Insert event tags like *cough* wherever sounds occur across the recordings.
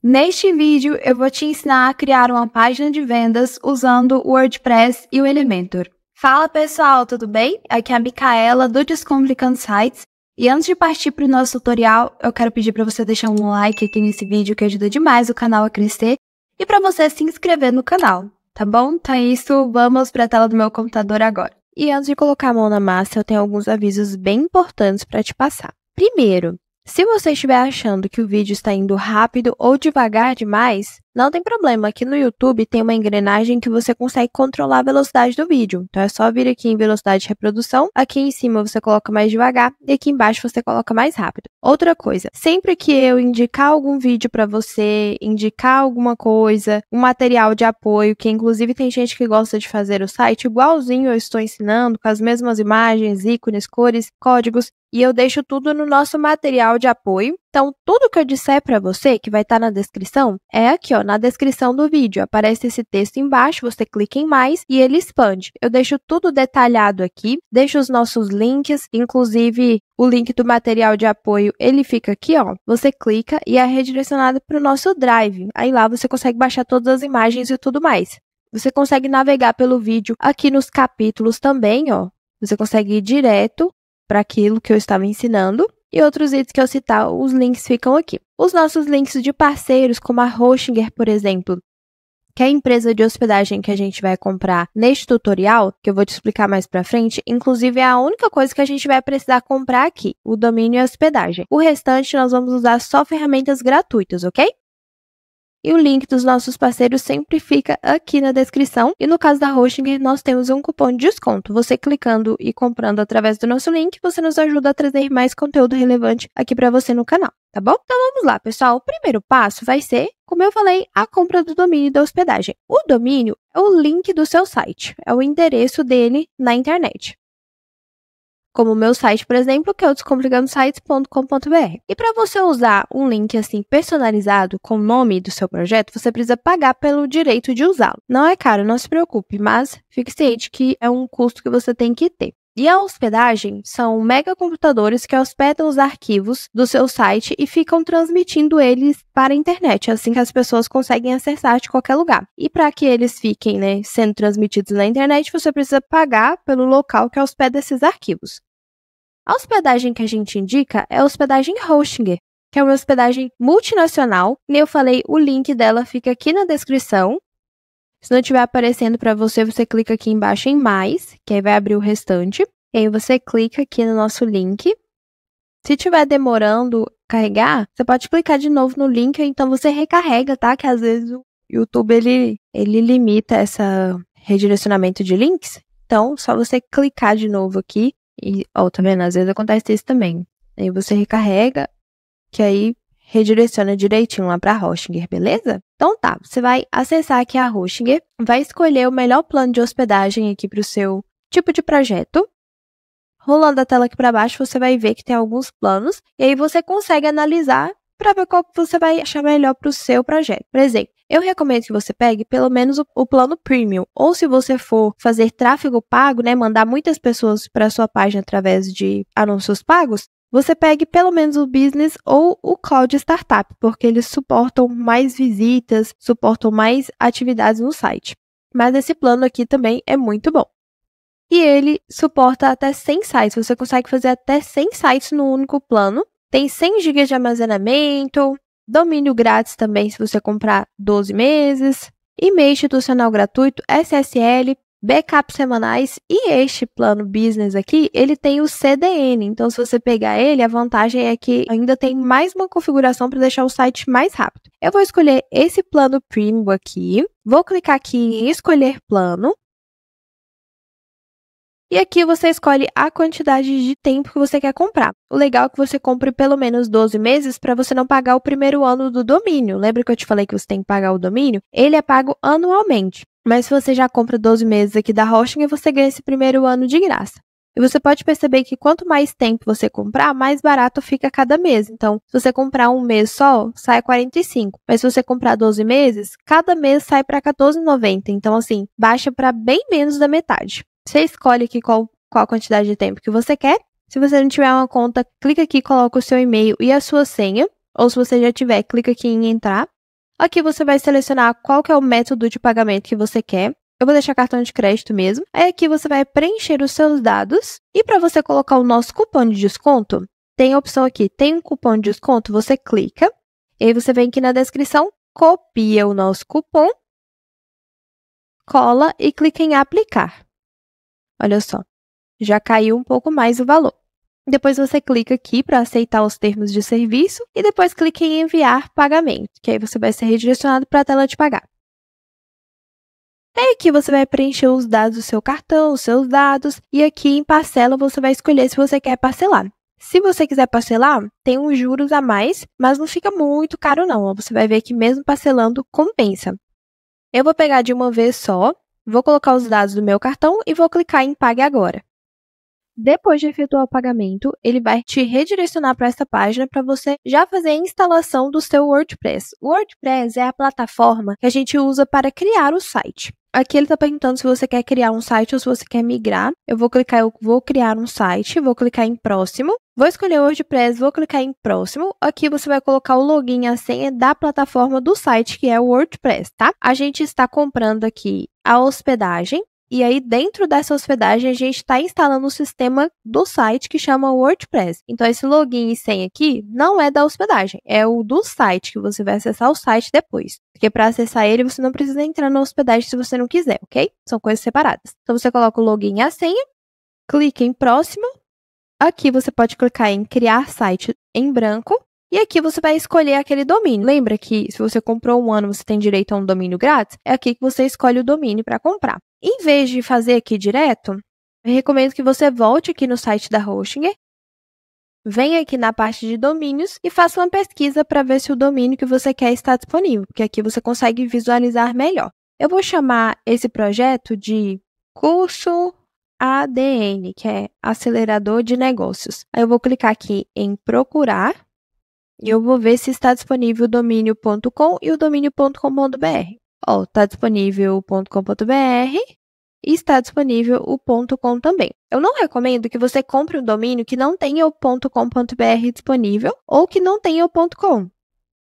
Neste vídeo, eu vou te ensinar a criar uma página de vendas usando o WordPress e o Elementor. Fala pessoal, tudo bem? Aqui é a Micaela do Descomplicando Sites. E antes de partir para o nosso tutorial, eu quero pedir para você deixar um like aqui nesse vídeo que ajuda demais o canal a crescer e para você se inscrever no canal, tá bom? Então é isso, vamos para a tela do meu computador agora. E antes de colocar a mão na massa, eu tenho alguns avisos bem importantes para te passar. Primeiro, se você estiver achando que o vídeo está indo rápido ou devagar demais, não tem problema, aqui no YouTube tem uma engrenagem que você consegue controlar a velocidade do vídeo. Então é só vir aqui em velocidade de reprodução, aqui em cima você coloca mais devagar e aqui embaixo você coloca mais rápido. Outra coisa, sempre que eu indicar algum vídeo para você, indicar alguma coisa, um material de apoio, que inclusive tem gente que gosta de fazer o site igualzinho eu estou ensinando, com as mesmas imagens, ícones, cores, códigos, e eu deixo tudo no nosso material de apoio. Então, tudo que eu disser para você, que vai estar tá na descrição, é aqui, ó, na descrição do vídeo. Aparece esse texto embaixo, você clica em mais e ele expande. Eu deixo tudo detalhado aqui, deixo os nossos links, inclusive o link do material de apoio, ele fica aqui, ó. Você clica e é redirecionado para o nosso Drive. Aí lá você consegue baixar todas as imagens e tudo mais. Você consegue navegar pelo vídeo aqui nos capítulos também, ó. Você consegue ir direto para aquilo que eu estava ensinando e outros itens que eu citar, os links ficam aqui. Os nossos links de parceiros, como a Hostinger, por exemplo, que é a empresa de hospedagem que a gente vai comprar neste tutorial, que eu vou te explicar mais para frente, inclusive é a única coisa que a gente vai precisar comprar aqui, o domínio e a hospedagem. O restante nós vamos usar só ferramentas gratuitas, ok? E o link dos nossos parceiros sempre fica aqui na descrição. E no caso da Hostinger, nós temos um cupom de desconto. Você clicando e comprando através do nosso link, você nos ajuda a trazer mais conteúdo relevante aqui para você no canal, tá bom? Então vamos lá, pessoal. O primeiro passo vai ser, como eu falei, a compra do domínio e da hospedagem. O domínio é o link do seu site, é o endereço dele na internet como o meu site, por exemplo, que é o descomplicandosites.com.br. E para você usar um link assim personalizado com o nome do seu projeto, você precisa pagar pelo direito de usá-lo. Não é caro, não se preocupe, mas fique ciente que é um custo que você tem que ter. E a hospedagem são megacomputadores que hospedam os arquivos do seu site e ficam transmitindo eles para a internet, assim que as pessoas conseguem acessar de qualquer lugar. E para que eles fiquem né, sendo transmitidos na internet, você precisa pagar pelo local que hospeda esses arquivos. A hospedagem que a gente indica é a hospedagem Hostinger, que é uma hospedagem multinacional. Nem eu falei, o link dela fica aqui na descrição. Se não estiver aparecendo para você, você clica aqui embaixo em mais, que aí vai abrir o restante. E aí você clica aqui no nosso link. Se estiver demorando carregar, você pode clicar de novo no link, ou então você recarrega, tá? Que às vezes o YouTube ele, ele limita esse redirecionamento de links. Então, só você clicar de novo aqui e, ó, tá vendo? Às vezes acontece isso também. Aí você recarrega, que aí redireciona direitinho lá para Hostinger, beleza? Então tá, você vai acessar aqui a Hosting, vai escolher o melhor plano de hospedagem aqui para o seu tipo de projeto. Rolando a tela aqui para baixo, você vai ver que tem alguns planos e aí você consegue analisar para ver qual você vai achar melhor para o seu projeto. Por exemplo, eu recomendo que você pegue pelo menos o, o, plano premium, ou se você for fazer tráfego pago, né, mandar muitas pessoas para sua página através de anúncios pagos, você pegue pelo menos o business ou o cloud startup, porque eles suportam mais visitas, suportam mais atividades no site. Mas esse plano aqui também é muito bom. E ele suporta até 100 sites, você consegue fazer até 100 sites no único plano. Tem 100 GB de armazenamento, domínio grátis também se você comprar 12 meses, e-mail institucional gratuito, SSL, backups semanais e este plano business aqui, ele tem o CDN. Então, se você pegar ele, a vantagem é que ainda tem mais uma configuração para deixar o site mais rápido. Eu vou escolher esse plano premium aqui, vou clicar aqui em escolher plano. E aqui você escolhe a quantidade de tempo que você quer comprar. O legal é que você compre pelo menos 12 meses para você não pagar o primeiro ano do domínio. Lembra que eu te falei que você tem que pagar o domínio? Ele é pago anualmente. Mas se você já compra 12 meses aqui da Hosting, você ganha esse primeiro ano de graça. E você pode perceber que quanto mais tempo você comprar, mais barato fica cada mês. Então, se você comprar um mês só, sai 45. Mas se você comprar 12 meses, cada mês sai para 14,90. Então, assim, baixa para bem menos da metade. Você escolhe aqui qual, qual a quantidade de tempo que você quer. Se você não tiver uma conta, clica aqui, coloca o seu e-mail e a sua senha. Ou se você já tiver, clica aqui em entrar. Aqui você vai selecionar qual que é o método de pagamento que você quer. Eu vou deixar cartão de crédito mesmo. Aí aqui você vai preencher os seus dados e para você colocar o nosso cupom de desconto, tem a opção aqui, tem um cupom de desconto, você clica. E aí você vem aqui na descrição, copia o nosso cupom, cola e clica em aplicar. Olha só, já caiu um pouco mais o valor. Depois você clica aqui para aceitar os termos de serviço e depois clique em enviar pagamento, que aí você vai ser redirecionado para a tela de pagar. É aí aqui você vai preencher os dados do seu cartão, os seus dados, e aqui em parcela você vai escolher se você quer parcelar. Se você quiser parcelar, tem uns juros a mais, mas não fica muito caro não. Você vai ver que mesmo parcelando, compensa. Eu vou pegar de uma vez só, vou colocar os dados do meu cartão e vou clicar em Pague Agora. Depois de efetuar o pagamento, ele vai te redirecionar para esta página para você já fazer a instalação do seu WordPress. O WordPress é a plataforma que a gente usa para criar o site. Aqui ele está perguntando se você quer criar um site ou se você quer migrar. Eu vou clicar, eu vou criar um site, vou clicar em próximo. Vou escolher WordPress, vou clicar em próximo. Aqui você vai colocar o login, e a senha da plataforma do site, que é o WordPress, tá? A gente está comprando aqui a hospedagem. E aí, dentro dessa hospedagem, a gente está instalando um sistema do site que chama WordPress. Então, esse login e senha aqui não é da hospedagem, é o do site, que você vai acessar o site depois. Porque para acessar ele, você não precisa entrar na hospedagem se você não quiser, ok? São coisas separadas. Então, você coloca o login e a senha, clica em próximo. Aqui você pode clicar em criar site em branco. E aqui você vai escolher aquele domínio. Lembra que se você comprou um ano, você tem direito a um domínio grátis? É aqui que você escolhe o domínio para comprar. Em vez de fazer aqui direto, eu recomendo que você volte aqui no site da Hostinger, venha aqui na parte de domínios e faça uma pesquisa para ver se o domínio que você quer está disponível, porque aqui você consegue visualizar melhor. Eu vou chamar esse projeto de curso ADN, que é acelerador de negócios. Aí eu vou clicar aqui em procurar e eu vou ver se está disponível o domínio.com e o domínio.com.br. Ó, tá disponível o .com.br e está disponível o .com também. Eu não recomendo que você compre um domínio que não tenha o .com.br disponível ou que não tenha o .com.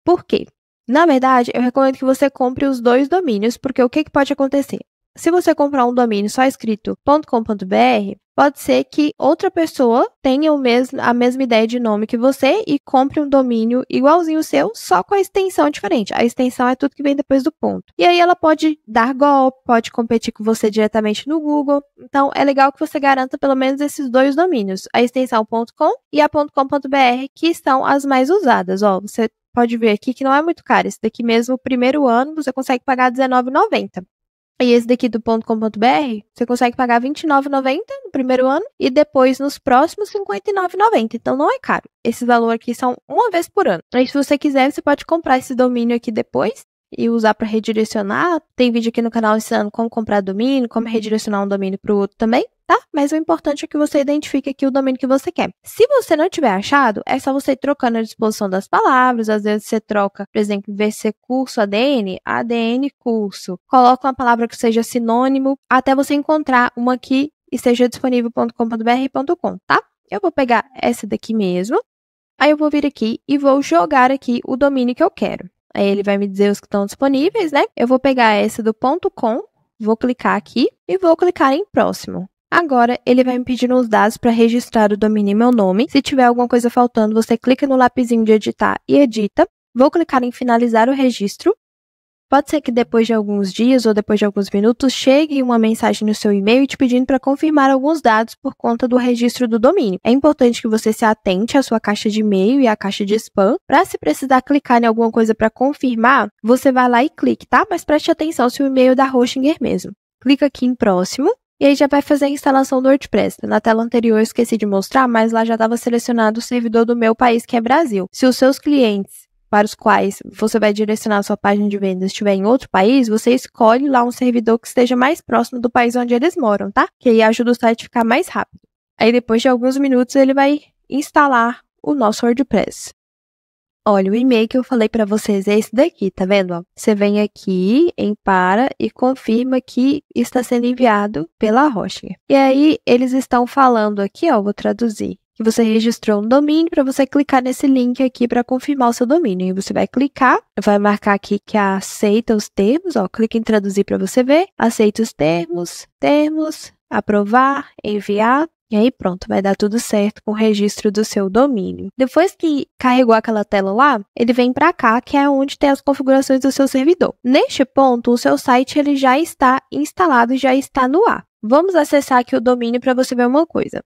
Por quê? Na verdade, eu recomendo que você compre os dois domínios, porque o que, que pode acontecer? Se você comprar um domínio só escrito .com.br, pode ser que outra pessoa tenha o mesmo, a mesma ideia de nome que você e compre um domínio igualzinho o seu, só com a extensão diferente. A extensão é tudo que vem depois do ponto. E aí ela pode dar golpe, pode competir com você diretamente no Google. Então é legal que você garanta pelo menos esses dois domínios, a extensão.com e a .com.br, que são as mais usadas. Ó, você pode ver aqui que não é muito caro. Esse daqui mesmo, o primeiro ano, você consegue pagar R$19,90. E esse daqui do .com.br, você consegue pagar R$29,90 29,90 no primeiro ano e depois nos próximos R$59,90. 59,90. Então não é caro. Esse valor aqui são uma vez por ano. Aí se você quiser, você pode comprar esse domínio aqui depois e usar para redirecionar. Tem vídeo aqui no canal ensinando como comprar domínio, como redirecionar um domínio para o outro também tá? Mas o importante é que você identifique aqui o domínio que você quer. Se você não tiver achado, é só você ir trocando a disposição das palavras. Às vezes você troca, por exemplo, VC é curso ADN, ADN curso. Coloca uma palavra que seja sinônimo até você encontrar uma que esteja disponível.com.br.com, tá? Eu vou pegar essa daqui mesmo. Aí eu vou vir aqui e vou jogar aqui o domínio que eu quero. Aí ele vai me dizer os que estão disponíveis, né? Eu vou pegar essa do ponto .com, vou clicar aqui e vou clicar em próximo. Agora, ele vai me pedir uns dados para registrar o domínio e meu nome. Se tiver alguma coisa faltando, você clica no lapisinho de editar e edita. Vou clicar em finalizar o registro. Pode ser que depois de alguns dias ou depois de alguns minutos chegue uma mensagem no seu e-mail te pedindo para confirmar alguns dados por conta do registro do domínio. É importante que você se atente à sua caixa de e-mail e à caixa de spam. Para se precisar clicar em alguma coisa para confirmar, você vai lá e clique, tá? Mas preste atenção se o e-mail é da Rochinger mesmo. Clica aqui em próximo e aí já vai fazer a instalação do WordPress. Na tela anterior eu esqueci de mostrar, mas lá já estava selecionado o servidor do meu país, que é Brasil. Se os seus clientes para os quais você vai direcionar sua página de vendas estiver em outro país, você escolhe lá um servidor que esteja mais próximo do país onde eles moram, tá? Que aí ajuda o site a ficar mais rápido. Aí depois de alguns minutos ele vai instalar o nosso WordPress. Olha, o e-mail que eu falei para vocês é esse daqui, tá vendo? Você vem aqui em para e confirma que está sendo enviado pela Rocha. E aí eles estão falando aqui, ó, vou traduzir que você registrou um domínio para você clicar nesse link aqui para confirmar o seu domínio. E você vai clicar, vai marcar aqui que aceita os termos, ó, clica em traduzir para você ver, aceita os termos, termos, aprovar, enviar. E aí pronto, vai dar tudo certo com o registro do seu domínio. Depois que carregou aquela tela lá, ele vem para cá, que é onde tem as configurações do seu servidor. Neste ponto, o seu site ele já está instalado, já está no ar. Vamos acessar aqui o domínio para você ver uma coisa.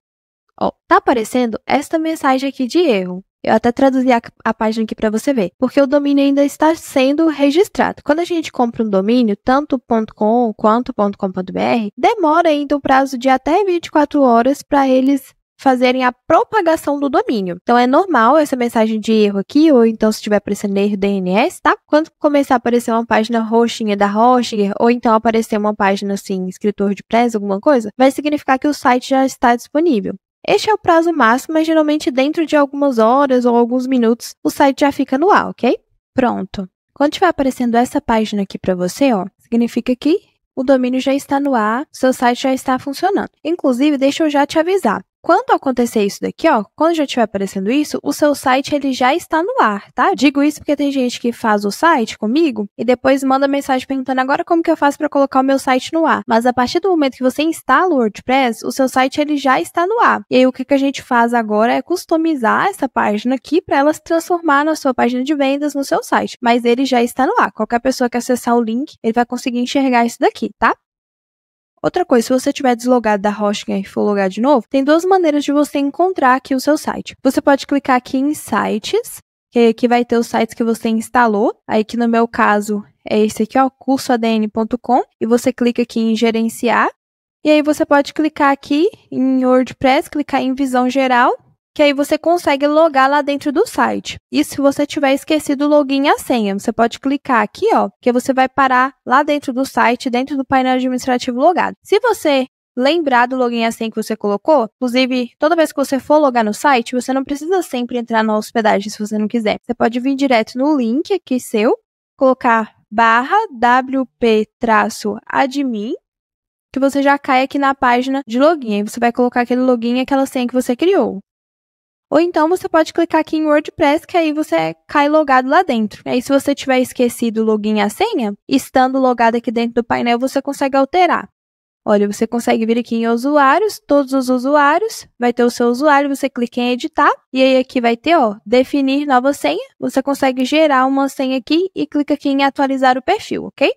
Ó, tá aparecendo esta mensagem aqui de erro. Eu até traduzi a, a página aqui para você ver, porque o domínio ainda está sendo registrado. Quando a gente compra um domínio, tanto .com quanto .com.br, demora ainda um prazo de até 24 horas para eles fazerem a propagação do domínio. Então é normal essa mensagem de erro aqui, ou então se estiver aparecendo erro DNS, tá? Quando começar a aparecer uma página roxinha da Hostinger, ou então aparecer uma página assim, escritor de press, alguma coisa, vai significar que o site já está disponível. Este é o prazo máximo, mas geralmente dentro de algumas horas ou alguns minutos o site já fica no ar, ok? Pronto. Quando estiver aparecendo essa página aqui para você, ó, significa que o domínio já está no ar, seu site já está funcionando. Inclusive, deixa eu já te avisar quando acontecer isso daqui, ó, quando já estiver aparecendo isso, o seu site ele já está no ar, tá? Digo isso porque tem gente que faz o site comigo e depois manda mensagem perguntando agora como que eu faço para colocar o meu site no ar. Mas a partir do momento que você instala o WordPress, o seu site ele já está no ar. E aí o que, que a gente faz agora é customizar essa página aqui para ela se transformar na sua página de vendas no seu site. Mas ele já está no ar. Qualquer pessoa que acessar o link, ele vai conseguir enxergar isso daqui, tá? Outra coisa, se você tiver deslogado da hosting e for logar de novo, tem duas maneiras de você encontrar aqui o seu site. Você pode clicar aqui em sites, que aqui vai ter os sites que você instalou. Aí que no meu caso é esse aqui, ó, cursoadn.com, e você clica aqui em gerenciar. E aí você pode clicar aqui em WordPress, clicar em visão geral que aí você consegue logar lá dentro do site. E se você tiver esquecido o login e a senha, você pode clicar aqui, ó, que você vai parar lá dentro do site, dentro do painel administrativo logado. Se você lembrar do login e a senha que você colocou. Inclusive, toda vez que você for logar no site, você não precisa sempre entrar na hospedagem se você não quiser. Você pode vir direto no link aqui seu, colocar barra wp-admin, que você já cai aqui na página de login. Aí você vai colocar aquele login e aquela senha que você criou. Ou então você pode clicar aqui em WordPress, que aí você cai logado lá dentro. E aí, se você tiver esquecido o login e a senha, estando logado aqui dentro do painel, você consegue alterar. Olha, você consegue vir aqui em usuários, todos os usuários, vai ter o seu usuário, você clica em editar, e aí aqui vai ter, ó, definir nova senha, você consegue gerar uma senha aqui e clica aqui em atualizar o perfil, ok?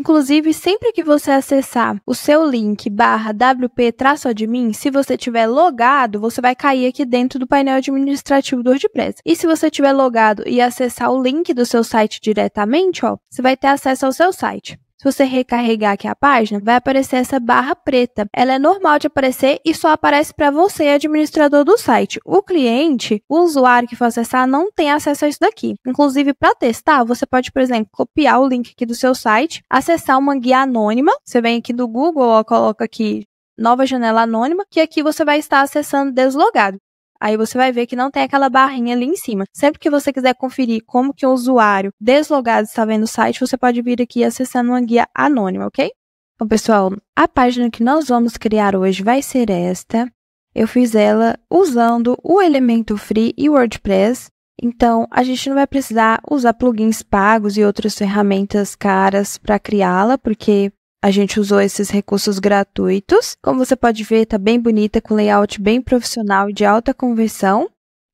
Inclusive, sempre que você acessar o seu link barra wp-admin, se você tiver logado, você vai cair aqui dentro do painel administrativo do WordPress. E se você tiver logado e acessar o link do seu site diretamente, ó, você vai ter acesso ao seu site. Se você recarregar aqui a página, vai aparecer essa barra preta. Ela é normal de aparecer e só aparece para você, administrador do site. O cliente, o usuário que for acessar, não tem acesso a isso daqui. Inclusive, para testar, você pode, por exemplo, copiar o link aqui do seu site, acessar uma guia anônima. Você vem aqui do Google, ó, coloca aqui nova janela anônima, que aqui você vai estar acessando deslogado aí você vai ver que não tem aquela barrinha ali em cima. Sempre que você quiser conferir como que o usuário deslogado está vendo o site, você pode vir aqui acessando uma guia anônima, ok? Bom, pessoal, a página que nós vamos criar hoje vai ser esta. Eu fiz ela usando o Elemento Free e WordPress. Então, a gente não vai precisar usar plugins pagos e outras ferramentas caras para criá-la, porque a gente usou esses recursos gratuitos. Como você pode ver, está bem bonita, com layout bem profissional e de alta conversão.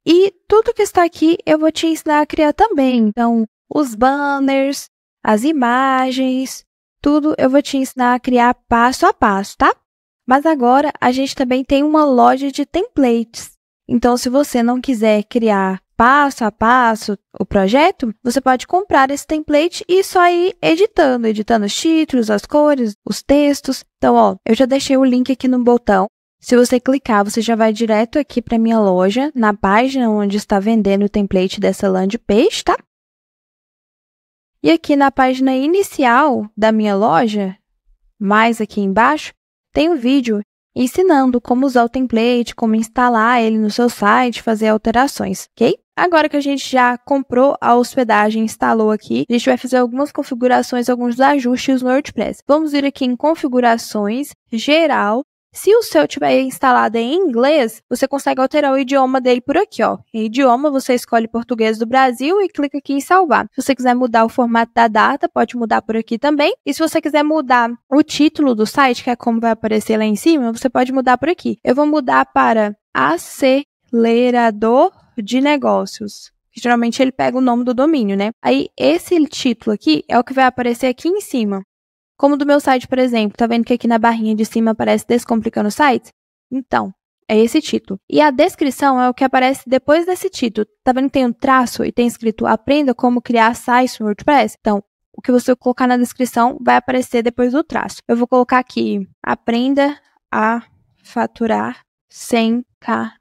E tudo que está aqui eu vou te ensinar a criar também. Então, os banners, as imagens, tudo eu vou te ensinar a criar passo a passo, tá? Mas agora a gente também tem uma loja de templates. Então, se você não quiser criar passo a passo o projeto, você pode comprar esse template e só ir editando, editando os títulos, as cores, os textos. Então, ó, eu já deixei o link aqui no botão. Se você clicar, você já vai direto aqui para minha loja, na página onde está vendendo o template dessa landing page, tá? E aqui na página inicial da minha loja, mais aqui embaixo, tem um vídeo ensinando como usar o template, como instalar ele no seu site, fazer alterações, ok? Agora que a gente já comprou a hospedagem, instalou aqui, a gente vai fazer algumas configurações, alguns ajustes no WordPress. Vamos vir aqui em configurações, geral, se o seu tiver instalado em inglês, você consegue alterar o idioma dele por aqui, ó. Em idioma, você escolhe português do Brasil e clica aqui em salvar. Se você quiser mudar o formato da data, pode mudar por aqui também. E se você quiser mudar o título do site, que é como vai aparecer lá em cima, você pode mudar por aqui. Eu vou mudar para AC Acelerador de Negócios. Geralmente ele pega o nome do domínio, né? Aí esse título aqui é o que vai aparecer aqui em cima. Como do meu site, por exemplo, tá vendo que aqui na barrinha de cima aparece Descomplicando Sites? Então, é esse título. E a descrição é o que aparece depois desse título. Tá vendo que tem um traço e tem escrito Aprenda como criar sites no WordPress? Então, o que você colocar na descrição vai aparecer depois do traço. Eu vou colocar aqui: Aprenda a faturar 100k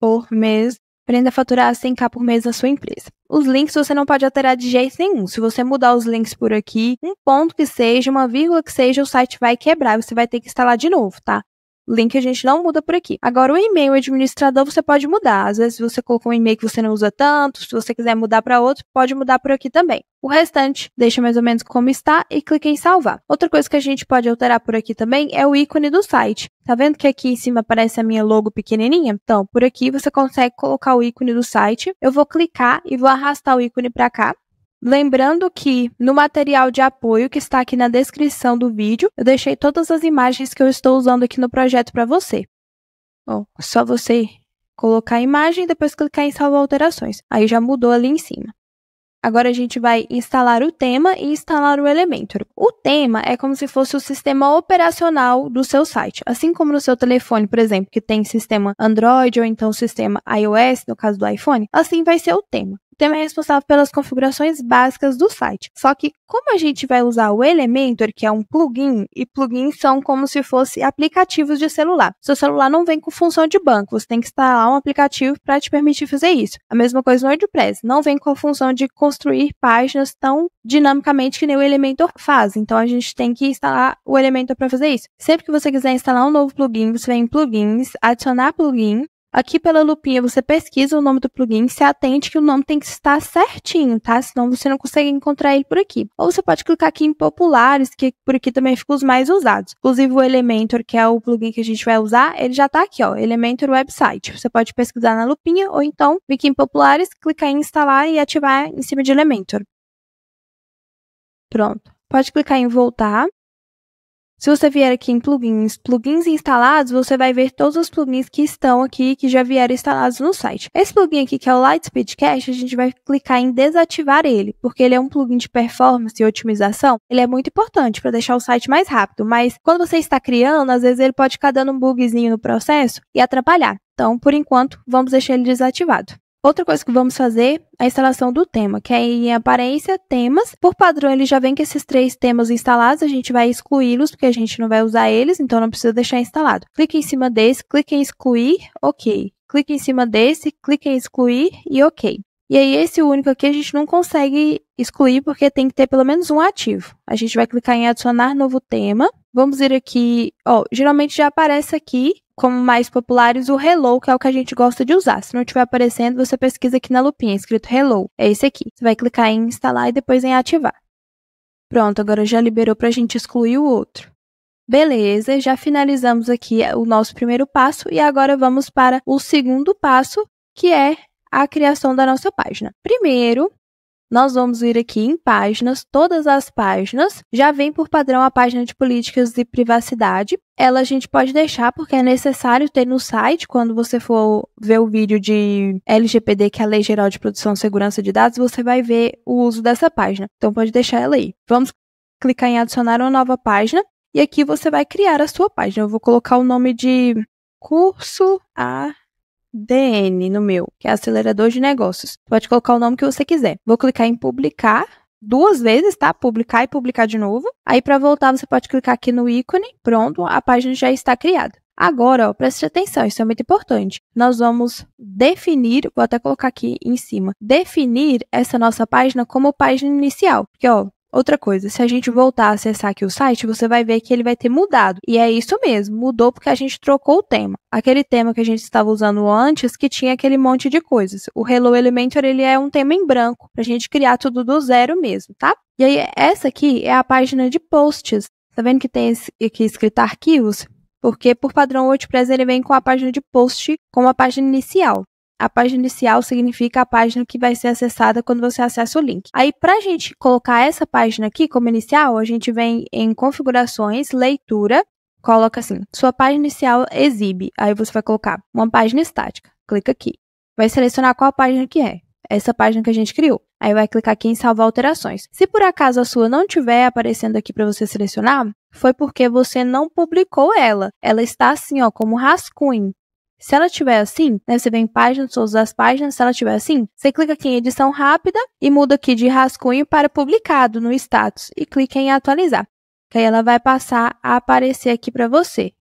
por mês, aprenda a faturar 100k por mês na sua empresa. Os links você não pode alterar de jeito nenhum. Se você mudar os links por aqui, um ponto que seja, uma vírgula que seja, o site vai quebrar, você vai ter que instalar de novo, tá? link a gente não muda por aqui. Agora, o e-mail administrador você pode mudar. Às vezes você colocou um e-mail que você não usa tanto, se você quiser mudar para outro, pode mudar por aqui também. O restante deixa mais ou menos como está e clique em salvar. Outra coisa que a gente pode alterar por aqui também é o ícone do site. Tá vendo que aqui em cima aparece a minha logo pequenininha? Então, por aqui você consegue colocar o ícone do site. Eu vou clicar e vou arrastar o ícone para cá Lembrando que no material de apoio que está aqui na descrição do vídeo, eu deixei todas as imagens que eu estou usando aqui no projeto para você. Bom, é só você colocar a imagem e depois clicar em salvar alterações. Aí já mudou ali em cima. Agora a gente vai instalar o tema e instalar o Elementor. O tema é como se fosse o sistema operacional do seu site. Assim como no seu telefone, por exemplo, que tem sistema Android ou então sistema iOS, no caso do iPhone, assim vai ser o tema tema é responsável pelas configurações básicas do site. Só que como a gente vai usar o Elementor, que é um plugin, e plugins são como se fossem aplicativos de celular. Seu celular não vem com função de banco, você tem que instalar um aplicativo para te permitir fazer isso. A mesma coisa no WordPress, não vem com a função de construir páginas tão dinamicamente que nem o Elementor faz. Então a gente tem que instalar o Elementor para fazer isso. Sempre que você quiser instalar um novo plugin, você vem em plugins, adicionar plugin Aqui pela lupinha você pesquisa o nome do plugin, se atente que o nome tem que estar certinho, tá? Senão você não consegue encontrar ele por aqui. Ou você pode clicar aqui em populares, que por aqui também ficam os mais usados. Inclusive o Elementor, que é o plugin que a gente vai usar, ele já tá aqui, ó, Elementor Website. Você pode pesquisar na lupinha ou então vir aqui em populares, clicar em instalar e ativar em cima de Elementor. Pronto. Pode clicar em voltar se você vier aqui em plugins, plugins instalados, você vai ver todos os plugins que estão aqui, que já vieram instalados no site. Esse plugin aqui, que é o Lightspeed Cache, a gente vai clicar em desativar ele, porque ele é um plugin de performance e otimização. Ele é muito importante para deixar o site mais rápido, mas quando você está criando, às vezes ele pode ficar dando um bugzinho no processo e atrapalhar. Então, por enquanto, vamos deixar ele desativado. Outra coisa que vamos fazer é a instalação do tema, que é em aparência, temas. Por padrão, ele já vem com esses três temas instalados, a gente vai excluí-los, porque a gente não vai usar eles, então não precisa deixar instalado. Clique em cima desse, clique em excluir, ok. Clique em cima desse, clique em excluir e ok. E aí, esse único aqui a gente não consegue excluir porque tem que ter pelo menos um ativo. A gente vai clicar em adicionar novo tema. Vamos ir aqui, ó, geralmente já aparece aqui como mais populares, o Hello, que é o que a gente gosta de usar. Se não estiver aparecendo, você pesquisa aqui na lupinha, escrito Hello. É esse aqui. Você vai clicar em instalar e depois em ativar. Pronto, agora já liberou para a gente excluir o outro. Beleza, já finalizamos aqui o nosso primeiro passo e agora vamos para o segundo passo, que é a criação da nossa página. Primeiro, nós vamos vir aqui em páginas, todas as páginas. Já vem por padrão a página de políticas de privacidade. Ela a gente pode deixar porque é necessário ter no site quando você for ver o vídeo de LGPD, que é a Lei Geral de Produção e Segurança de Dados, você vai ver o uso dessa página. Então pode deixar ela aí. Vamos clicar em adicionar uma nova página e aqui você vai criar a sua página. Eu vou colocar o nome de curso a DN no meu, que é acelerador de negócios. Pode colocar o nome que você quiser. Vou clicar em publicar duas vezes, tá? Publicar e publicar de novo. Aí para voltar você pode clicar aqui no ícone. Pronto, a página já está criada. Agora, ó, preste atenção, isso é muito importante. Nós vamos definir, vou até colocar aqui em cima, definir essa nossa página como página inicial. Porque, ó, Outra coisa, se a gente voltar a acessar aqui o site, você vai ver que ele vai ter mudado. E é isso mesmo, mudou porque a gente trocou o tema. Aquele tema que a gente estava usando antes, que tinha aquele monte de coisas. O Hello Elementor, ele é um tema em branco, para a gente criar tudo do zero mesmo, tá? E aí, essa aqui é a página de posts. Tá vendo que tem aqui escrito arquivos? Porque, por padrão, o WordPress ele vem com a página de post como a página inicial. A página inicial significa a página que vai ser acessada quando você acessa o link. Aí, para a gente colocar essa página aqui como inicial, a gente vem em configurações, leitura, coloca assim, sua página inicial exibe. Aí você vai colocar uma página estática. Clica aqui. Vai selecionar qual página que é. Essa página que a gente criou. Aí vai clicar aqui em salvar alterações. Se por acaso a sua não estiver aparecendo aqui para você selecionar, foi porque você não publicou ela. Ela está assim, ó, como rascunho. Se ela tiver assim, né, você vem em páginas, todas as páginas, se ela tiver assim, você clica aqui em edição rápida e muda aqui de rascunho para publicado no status e clica em atualizar. Que aí ela vai passar a aparecer aqui para você.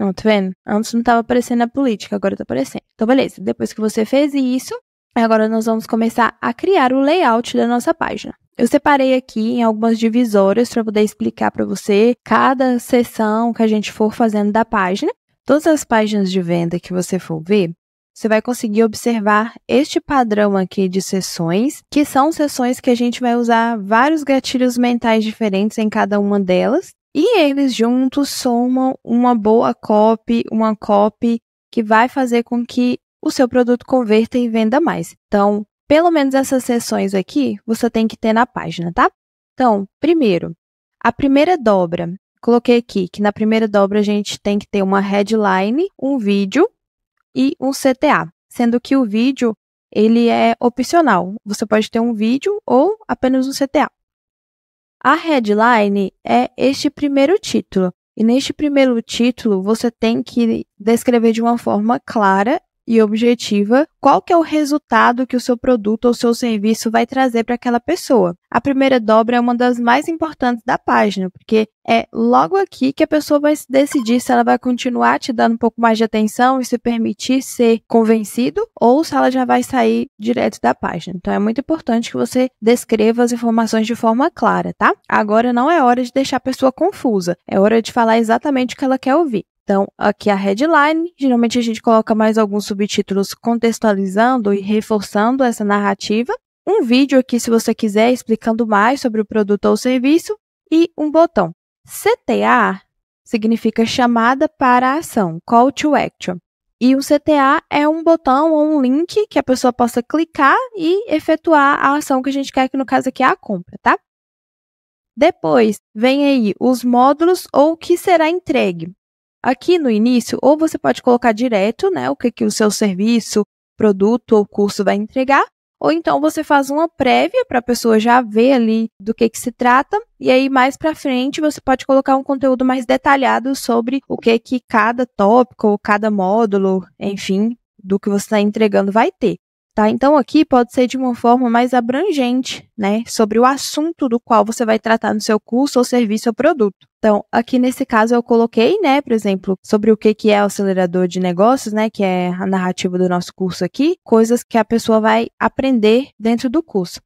Ó, tá vendo? Antes não estava aparecendo a política, agora está aparecendo. Então, beleza. Depois que você fez isso, agora nós vamos começar a criar o layout da nossa página. Eu separei aqui em algumas divisórias para poder explicar para você cada seção que a gente for fazendo da página. Todas as páginas de venda que você for ver, você vai conseguir observar este padrão aqui de sessões, que são sessões que a gente vai usar vários gatilhos mentais diferentes em cada uma delas, e eles juntos somam uma boa copy, uma copy que vai fazer com que o seu produto converta e venda mais. Então, pelo menos essas sessões aqui, você tem que ter na página, tá? Então, primeiro, a primeira dobra Coloquei aqui que na primeira dobra a gente tem que ter uma headline, um vídeo e um CTA, sendo que o vídeo ele é opcional. Você pode ter um vídeo ou apenas um CTA. A headline é este primeiro título. E neste primeiro título, você tem que descrever de uma forma clara e objetiva qual que é o resultado que o seu produto ou seu serviço vai trazer para aquela pessoa. A primeira dobra é uma das mais importantes da página, porque é logo aqui que a pessoa vai decidir se ela vai continuar te dando um pouco mais de atenção e se permitir ser convencido ou se ela já vai sair direto da página. Então é muito importante que você descreva as informações de forma clara, tá? Agora não é hora de deixar a pessoa confusa, é hora de falar exatamente o que ela quer ouvir. Então, aqui a headline. Geralmente a gente coloca mais alguns subtítulos contextualizando e reforçando essa narrativa. Um vídeo aqui, se você quiser, explicando mais sobre o produto ou serviço. E um botão. CTA significa chamada para a ação, call to action. E um CTA é um botão ou um link que a pessoa possa clicar e efetuar a ação que a gente quer, que no caso aqui é a compra, tá? Depois, vem aí os módulos ou o que será entregue. Aqui no início, ou você pode colocar direto né, o que, que o seu serviço, produto ou curso vai entregar, ou então você faz uma prévia para a pessoa já ver ali do que, que se trata, e aí mais para frente você pode colocar um conteúdo mais detalhado sobre o que, que cada tópico ou cada módulo, enfim, do que você está entregando vai ter. Tá? Então, aqui pode ser de uma forma mais abrangente, né? Sobre o assunto do qual você vai tratar no seu curso ou serviço ou produto. Então, aqui nesse caso eu coloquei, né, por exemplo, sobre o que, que é o acelerador de negócios, né? Que é a narrativa do nosso curso aqui, coisas que a pessoa vai aprender dentro do curso.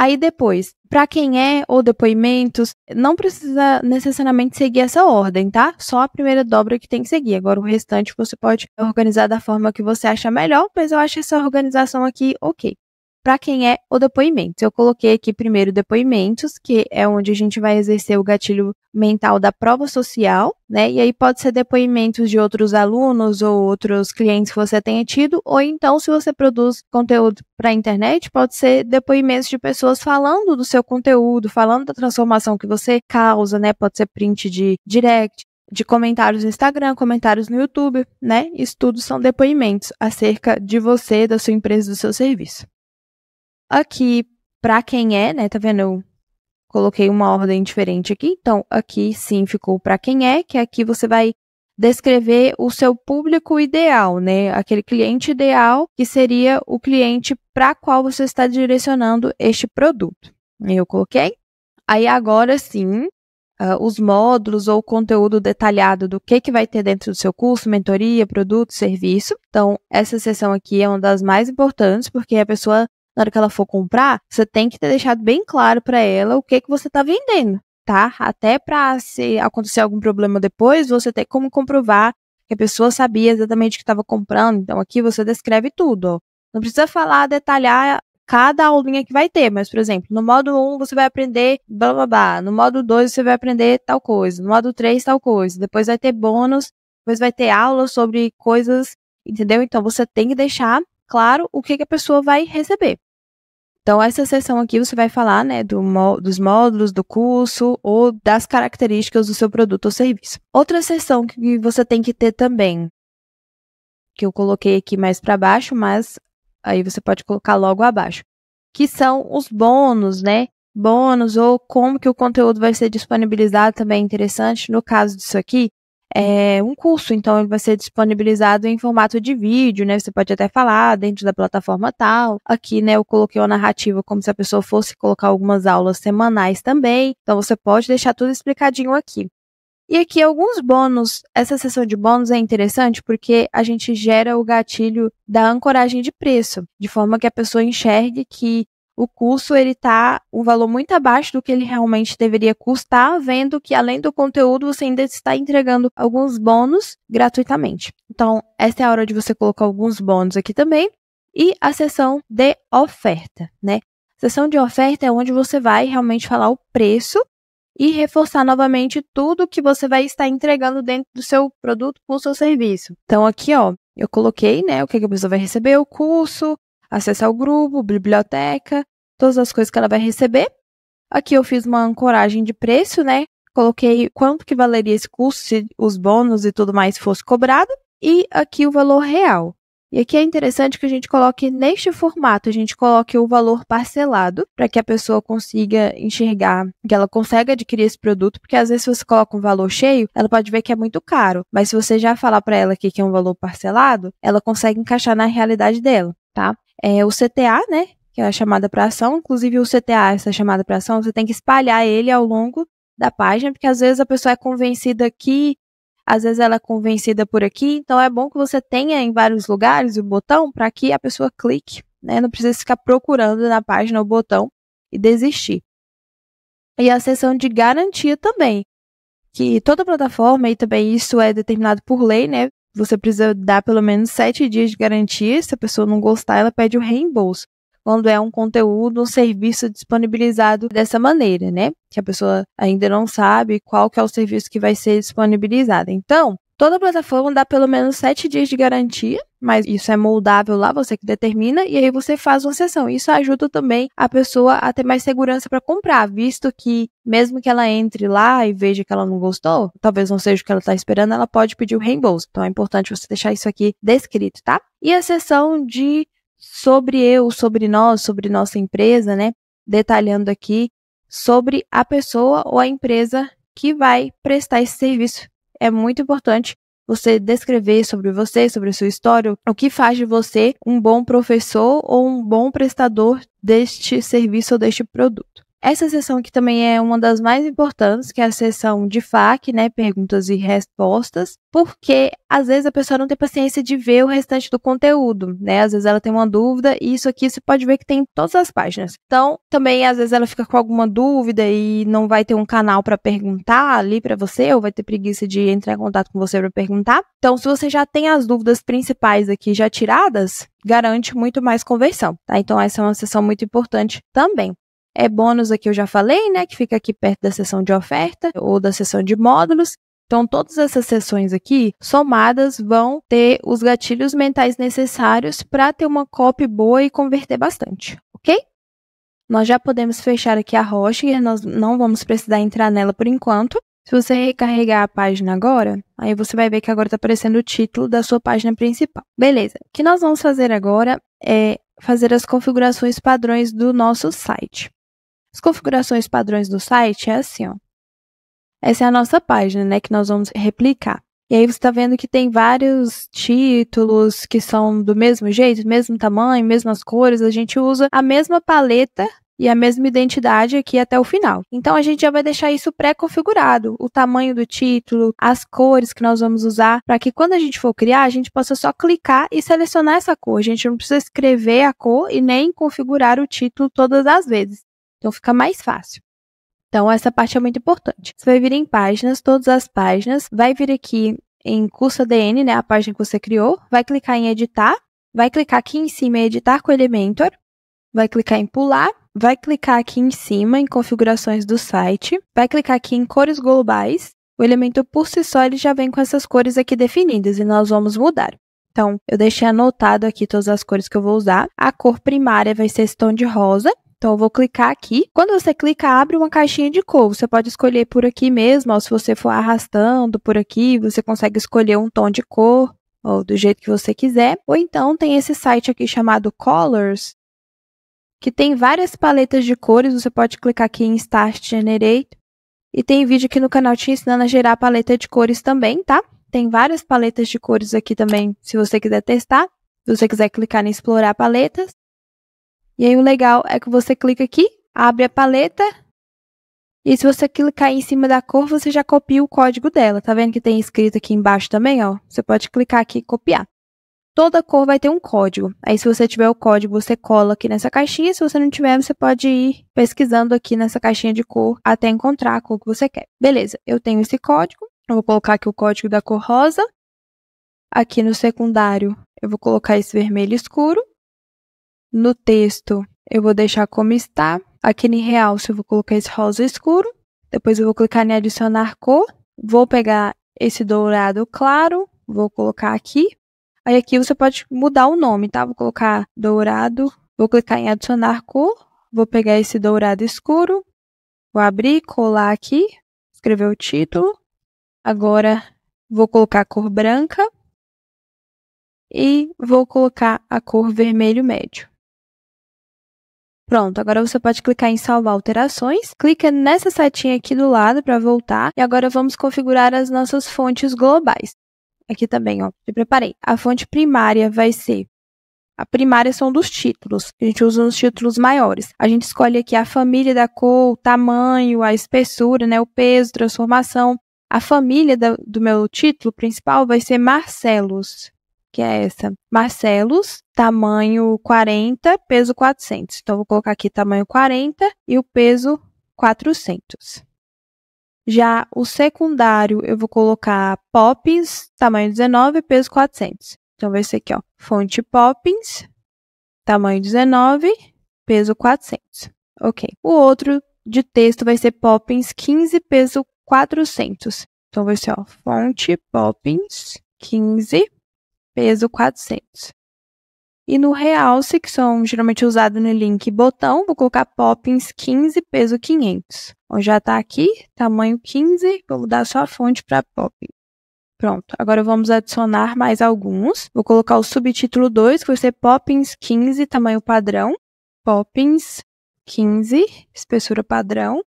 Aí depois, para quem é ou depoimentos, não precisa necessariamente seguir essa ordem, tá? Só a primeira dobra que tem que seguir. Agora o restante você pode organizar da forma que você acha melhor, mas eu acho essa organização aqui ok para quem é o depoimento. Eu coloquei aqui primeiro depoimentos, que é onde a gente vai exercer o gatilho mental da prova social, né? E aí pode ser depoimentos de outros alunos ou outros clientes que você tenha tido, ou então se você produz conteúdo para a internet, pode ser depoimentos de pessoas falando do seu conteúdo, falando da transformação que você causa, né? Pode ser print de direct, de comentários no Instagram, comentários no YouTube, né? Isso tudo são depoimentos acerca de você, da sua empresa, do seu serviço. Aqui, para quem é, né? Tá vendo? Eu coloquei uma ordem diferente aqui. Então, aqui sim ficou para quem é, que aqui você vai descrever o seu público ideal, né? Aquele cliente ideal que seria o cliente para qual você está direcionando este produto. Eu coloquei. Aí agora sim, Uh, os módulos ou conteúdo detalhado do que, que vai ter dentro do seu curso, mentoria, produto, serviço. Então, essa sessão aqui é uma das mais importantes, porque a pessoa na hora que ela for comprar, você tem que ter deixado bem claro para ela o que, que você está vendendo, tá? Até para se acontecer algum problema depois, você ter como comprovar que a pessoa sabia exatamente o que estava comprando. Então aqui você descreve tudo. Ó. Não precisa falar, detalhar cada aulinha que vai ter, mas, por exemplo, no modo 1 você vai aprender blá blá blá, no modo 2 você vai aprender tal coisa, no modo 3 tal coisa, depois vai ter bônus, depois vai ter aula sobre coisas, entendeu? Então você tem que deixar claro o que, que a pessoa vai receber. Então, essa sessão aqui você vai falar né, do, dos módulos do curso ou das características do seu produto ou serviço. Outra sessão que você tem que ter também, que eu coloquei aqui mais para baixo, mas aí você pode colocar logo abaixo, que são os bônus, né? Bônus ou como que o conteúdo vai ser disponibilizado também é interessante. No caso disso aqui, é, um curso, então ele vai ser disponibilizado em formato de vídeo, né? Você pode até falar dentro da plataforma tal. Aqui, né, eu coloquei uma narrativa como se a pessoa fosse colocar algumas aulas semanais também. Então você pode deixar tudo explicadinho aqui. E aqui alguns bônus. Essa sessão de bônus é interessante porque a gente gera o gatilho da ancoragem de preço, de forma que a pessoa enxergue que o curso ele tá um valor muito abaixo do que ele realmente deveria custar, vendo que além do conteúdo você ainda está entregando alguns bônus gratuitamente. Então, essa é a hora de você colocar alguns bônus aqui também e a sessão de oferta, né? sessão de oferta é onde você vai realmente falar o preço e reforçar novamente tudo que você vai estar entregando dentro do seu produto, o seu serviço. Então aqui, ó, eu coloquei, né, o que a pessoa vai receber, o curso, acesso ao grupo, biblioteca, todas as coisas que ela vai receber. Aqui eu fiz uma ancoragem de preço, né? Coloquei quanto que valeria esse curso se os bônus e tudo mais fosse cobrado e aqui o valor real. E aqui é interessante que a gente coloque neste formato, a gente coloque o valor parcelado para que a pessoa consiga enxergar que ela consegue adquirir esse produto, porque às vezes se você coloca um valor cheio, ela pode ver que é muito caro, mas se você já falar para ela aqui que é um valor parcelado, ela consegue encaixar na realidade dela, tá? é, o CTA, né? Que é a chamada para ação. Inclusive, o CTA, essa chamada para ação, você tem que espalhar ele ao longo da página, porque às vezes a pessoa é convencida aqui, às vezes ela é convencida por aqui. Então, é bom que você tenha em vários lugares o botão para que a pessoa clique, né? Não precisa ficar procurando na página o botão e desistir. E a seção de garantia também, que toda plataforma, e também isso é determinado por lei, né? você precisa dar pelo menos sete dias de garantia. Se a pessoa não gostar, ela pede o reembolso. Quando é um conteúdo, um serviço disponibilizado dessa maneira, né? Que a pessoa ainda não sabe qual que é o serviço que vai ser disponibilizado. Então, Toda plataforma dá pelo menos 7 dias de garantia, mas isso é moldável lá, você que determina, e aí você faz uma sessão. Isso ajuda também a pessoa a ter mais segurança para comprar, visto que, mesmo que ela entre lá e veja que ela não gostou, talvez não seja o que ela está esperando, ela pode pedir o reembolso. Então é importante você deixar isso aqui descrito, tá? E a sessão de sobre eu, sobre nós, sobre nossa empresa, né? Detalhando aqui sobre a pessoa ou a empresa que vai prestar esse serviço é muito importante você descrever sobre você, sobre a sua história, o que faz de você um bom professor ou um bom prestador deste serviço ou deste produto. Essa sessão aqui também é uma das mais importantes, que é a sessão de FAQ, né? Perguntas e respostas, porque às vezes a pessoa não tem paciência de ver o restante do conteúdo, né? Às vezes ela tem uma dúvida e isso aqui você pode ver que tem em todas as páginas. Então, também às vezes ela fica com alguma dúvida e não vai ter um canal para perguntar ali para você, ou vai ter preguiça de entrar em contato com você para perguntar. Então, se você já tem as dúvidas principais aqui já tiradas, garante muito mais conversão, tá? Então, essa é uma sessão muito importante também. É bônus aqui eu já falei, né? Que fica aqui perto da seção de oferta ou da seção de módulos. Então, todas essas sessões aqui, somadas, vão ter os gatilhos mentais necessários para ter uma copy boa e converter bastante, ok? Nós já podemos fechar aqui a rocha e nós não vamos precisar entrar nela por enquanto. Se você recarregar a página agora, aí você vai ver que agora está aparecendo o título da sua página principal. Beleza, o que nós vamos fazer agora é fazer as configurações padrões do nosso site. As configurações padrões do site é assim, ó. Essa é a nossa página, né, que nós vamos replicar. E aí você está vendo que tem vários títulos que são do mesmo jeito, mesmo tamanho, mesmas cores. A gente usa a mesma paleta e a mesma identidade aqui até o final. Então a gente já vai deixar isso pré-configurado, o tamanho do título, as cores que nós vamos usar, para que quando a gente for criar, a gente possa só clicar e selecionar essa cor. A gente não precisa escrever a cor e nem configurar o título todas as vezes. Então fica mais fácil. Então essa parte é muito importante. Você vai vir em páginas, todas as páginas, vai vir aqui em curso ADN, né, a página que você criou, vai clicar em editar, vai clicar aqui em cima em editar com Elementor, vai clicar em pular, vai clicar aqui em cima em configurações do site, vai clicar aqui em cores globais. O elemento por si só ele já vem com essas cores aqui definidas e nós vamos mudar. Então, eu deixei anotado aqui todas as cores que eu vou usar. A cor primária vai ser esse tom de rosa. Então eu vou clicar aqui. Quando você clica, abre uma caixinha de cor. Você pode escolher por aqui mesmo, ó, se você for arrastando por aqui, você consegue escolher um tom de cor, ou do jeito que você quiser. Ou então tem esse site aqui chamado Colors, que tem várias paletas de cores. Você pode clicar aqui em Start Generate. E tem vídeo aqui no canal te ensinando a gerar a paleta de cores também, tá? Tem várias paletas de cores aqui também, se você quiser testar. Se você quiser clicar em explorar paletas. E aí o legal é que você clica aqui, abre a paleta. E se você clicar em cima da cor, você já copia o código dela. Tá vendo que tem escrito aqui embaixo também, ó? Você pode clicar aqui e copiar. Toda cor vai ter um código. Aí se você tiver o código, você cola aqui nessa caixinha. Se você não tiver, você pode ir pesquisando aqui nessa caixinha de cor até encontrar a cor que você quer. Beleza, eu tenho esse código. Eu vou colocar aqui o código da cor rosa. Aqui no secundário, eu vou colocar esse vermelho escuro. No texto, eu vou deixar como está. Aqui em realce, eu vou colocar esse rosa escuro. Depois eu vou clicar em adicionar cor. Vou pegar esse dourado claro, vou colocar aqui. Aí aqui você pode mudar o nome, tá? Vou colocar dourado, vou clicar em adicionar cor, vou pegar esse dourado escuro, vou abrir, colar aqui, escrever o título. Agora vou colocar a cor branca e vou colocar a cor vermelho médio. Pronto, agora você pode clicar em salvar alterações, clica nessa setinha aqui do lado para voltar e agora vamos configurar as nossas fontes globais. Aqui também, ó, eu preparei. A fonte primária vai ser a primária são dos títulos, a gente usa nos títulos maiores. A gente escolhe aqui a família da cor, o tamanho, a espessura, né, o peso, transformação. A família do meu título principal vai ser Marcelos que é essa. Marcelos, tamanho 40, peso 400. Então, vou colocar aqui tamanho 40 e o peso 400. Já o secundário, eu vou colocar Poppins, tamanho 19, peso 400. Então, vai ser aqui, ó, fonte Poppins, tamanho 19, peso 400. Ok. O outro de texto vai ser Poppins 15, peso 400. Então, vai ser, ó, fonte Poppins 15, peso 400. E no realce, que são geralmente usados no link botão, vou colocar Poppins 15, peso 500. Bom, já está aqui, tamanho 15, vou mudar só a fonte para Poppins. Pronto, agora vamos adicionar mais alguns. Vou colocar o subtítulo 2, que vai ser Poppins 15, tamanho padrão. Poppins 15, espessura padrão.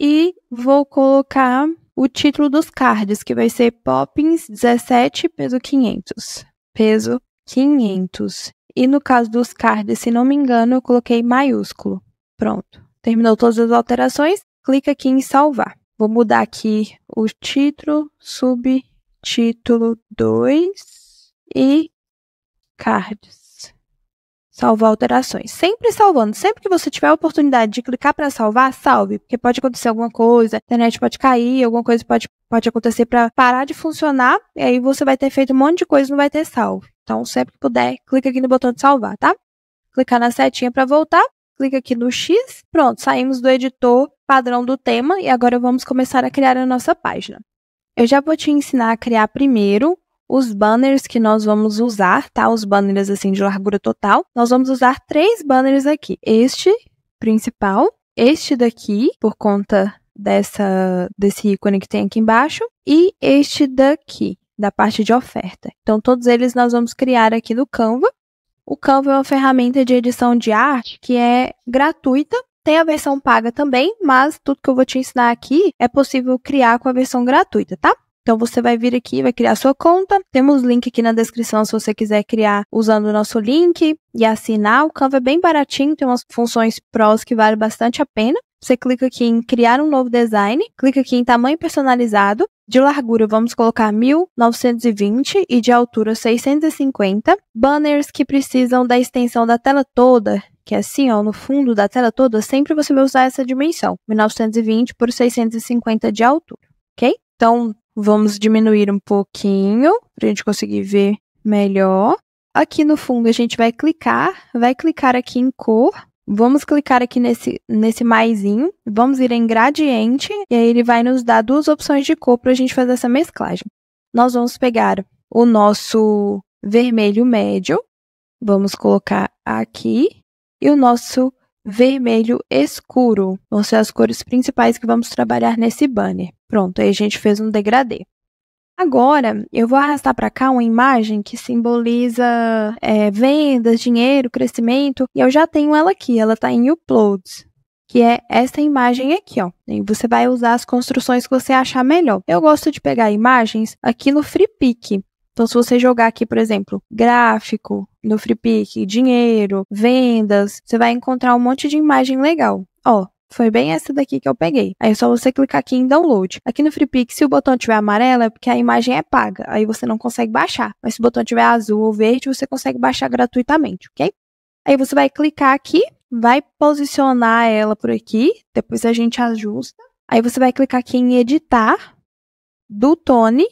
E vou colocar o título dos cards, que vai ser Poppins 17, peso 500. Peso 500. E no caso dos cards, se não me engano, eu coloquei maiúsculo. Pronto. Terminou todas as alterações. Clica aqui em salvar. Vou mudar aqui o título, subtítulo 2 e cards salvar alterações. Sempre salvando. Sempre que você tiver a oportunidade de clicar para salvar, salve, porque pode acontecer alguma coisa, a internet pode cair, alguma coisa pode, pode acontecer para parar de funcionar, e aí você vai ter feito um monte de coisa e não vai ter salvo. Então, sempre que puder, clica aqui no botão de salvar, tá? Clicar na setinha para voltar, clica aqui no X, pronto, saímos do editor padrão do tema e agora vamos começar a criar a nossa página. Eu já vou te ensinar a criar primeiro os banners que nós vamos usar, tá? Os banners assim de largura total. Nós vamos usar três banners aqui. Este principal, este daqui por conta dessa desse ícone que tem aqui embaixo e este daqui da parte de oferta. Então todos eles nós vamos criar aqui no Canva. O Canva é uma ferramenta de edição de arte que é gratuita tem a versão paga também, mas tudo que eu vou te ensinar aqui é possível criar com a versão gratuita, tá? Então você vai vir aqui, vai criar sua conta. Temos link aqui na descrição se você quiser criar usando o nosso link e assinar. O Canva é bem baratinho, tem umas funções prós que vale bastante a pena. Você clica aqui em criar um novo design, clica aqui em tamanho personalizado. De largura, vamos colocar 1920 e de altura 650. Banners que precisam da extensão da tela toda, que é assim, ó, no fundo da tela toda, sempre você vai usar essa dimensão, 1920 por 650 de altura, ok? Então, Vamos diminuir um pouquinho para a gente conseguir ver melhor. Aqui no fundo a gente vai clicar, vai clicar aqui em cor, vamos clicar aqui nesse, nesse maisinho, vamos ir em gradiente e aí ele vai nos dar duas opções de cor para a gente fazer essa mesclagem. Nós vamos pegar o nosso vermelho médio, vamos colocar aqui, e o nosso vermelho escuro. Vão ser as cores principais que vamos trabalhar nesse banner. Pronto, aí a gente fez um degradê. Agora, eu vou arrastar para cá uma imagem que simboliza é, vendas, dinheiro, crescimento, e eu já tenho ela aqui, ela está em uploads que é esta imagem aqui, ó. E você vai usar as construções que você achar melhor. Eu gosto de pegar imagens aqui no FreePic. Então, se você jogar aqui, por exemplo, gráfico no FreePic, dinheiro, vendas, você vai encontrar um monte de imagem legal. Ó, foi bem essa daqui que eu peguei. Aí é só você clicar aqui em download. Aqui no FreePix, se o botão tiver amarelo, é porque a imagem é paga. Aí você não consegue baixar. Mas se o botão tiver azul ou verde, você consegue baixar gratuitamente, ok? Aí você vai clicar aqui, vai posicionar ela por aqui. Depois a gente ajusta. Aí você vai clicar aqui em editar do Tone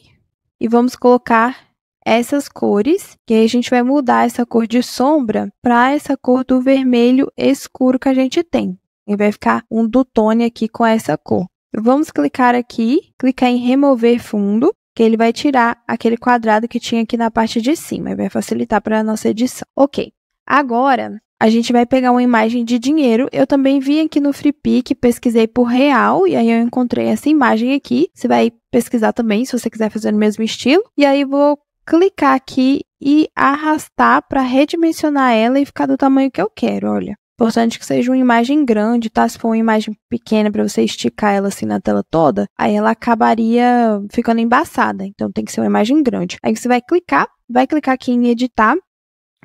e vamos colocar essas cores, que aí a gente vai mudar essa cor de sombra para essa cor do vermelho escuro que a gente tem. E vai ficar um do tony aqui com essa cor. Vamos clicar aqui, clicar em remover fundo, que ele vai tirar aquele quadrado que tinha aqui na parte de cima. E vai facilitar para a nossa edição. Ok. Agora, a gente vai pegar uma imagem de dinheiro. Eu também vim aqui no FreePic, pesquisei por real, e aí eu encontrei essa imagem aqui. Você vai pesquisar também, se você quiser fazer no mesmo estilo. E aí vou clicar aqui e arrastar para redimensionar ela e ficar do tamanho que eu quero, olha. Importante que seja uma imagem grande, tá? Se for uma imagem pequena para você esticar ela assim na tela toda, aí ela acabaria ficando embaçada. Então tem que ser uma imagem grande. Aí você vai clicar, vai clicar aqui em editar,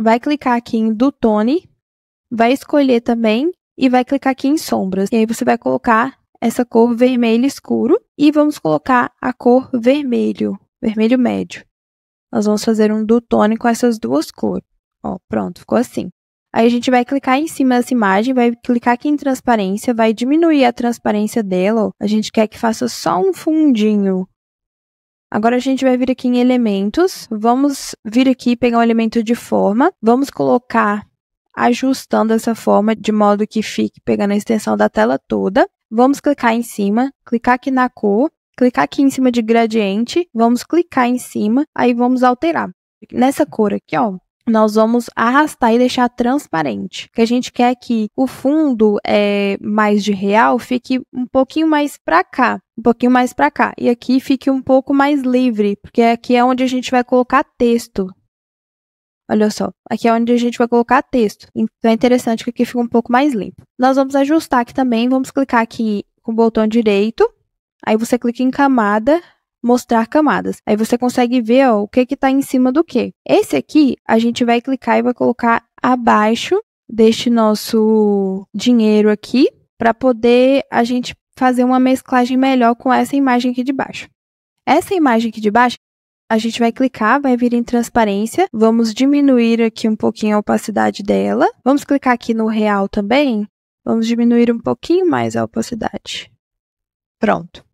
vai clicar aqui em do Tony, vai escolher também e vai clicar aqui em sombras. E aí você vai colocar essa cor vermelho escuro e vamos colocar a cor vermelho, vermelho médio. Nós vamos fazer um do tone com essas duas cores. Ó, pronto, ficou assim. Aí a gente vai clicar em cima dessa imagem, vai clicar aqui em transparência, vai diminuir a transparência dela. A gente quer que faça só um fundinho. Agora a gente vai vir aqui em elementos, vamos vir aqui pegar um elemento de forma, vamos colocar ajustando essa forma de modo que fique pegando a extensão da tela toda. Vamos clicar em cima, clicar aqui na cor, clicar aqui em cima de gradiente, vamos clicar em cima, aí vamos alterar. Nessa cor aqui, ó, nós vamos arrastar e deixar transparente. Que a gente quer é que o fundo é mais de real fique um pouquinho mais para cá, um pouquinho mais para cá e aqui fique um pouco mais livre, porque aqui é onde a gente vai colocar texto. Olha só, aqui é onde a gente vai colocar texto. Então é interessante que aqui fique um pouco mais limpo. Nós vamos ajustar aqui também, vamos clicar aqui com o botão direito. Aí você clica em camada, mostrar camadas. Aí você consegue ver ó, o que está em cima do que. Esse aqui, a gente vai clicar e vai colocar abaixo deste nosso dinheiro aqui, para poder a gente fazer uma mesclagem melhor com essa imagem aqui de baixo. Essa imagem aqui de baixo, a gente vai clicar, vai vir em transparência, vamos diminuir aqui um pouquinho a opacidade dela. Vamos clicar aqui no real também, vamos diminuir um pouquinho mais a opacidade. Pronto.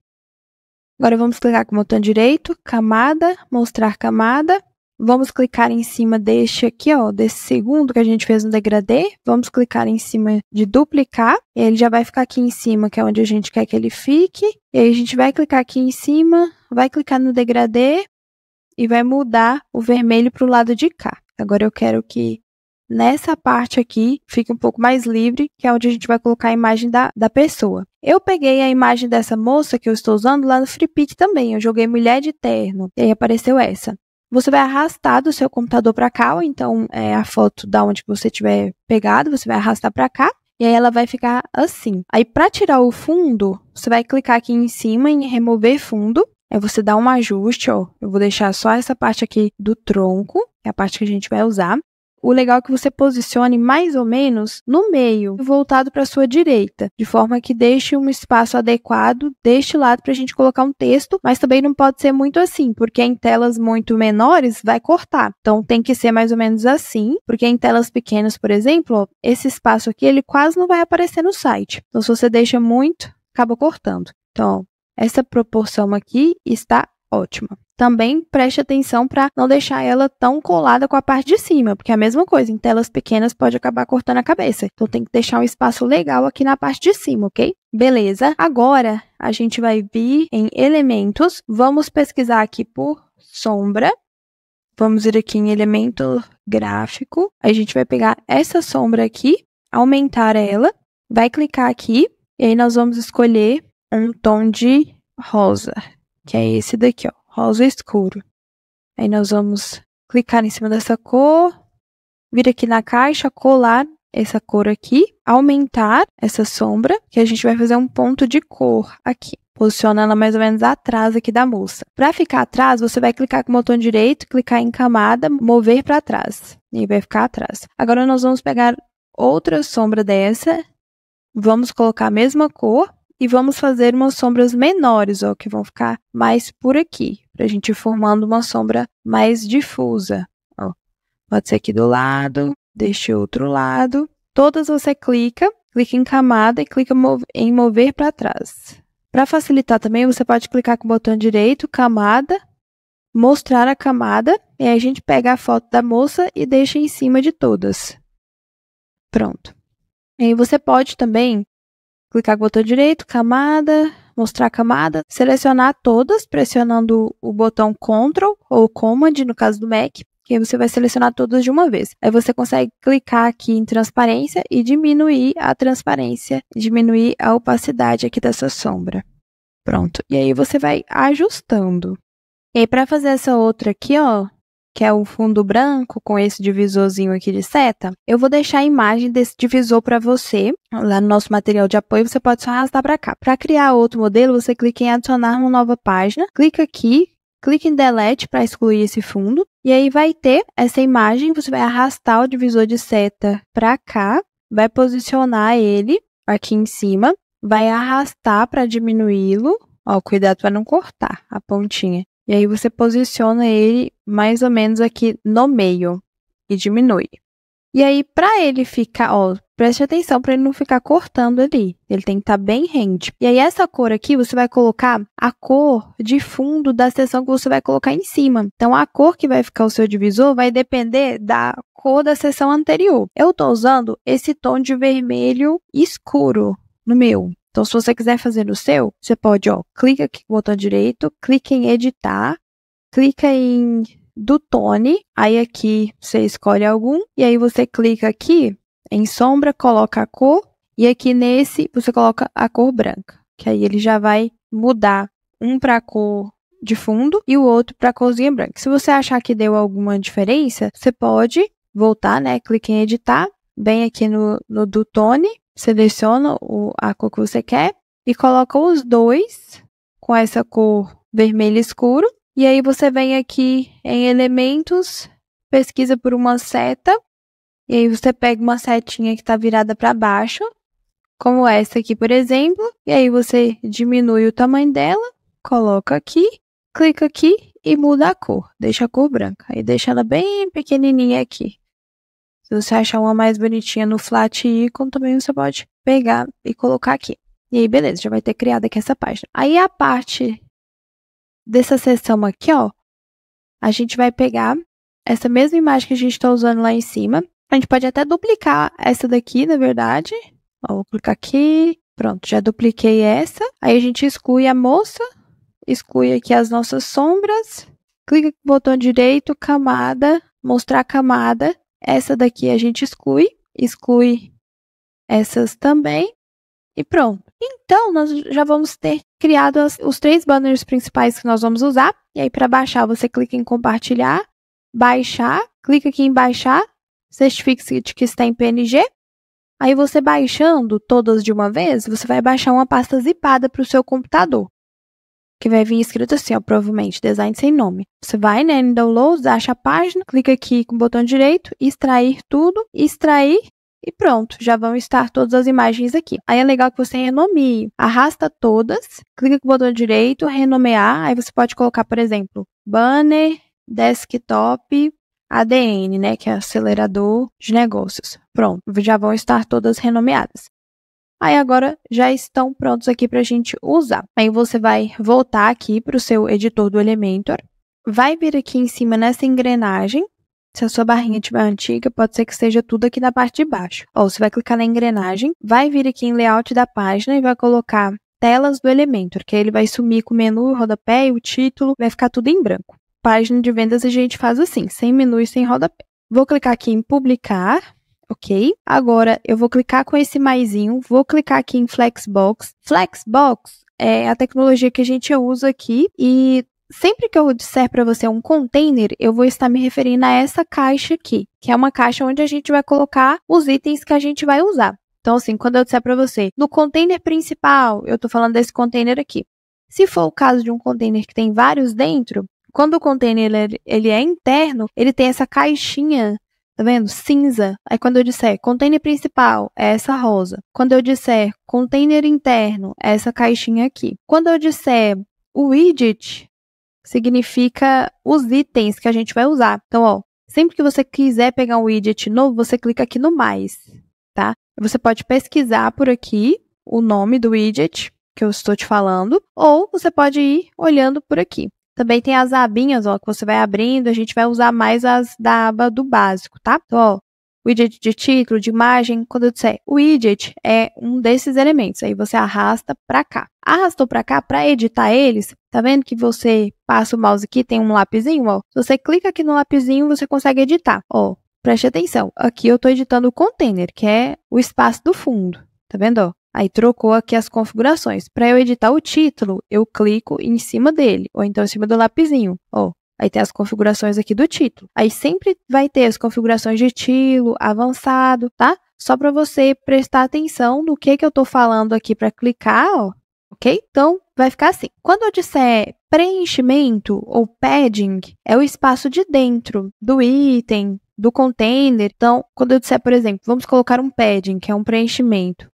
Agora vamos clicar com o botão direito, camada, mostrar camada. Vamos clicar em cima deste aqui, ó, desse segundo que a gente fez no degradê. Vamos clicar em cima de duplicar. Ele já vai ficar aqui em cima, que é onde a gente quer que ele fique. E aí a gente vai clicar aqui em cima, vai clicar no degradê e vai mudar o vermelho para o lado de cá. Agora eu quero que nessa parte aqui fique um pouco mais livre, que é onde a gente vai colocar a imagem da, da pessoa. Eu peguei a imagem dessa moça que eu estou usando lá no FreePic também. Eu joguei mulher de terno e aí apareceu essa. Você vai arrastar do seu computador para cá, ou então é, a foto da onde você tiver pegado, você vai arrastar para cá e aí ela vai ficar assim. Aí para tirar o fundo, você vai clicar aqui em cima em remover fundo. Aí você dá um ajuste, ó. Eu vou deixar só essa parte aqui do tronco, que é a parte que a gente vai usar. O legal é que você posicione mais ou menos no meio, voltado para a sua direita, de forma que deixe um espaço adequado deste lado para a gente colocar um texto, mas também não pode ser muito assim, porque em telas muito menores vai cortar. Então tem que ser mais ou menos assim, porque em telas pequenas, por exemplo, esse espaço aqui ele quase não vai aparecer no site. Então se você deixa muito, acaba cortando. Então, essa proporção aqui está ótima. Também preste atenção para não deixar ela tão colada com a parte de cima, porque é a mesma coisa, em telas pequenas pode acabar cortando a cabeça. Então tem que deixar um espaço legal aqui na parte de cima, ok? Beleza. Agora a gente vai vir em elementos, vamos pesquisar aqui por sombra. Vamos ir aqui em elemento gráfico. A gente vai pegar essa sombra aqui, aumentar ela, vai clicar aqui e aí nós vamos escolher um tom de rosa que é esse daqui, ó, rosa escuro. Aí nós vamos clicar em cima dessa cor, vir aqui na caixa, colar essa cor aqui, aumentar essa sombra, que a gente vai fazer um ponto de cor aqui. posicionando ela mais ou menos atrás aqui da moça. Para ficar atrás, você vai clicar com o botão direito, clicar em camada, mover para trás. E vai ficar atrás. Agora nós vamos pegar outra sombra dessa, vamos colocar a mesma cor e vamos fazer umas sombras menores, ó, que vão ficar mais por aqui, para a gente ir formando uma sombra mais difusa. Ó. Pode ser aqui do lado, deste outro lado. Todas você clica, clica em camada e clica em mover para trás. Para facilitar também, você pode clicar com o botão direito, camada, mostrar a camada, e aí a gente pega a foto da moça e deixa em cima de todas. Pronto. E aí você pode também clicar com o botão direito, camada, mostrar a camada, selecionar todas pressionando o botão Ctrl ou Command no caso do Mac, que aí você vai selecionar todas de uma vez. Aí você consegue clicar aqui em transparência e diminuir a transparência, diminuir a opacidade aqui dessa sombra. Pronto. E aí você vai ajustando. E aí para fazer essa outra aqui, ó, que é o fundo branco com esse divisorzinho aqui de seta, eu vou deixar a imagem desse divisor para você. Lá no nosso material de apoio, você pode só arrastar para cá. Para criar outro modelo, você clica em adicionar uma nova página, clica aqui, clica em delete para excluir esse fundo, e aí vai ter essa imagem, você vai arrastar o divisor de seta para cá, vai posicionar ele aqui em cima, vai arrastar para diminuí-lo, ó, cuidado para não cortar a pontinha. E aí você posiciona ele mais ou menos aqui no meio e diminui. E aí, para ele ficar, ó, preste atenção para ele não ficar cortando ali. Ele tem que estar tá bem rente. E aí, essa cor aqui, você vai colocar a cor de fundo da seção que você vai colocar em cima. Então, a cor que vai ficar o seu divisor vai depender da cor da seção anterior. Eu estou usando esse tom de vermelho escuro no meu. Então, se você quiser fazer no seu, você pode, ó, clica aqui no botão direito, clica em editar, clica em do Tone, aí aqui você escolhe algum, e aí você clica aqui em sombra, coloca a cor, e aqui nesse você coloca a cor branca, que aí ele já vai mudar um para a cor de fundo e o outro para a corzinha branca. Se você achar que deu alguma diferença, você pode voltar, né? clica em editar, bem aqui no, no do Tone, seleciona o, a cor que você quer e coloca os dois com essa cor vermelho escuro. E aí você vem aqui em elementos, pesquisa por uma seta, e aí você pega uma setinha que está virada para baixo, como essa aqui, por exemplo, e aí você diminui o tamanho dela, coloca aqui, clica aqui e muda a cor, deixa a cor branca, e deixa ela bem pequenininha aqui. Se você achar uma mais bonitinha no flat icon, também você pode pegar e colocar aqui. E aí, beleza, já vai ter criado aqui essa página. Aí, a parte dessa seção aqui, ó, a gente vai pegar essa mesma imagem que a gente está usando lá em cima. A gente pode até duplicar essa daqui, na verdade. Ó, vou clicar aqui. Pronto, já dupliquei essa. Aí a gente exclui a moça, exclui aqui as nossas sombras. Clica com o botão direito, camada, mostrar camada. Essa daqui a gente exclui, exclui essas também e pronto. Então, nós já vamos ter criado as, os três banners principais que nós vamos usar. E aí, para baixar, você clica em compartilhar, baixar, clica aqui em baixar, certifique-se que está em PNG. Aí, você baixando todas de uma vez, você vai baixar uma pasta zipada para o seu computador que vai vir escrito assim, ó, provavelmente, design sem nome. Você vai, né, em downloads, acha a página, clica aqui com o botão direito, extrair tudo, extrair e pronto, já vão estar todas as imagens aqui. Aí é legal que você renomeie, arrasta todas, clica com o botão direito, renomear, aí você pode colocar, por exemplo, banner, desktop, ADN, né, que é acelerador de negócios. Pronto, já vão estar todas renomeadas. Aí agora já estão prontos aqui para a gente usar. Aí você vai voltar aqui para o seu editor do Elementor, vai vir aqui em cima nessa engrenagem. Se a sua barrinha tiver antiga, pode ser que seja tudo aqui na parte de baixo. Ou você vai clicar na engrenagem, vai vir aqui em layout da página e vai colocar telas do Elementor, que aí ele vai sumir com o menu, o rodapé e o título, vai ficar tudo em branco. Página de vendas a gente faz assim, sem menu e sem rodapé. Vou clicar aqui em publicar, ok? Agora eu vou clicar com esse maisinho, vou clicar aqui em Flexbox. Flexbox é a tecnologia que a gente usa aqui e sempre que eu disser para você um container, eu vou estar me referindo a essa caixa aqui, que é uma caixa onde a gente vai colocar os itens que a gente vai usar. Então, assim, quando eu disser para você, no container principal, eu estou falando desse container aqui. Se for o caso de um container que tem vários dentro, quando o container ele é interno, ele tem essa caixinha Tá vendo? Cinza. Aí quando eu disser container principal, é essa rosa. Quando eu disser container interno, é essa caixinha aqui. Quando eu disser o widget, significa os itens que a gente vai usar. Então, ó, sempre que você quiser pegar um widget novo, você clica aqui no mais, tá? Você pode pesquisar por aqui o nome do widget que eu estou te falando, ou você pode ir olhando por aqui. Também tem as abinhas, ó, que você vai abrindo, a gente vai usar mais as da aba do básico, tá? Então, ó, widget de título, de imagem, quando eu disser widget, é um desses elementos. Aí você arrasta para cá. Arrastou para cá para editar eles. Tá vendo que você passa o mouse aqui, tem um lapizinho, ó. Se você clica aqui no lapizinho, você consegue editar. Ó, preste atenção. Aqui eu estou editando o container, que é o espaço do fundo. Tá vendo, ó? Aí trocou aqui as configurações. Para eu editar o título, eu clico em cima dele, ou então em cima do lapisinho. Ó, Aí tem as configurações aqui do título. Aí sempre vai ter as configurações de título, avançado, tá? Só para você prestar atenção no que, que eu estou falando aqui para clicar, ó, ok? Então, vai ficar assim. Quando eu disser preenchimento ou padding, é o espaço de dentro do item, do container. Então, quando eu disser, por exemplo, vamos colocar um padding, que é um preenchimento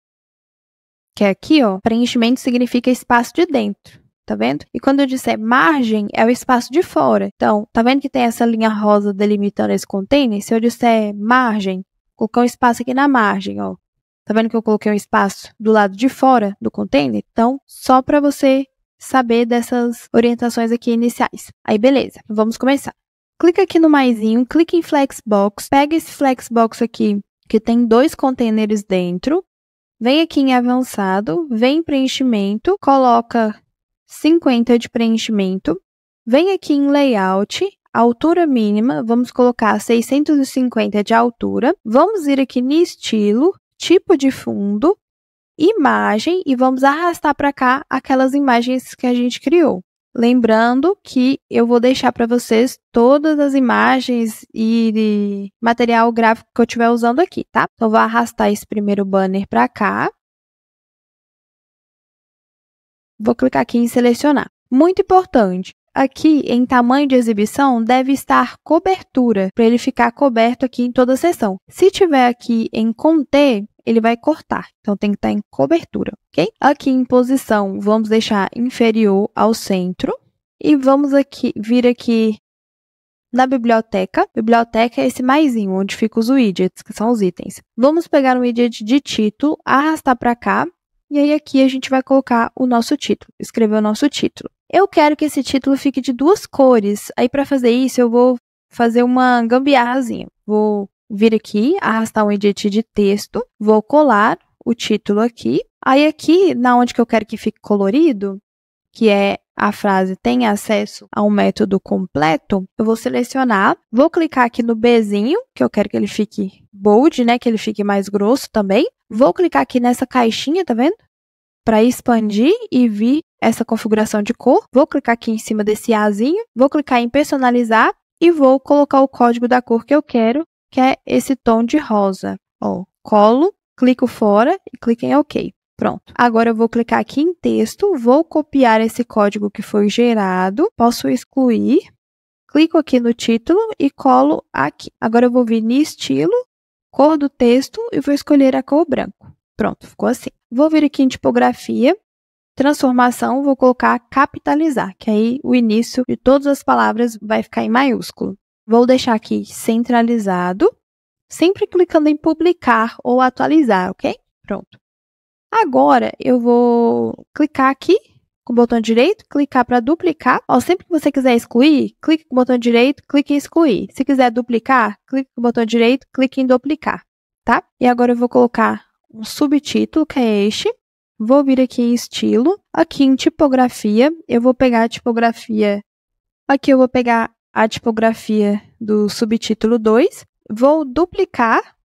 que é aqui, ó, preenchimento significa espaço de dentro tá vendo? E quando eu disser margem, é o espaço de fora. Então, tá vendo que tem essa linha rosa delimitando esse container? Se eu disser margem, colocar um espaço aqui na margem, ó. Tá vendo que eu coloquei um espaço do lado de fora do container? Então, só para você saber dessas orientações aqui iniciais. Aí, beleza, vamos começar. Clica aqui no maisinho, clica em Flexbox, pega esse Flexbox aqui que tem dois containers dentro, Vem aqui em avançado, vem em preenchimento, coloca 50 de preenchimento. Vem aqui em layout, altura mínima, vamos colocar 650 de altura. Vamos ir aqui em estilo, tipo de fundo, imagem e vamos arrastar para cá aquelas imagens que a gente criou. Lembrando que eu vou deixar para vocês todas as imagens e material gráfico que eu estiver usando aqui, tá? Então, vou arrastar esse primeiro banner para cá. Vou clicar aqui em selecionar. Muito importante, Aqui, em tamanho de exibição, deve estar cobertura, para ele ficar coberto aqui em toda a seção. Se tiver aqui em conter, ele vai cortar, então tem que estar em cobertura, ok? Aqui em posição, vamos deixar inferior ao centro. E vamos aqui vir aqui na biblioteca. Biblioteca é esse maisinho, onde ficam os widgets, que são os itens. Vamos pegar um widget de título, arrastar para cá, e aí aqui a gente vai colocar o nosso título, escrever o nosso título. Eu quero que esse título fique de duas cores. Aí para fazer isso eu vou fazer uma gambiarrazinha. Vou vir aqui, arrastar um edit de texto, vou colar o título aqui. Aí aqui, na onde que eu quero que fique colorido, que é a frase tem acesso a um método completo, eu vou selecionar, vou clicar aqui no Bzinho, que eu quero que ele fique bold, né, que ele fique mais grosso também. Vou clicar aqui nessa caixinha, tá vendo? Para expandir e vir essa configuração de cor, vou clicar aqui em cima desse azinho, vou clicar em personalizar e vou colocar o código da cor que eu quero, que é esse tom de rosa. Ó, colo, clico fora e clico em OK. Pronto. Agora eu vou clicar aqui em texto, vou copiar esse código que foi gerado, posso excluir, clico aqui no título e colo aqui. Agora eu vou vir em estilo, cor do texto e vou escolher a cor branco. Pronto, ficou assim. Vou vir aqui em tipografia, transformação, vou colocar capitalizar, que aí o início de todas as palavras vai ficar em maiúsculo. Vou deixar aqui centralizado, sempre clicando em publicar ou atualizar, ok? Pronto. Agora eu vou clicar aqui com o botão direito, clicar para duplicar. Ó, sempre que você quiser excluir, clique com o botão direito, clique em excluir. Se quiser duplicar, clique com o botão direito, clique em duplicar, tá? E agora eu vou colocar um subtítulo, que é este. Vou vir aqui em estilo. Aqui em tipografia, eu vou pegar a tipografia. Aqui eu vou pegar a tipografia do subtítulo 2. Vou duplicar,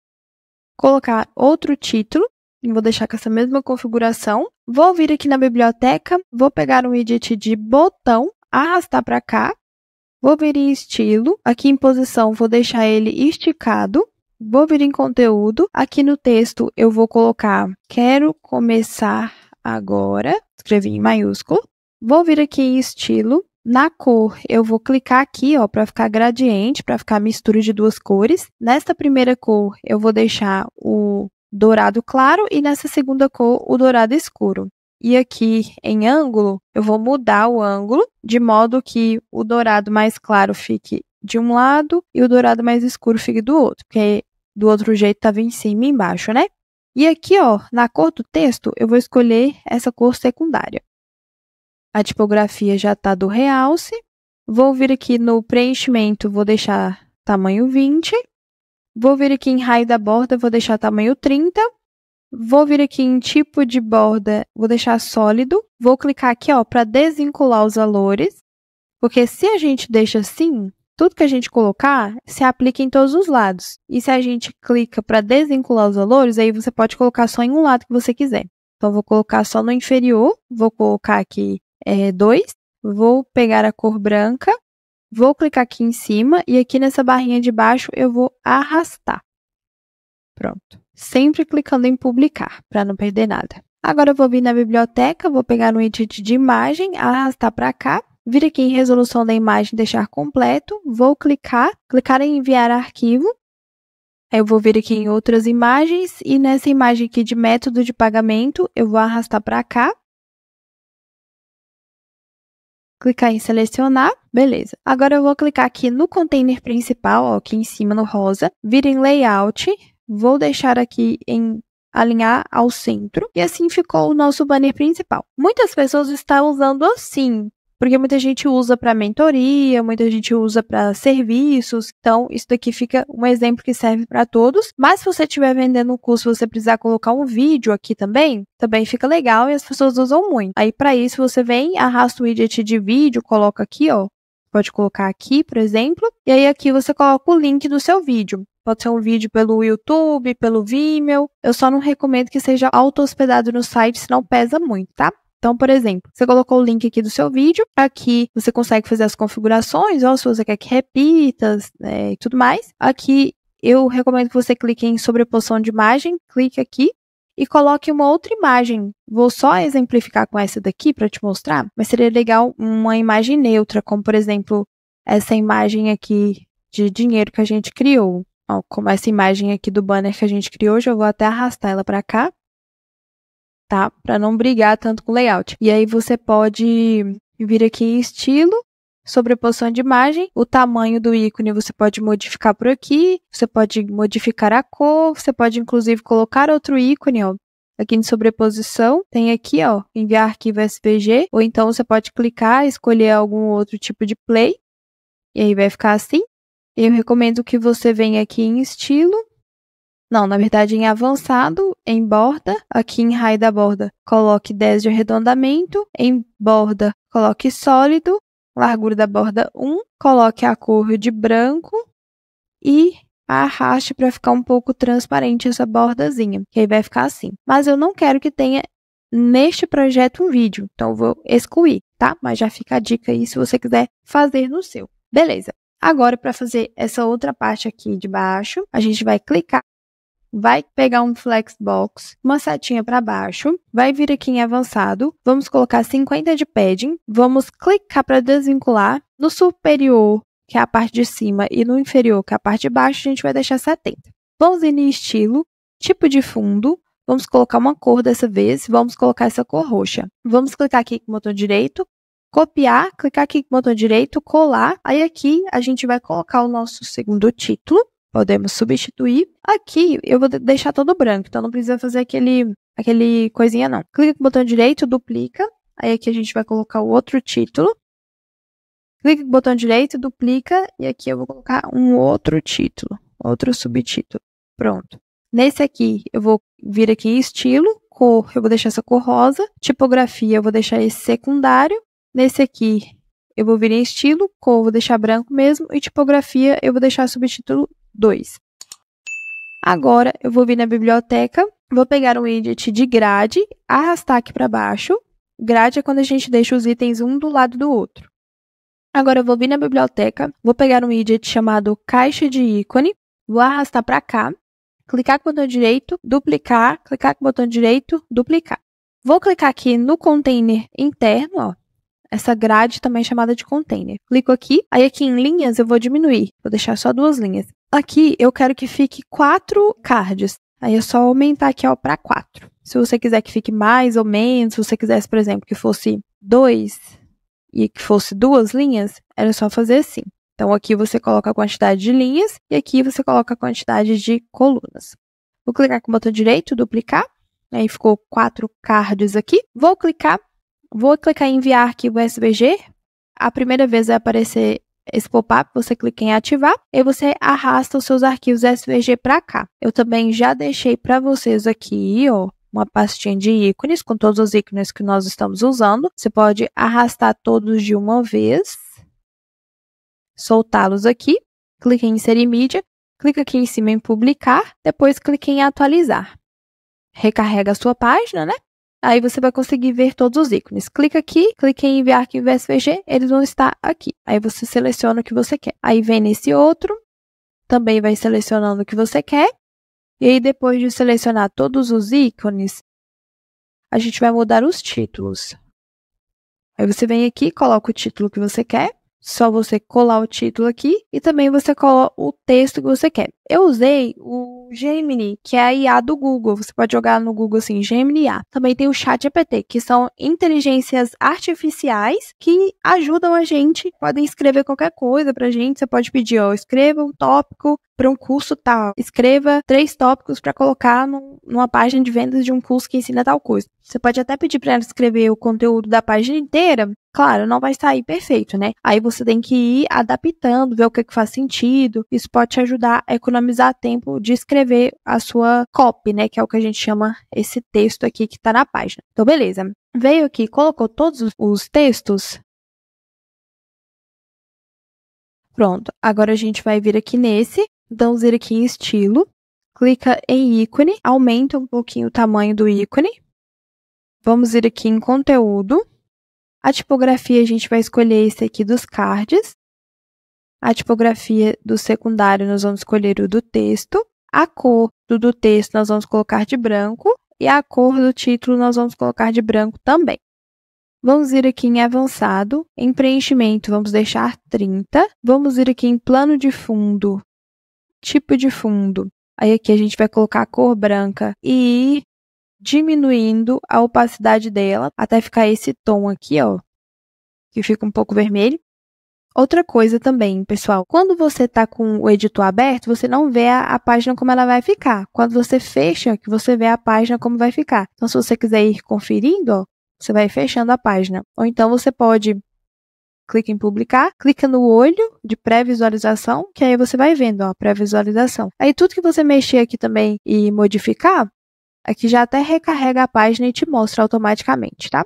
colocar outro título. Vou deixar com essa mesma configuração. Vou vir aqui na biblioteca, vou pegar um edit de botão, arrastar para cá. Vou vir em estilo. Aqui em posição, vou deixar ele esticado. Vou vir em conteúdo. Aqui no texto eu vou colocar quero começar agora. Escrevi em maiúsculo. Vou vir aqui em estilo. Na cor, eu vou clicar aqui, ó, para ficar gradiente, para ficar mistura de duas cores. Nesta primeira cor, eu vou deixar o dourado claro e nessa segunda cor, o dourado escuro. E aqui em ângulo, eu vou mudar o ângulo de modo que o dourado mais claro fique de um lado e o dourado mais escuro fique do outro, porque do outro jeito estava em cima e embaixo, né? E aqui, ó, na cor do texto, eu vou escolher essa cor secundária. A tipografia já está do realce. Vou vir aqui no preenchimento, vou deixar tamanho 20. Vou vir aqui em raio da borda, vou deixar tamanho 30. Vou vir aqui em tipo de borda, vou deixar sólido. Vou clicar aqui, ó, para desvincular os valores. Porque se a gente deixa assim, tudo que a gente colocar se aplica em todos os lados. E se a gente clica para desvincular os valores, aí você pode colocar só em um lado que você quiser. Então, vou colocar só no inferior, vou colocar aqui 2, é, vou pegar a cor branca, vou clicar aqui em cima e aqui nessa barrinha de baixo eu vou arrastar. Pronto. Sempre clicando em publicar, para não perder nada. Agora eu vou vir na biblioteca, vou pegar um edit de imagem, arrastar para cá vir aqui em resolução da imagem, deixar completo, vou clicar, clicar em enviar arquivo, eu vou vir aqui em outras imagens e nessa imagem aqui de método de pagamento, eu vou arrastar para cá. Clicar em selecionar, beleza. Agora eu vou clicar aqui no container principal, ó, aqui em cima no rosa, vir em layout, vou deixar aqui em alinhar ao centro e assim ficou o nosso banner principal. Muitas pessoas estão usando assim, porque muita gente usa para mentoria, muita gente usa para serviços. Então, isso daqui fica um exemplo que serve para todos. Mas se você estiver vendendo um curso, você precisar colocar um vídeo aqui também, também fica legal e as pessoas usam muito. Aí para isso você vem, arrasta o widget de vídeo, coloca aqui, ó, pode colocar aqui, por exemplo, e aí aqui você coloca o link do seu vídeo. Pode ser um vídeo pelo YouTube, pelo Vimeo. Eu só não recomendo que seja auto-hospedado no site, senão pesa muito, tá? Então, por exemplo, você colocou o link aqui do seu vídeo, aqui você consegue fazer as configurações, ou se você quer que repitas né, e tudo mais. Aqui eu recomendo que você clique em sobreposição de imagem, clique aqui e coloque uma outra imagem. Vou só exemplificar com essa daqui para te mostrar, mas seria legal uma imagem neutra, como por exemplo essa imagem aqui de dinheiro que a gente criou. Ó, como essa imagem aqui do banner que a gente criou, já vou até arrastar ela para cá tá? Para não brigar tanto com o layout. E aí você pode vir aqui em estilo, sobreposição de imagem, o tamanho do ícone você pode modificar por aqui, você pode modificar a cor, você pode inclusive colocar outro ícone, ó. Aqui em sobreposição, tem aqui, ó, enviar arquivo SVG, ou então você pode clicar, escolher algum outro tipo de play, e aí vai ficar assim. Eu recomendo que você venha aqui em estilo, não, na verdade, em avançado, em borda, aqui em raio da borda, coloque 10 de arredondamento, em borda, coloque sólido, largura da borda 1, coloque a cor de branco e arraste para ficar um pouco transparente essa bordazinha, que aí vai ficar assim. Mas eu não quero que tenha neste projeto um vídeo, então eu vou excluir, tá? Mas já fica a dica aí se você quiser fazer no seu. Beleza. Agora, para fazer essa outra parte aqui de baixo, a gente vai clicar vai pegar um flexbox, uma setinha para baixo, vai vir aqui em avançado, vamos colocar 50 de padding, vamos clicar para desvincular. No superior, que é a parte de cima, e no inferior, que é a parte de baixo, a gente vai deixar 70. Vamos ir em estilo, tipo de fundo, vamos colocar uma cor dessa vez, vamos colocar essa cor roxa. Vamos clicar aqui com o botão direito, copiar, clicar aqui com o botão direito, colar. Aí aqui a gente vai colocar o nosso segundo título podemos substituir. Aqui eu vou deixar todo branco, então não precisa fazer aquele, aquele coisinha não. Clica com o botão direito, duplica. Aí aqui a gente vai colocar o outro título. Clica com o botão direito, duplica. E aqui eu vou colocar um outro título, outro subtítulo. Pronto. Nesse aqui eu vou vir aqui estilo, cor, eu vou deixar essa cor rosa. Tipografia, eu vou deixar esse secundário. Nesse aqui eu vou vir em estilo, cor, vou deixar branco mesmo. E tipografia, eu vou deixar subtítulo 2. Agora eu vou vir na biblioteca, vou pegar um edit de grade, arrastar aqui para baixo. Grade é quando a gente deixa os itens um do lado do outro. Agora eu vou vir na biblioteca, vou pegar um edit chamado caixa de ícone, vou arrastar para cá, clicar com o botão direito, duplicar, clicar com o botão direito, duplicar. Vou clicar aqui no container interno, ó, essa grade também é chamada de container. Clico aqui, aí aqui em linhas eu vou diminuir, vou deixar só duas linhas. Aqui eu quero que fique quatro cards. Aí é só aumentar aqui para quatro. Se você quiser que fique mais ou menos, se você quisesse, por exemplo, que fosse dois e que fosse duas linhas, era só fazer assim. Então aqui você coloca a quantidade de linhas e aqui você coloca a quantidade de colunas. Vou clicar com o botão direito, duplicar. Aí ficou quatro cards aqui. Vou clicar, vou clicar em enviar arquivo SVG. A primeira vez vai aparecer esse pop-up, você clica em ativar e você arrasta os seus arquivos SVG para cá. Eu também já deixei para vocês aqui, ó, uma pastinha de ícones com todos os ícones que nós estamos usando. Você pode arrastar todos de uma vez, soltá-los aqui, clica em inserir mídia, clica aqui em cima em publicar, depois clica em atualizar. Recarrega a sua página, né? Aí você vai conseguir ver todos os ícones. Clica aqui, clica em enviar arquivo SVG, eles vão estar aqui. Aí você seleciona o que você quer. Aí vem nesse outro, também vai selecionando o que você quer. E aí depois de selecionar todos os ícones, a gente vai mudar os títulos. Aí você vem aqui, coloca o título que você quer só você colar o título aqui e também você cola o texto que você quer. Eu usei o Gemini, que é a IA do Google. Você pode jogar no Google assim, Gemini IA. Também tem o ChatGPT, que são inteligências artificiais que ajudam a gente, podem escrever qualquer coisa pra gente. Você pode pedir, ó, escreva um tópico para um curso tal. Escreva três tópicos para colocar no, numa página de vendas de um curso que ensina tal coisa. Você pode até pedir para ela escrever o conteúdo da página inteira. Claro, não vai sair perfeito, né? Aí você tem que ir adaptando, ver o que, que faz sentido. Isso pode te ajudar a economizar tempo de escrever a sua copy, né? Que é o que a gente chama esse texto aqui que está na página. Então, beleza. Veio aqui, colocou todos os textos, Pronto, agora a gente vai vir aqui nesse então, vamos vir aqui em estilo, clica em ícone, aumenta um pouquinho o tamanho do ícone. Vamos ir aqui em conteúdo. A tipografia a gente vai escolher esse aqui dos cards. A tipografia do secundário nós vamos escolher o do texto. A cor do, do texto nós vamos colocar de branco e a cor do título nós vamos colocar de branco também. Vamos ir aqui em avançado, em preenchimento vamos deixar 30, vamos ir aqui em plano de fundo, tipo de fundo. Aí aqui a gente vai colocar a cor branca e ir diminuindo a opacidade dela até ficar esse tom aqui, ó, que fica um pouco vermelho. Outra coisa também, pessoal, quando você está com o editor aberto, você não vê a, a, página como ela vai ficar. Quando você fecha, que você vê a página como vai ficar. Então, se você quiser ir conferindo, ó, você vai fechando a página. Ou então você pode clica em publicar, clica no olho de pré-visualização, que aí você vai vendo, ó, pré-visualização. Aí tudo que você mexer aqui também e modificar, aqui já até recarrega a página e te mostra automaticamente, tá?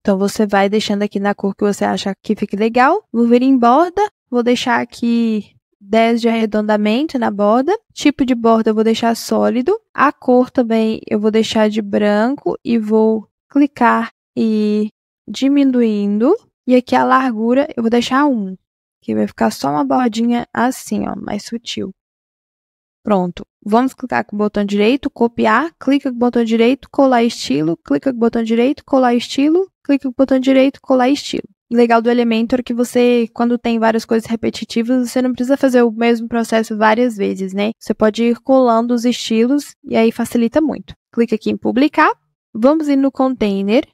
Então você vai deixando aqui na cor que você acha que fique legal. Vou vir em borda, vou deixar aqui 10 de arredondamento na borda. Tipo de borda eu vou deixar sólido. A cor também eu vou deixar de branco e vou clicar e diminuindo. E aqui a largura eu vou deixar 1, que vai ficar só uma bordinha assim, ó, mais sutil. Pronto. Vamos clicar com o botão direito, copiar, clica com o botão direito, colar estilo, clica com o botão direito, colar estilo, clica com o botão direito, colar estilo. O legal do Elementor é que você, quando tem várias coisas repetitivas, você não precisa fazer o mesmo processo várias vezes, né? Você pode ir colando os estilos e aí facilita muito. Clica aqui em publicar. Vamos ir no container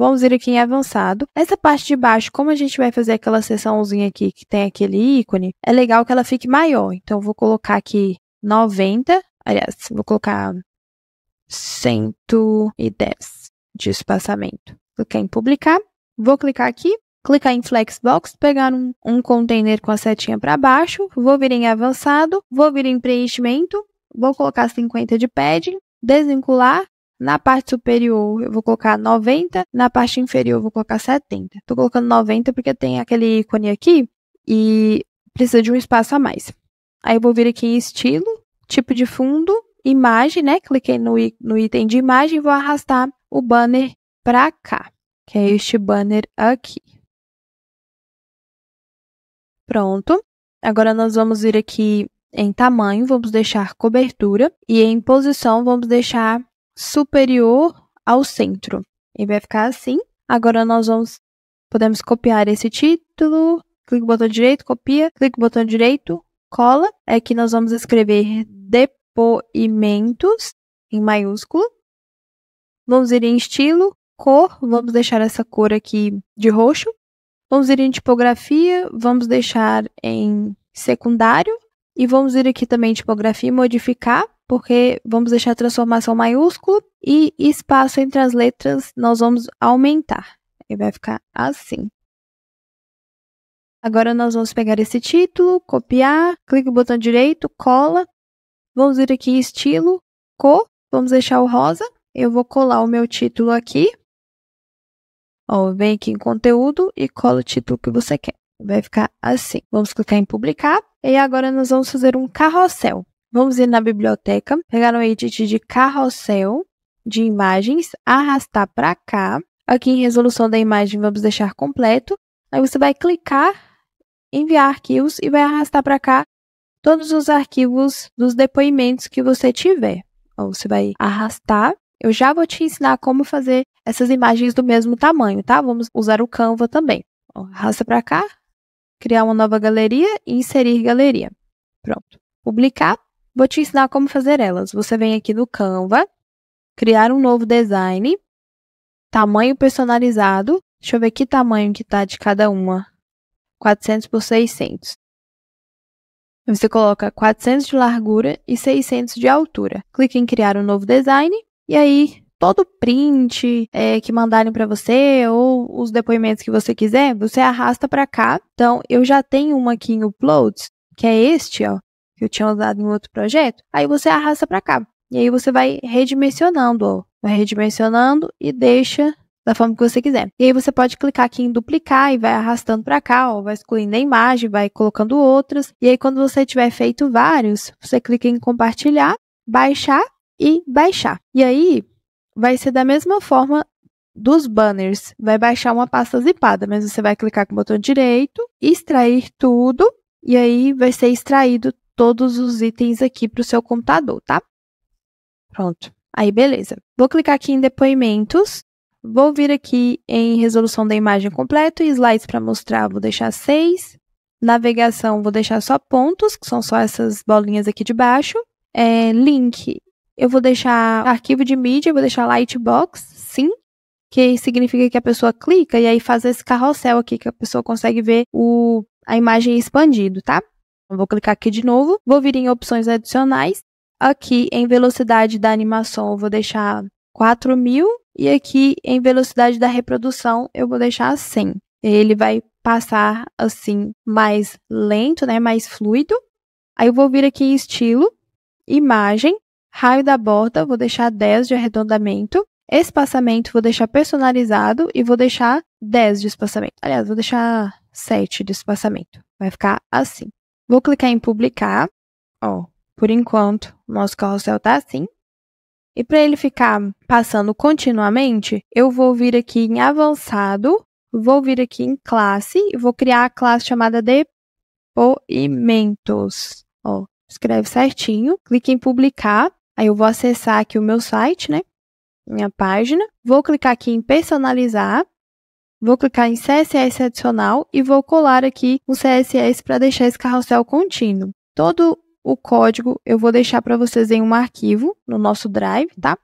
Vamos vir aqui em avançado. Essa parte de baixo, como a gente vai fazer aquela seçãozinha aqui que tem aquele ícone, é legal que ela fique maior. Então, vou colocar aqui 90, aliás, vou colocar 110 de espaçamento. Clicar em publicar, vou clicar aqui, clicar em Flexbox, pegar um, um container com a setinha para baixo, vou vir em avançado, vou vir em preenchimento, vou colocar 50 de padding, desvincular, na parte superior, eu vou colocar 90. Na parte inferior, eu vou colocar 70. Estou colocando 90 porque tem aquele ícone aqui e precisa de um espaço a mais. Aí eu vou vir aqui em estilo, tipo de fundo, imagem, né? Cliquei no, no item de imagem e vou arrastar o banner para cá, que é este banner aqui. Pronto. Agora nós vamos vir aqui em tamanho, vamos deixar cobertura e em posição vamos deixar superior ao centro. E vai ficar assim. Agora nós vamos podemos copiar esse título, clique no botão direito, copia, clique no botão direito, cola. é que nós vamos escrever depoimentos em maiúsculo. Vamos ir em estilo, cor, vamos deixar essa cor aqui de roxo. Vamos ir em tipografia, vamos deixar em secundário. E vamos ir aqui também em tipografia e modificar porque vamos deixar a transformação maiúscula e espaço entre as letras nós vamos aumentar. E vai ficar assim. Agora nós vamos pegar esse título, copiar, clica no botão direito, cola. Vamos vir aqui em estilo, cor, vamos deixar o rosa. Eu vou colar o meu título aqui. Ó, vem aqui em conteúdo e cola o título que você quer. Vai ficar assim. Vamos clicar em publicar. E agora nós vamos fazer um carrossel. Vamos ir na biblioteca, pegar um edit de carrossel de imagens, arrastar para cá. Aqui em resolução da imagem vamos deixar completo. Aí você vai clicar, enviar arquivos e vai arrastar para cá todos os arquivos dos depoimentos que você tiver. Ou você vai arrastar. Eu já vou te ensinar como fazer essas imagens do mesmo tamanho, tá? Vamos usar o Canva também. Ó, arrasta para cá, criar uma nova galeria e inserir galeria. Pronto. Publicar. Vou te ensinar como fazer elas. Você vem aqui no Canva, criar um novo design, tamanho personalizado. Deixa eu ver que tamanho que tá de cada uma. 400 por 600. Você coloca 400 de largura e 600 de altura. Clique em criar um novo design e aí todo print é, que mandarem para você ou os depoimentos que você quiser, você arrasta para cá. Então eu já tenho uma aqui em Uploads, que é este, ó que eu tinha usado em outro projeto, aí você arrasta para cá. E aí você vai redimensionando, ó. Vai redimensionando e deixa da forma que você quiser. E aí você pode clicar aqui em duplicar e vai arrastando para cá, ó, vai excluindo a imagem, vai colocando outras. E aí quando você tiver feito vários, você clica em compartilhar, baixar e baixar. E aí vai ser da mesma forma dos banners. Vai baixar uma pasta zipada, mas você vai clicar com o botão direito, extrair tudo e aí vai ser extraído todos os itens aqui para o seu computador, tá? Pronto. Aí, beleza. Vou clicar aqui em depoimentos. Vou vir aqui em resolução da imagem completo e slides para mostrar, vou deixar 6. Navegação, vou deixar só pontos, que são só essas bolinhas aqui de baixo. É, link, eu vou deixar arquivo de mídia, vou deixar lightbox, sim, que significa que a pessoa clica e aí faz esse carrossel aqui, que a pessoa consegue ver o, a imagem expandido, tá? Então, vou clicar aqui de novo, vou vir em opções adicionais. Aqui em velocidade da animação eu vou deixar 4000 e aqui em velocidade da reprodução eu vou deixar 100. Ele vai passar assim mais lento, né, mais fluido. Aí eu vou vir aqui em estilo, imagem, raio da borda, vou deixar 10 de arredondamento, espaçamento vou deixar personalizado e vou deixar 10 de espaçamento. Aliás, vou deixar 7 de espaçamento. Vai ficar assim. Vou clicar em publicar. Ó, por enquanto, nosso carrossel está assim. E para ele ficar passando continuamente, eu vou vir aqui em avançado, vou vir aqui em classe e vou criar a classe chamada depoimentos. Ó, escreve certinho, clique em publicar, aí eu vou acessar aqui o meu site, né? Minha página. Vou clicar aqui em personalizar Vou clicar em CSS adicional e vou colar aqui um CSS para deixar esse carrossel contínuo. Todo o código eu vou deixar para vocês em um arquivo no nosso Drive, tá?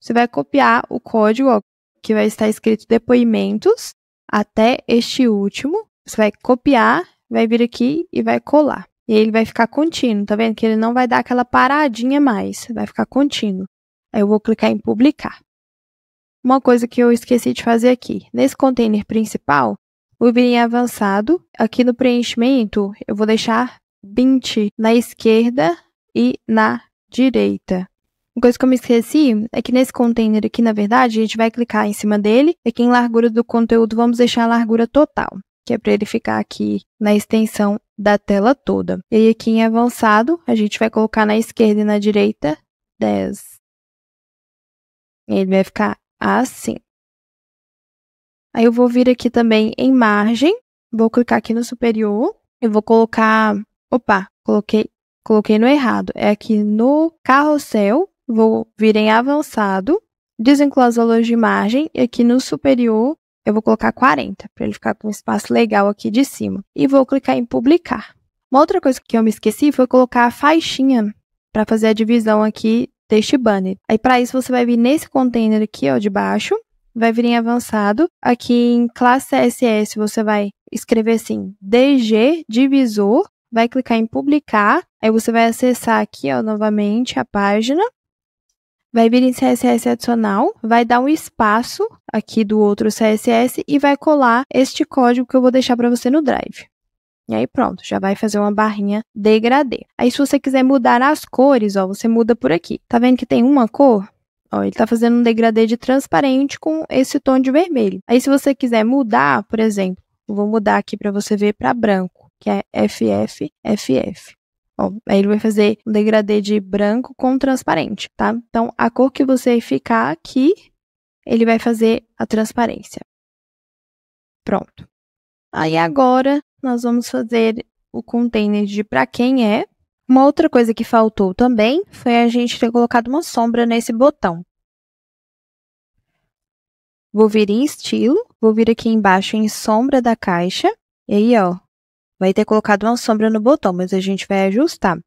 Você vai copiar o código ó, que vai estar escrito depoimentos até este último. Você vai copiar, vai vir aqui e vai colar. E aí ele vai ficar contínuo, tá vendo? Que ele não vai dar aquela paradinha mais, vai ficar contínuo. Aí eu vou clicar em publicar. Uma coisa que eu esqueci de fazer aqui. Nesse container principal, o virinha avançado, aqui no preenchimento, eu vou deixar 20 na esquerda e na direita. Uma coisa que eu me esqueci é que nesse container aqui, na verdade, a gente vai clicar em cima dele e aqui em largura do conteúdo vamos deixar a largura total, que é para ele ficar aqui na extensão da tela toda. E aqui em avançado, a gente vai colocar na esquerda e na direita 10. Ele vai ficar assim. Aí eu vou vir aqui também em margem, vou clicar aqui no superior e vou colocar, opa, coloquei, coloquei no errado, é aqui no carrossel, vou vir em avançado, desenclosuras de margem e aqui no superior eu vou colocar 40 para ele ficar com um espaço legal aqui de cima e vou clicar em publicar. Uma outra coisa que eu me esqueci foi colocar a faixinha para fazer a divisão aqui deste banner. Aí para isso você vai vir nesse container aqui, ó, de baixo, vai vir em avançado. Aqui em classe CSS você vai escrever assim, DG divisor, vai clicar em publicar, aí você vai acessar aqui, ó, novamente a página. Vai vir em CSS adicional, vai dar um espaço aqui do outro CSS e vai colar este código que eu vou deixar para você no Drive. E aí pronto, já vai fazer uma barrinha degradê. Aí se você quiser mudar as cores, ó, você muda por aqui. Tá vendo que tem uma cor? Ó, ele tá fazendo um degradê de transparente com esse tom de vermelho. Aí se você quiser mudar, por exemplo, vou mudar aqui para você ver para branco, que é FF, FF. Bom, aí ele vai fazer um degradê de branco com transparente, tá? Então, a cor que você ficar aqui, ele vai fazer a transparência. Pronto. Aí agora nós vamos fazer o container de para quem é. Uma outra coisa que faltou também foi a gente ter colocado uma sombra nesse botão. Vou vir em estilo, vou vir aqui embaixo em sombra da caixa. E aí, ó, vai ter colocado uma sombra no botão, mas a gente vai ajustar.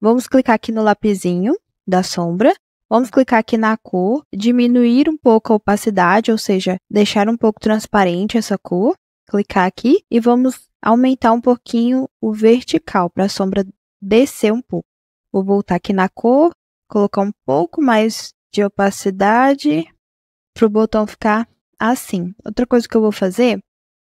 Vamos clicar aqui no lapisinho da sombra. Vamos clicar aqui na cor, diminuir um pouco a opacidade, ou seja, deixar um pouco transparente essa cor clicar aqui e vamos aumentar um pouquinho o vertical para a sombra descer um pouco. Vou voltar aqui na cor, colocar um pouco mais de opacidade para o botão ficar assim. Outra coisa que eu vou fazer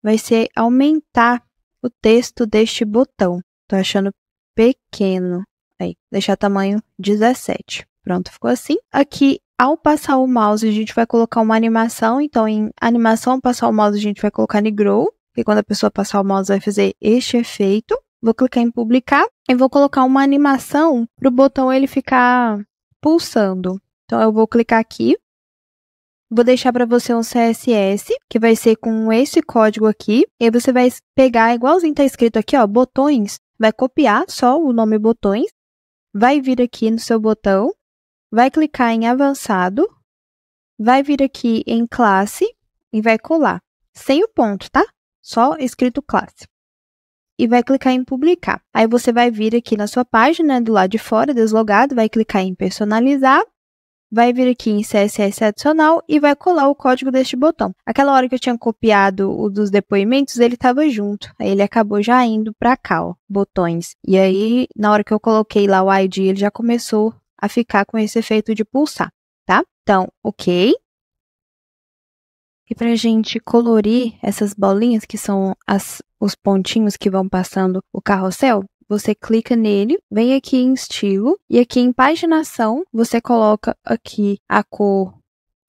vai ser aumentar o texto deste botão. Estou achando pequeno. Aí, deixar tamanho 17. Pronto, ficou assim. Aqui ao passar o mouse, a gente vai colocar uma animação. Então, em animação, passar o mouse, a gente vai colocar Negrow, que quando a pessoa passar o mouse vai fazer este efeito. Vou clicar em publicar e vou colocar uma animação para o botão ele ficar pulsando. Então, eu vou clicar aqui. Vou deixar para você um CSS, que vai ser com esse código aqui. E aí você vai pegar, igualzinho tá escrito aqui, ó, botões. Vai copiar só o nome botões. Vai vir aqui no seu botão vai clicar em avançado, vai vir aqui em classe e vai colar, sem o ponto, tá? Só escrito classe. E vai clicar em publicar. Aí você vai vir aqui na sua página do lado de fora, deslogado, vai clicar em personalizar vai vir aqui em CSS adicional e vai colar o código deste botão. Aquela hora que eu tinha copiado o dos depoimentos, ele estava junto. Aí ele acabou já indo para cá, ó, botões. E aí, na hora que eu coloquei lá o ID, ele já começou a ficar com esse efeito de pulsar, tá? Então, ok. E para a gente colorir essas bolinhas, que são as, os pontinhos que vão passando o carrossel, você clica nele, vem aqui em estilo e aqui em paginação você coloca aqui a cor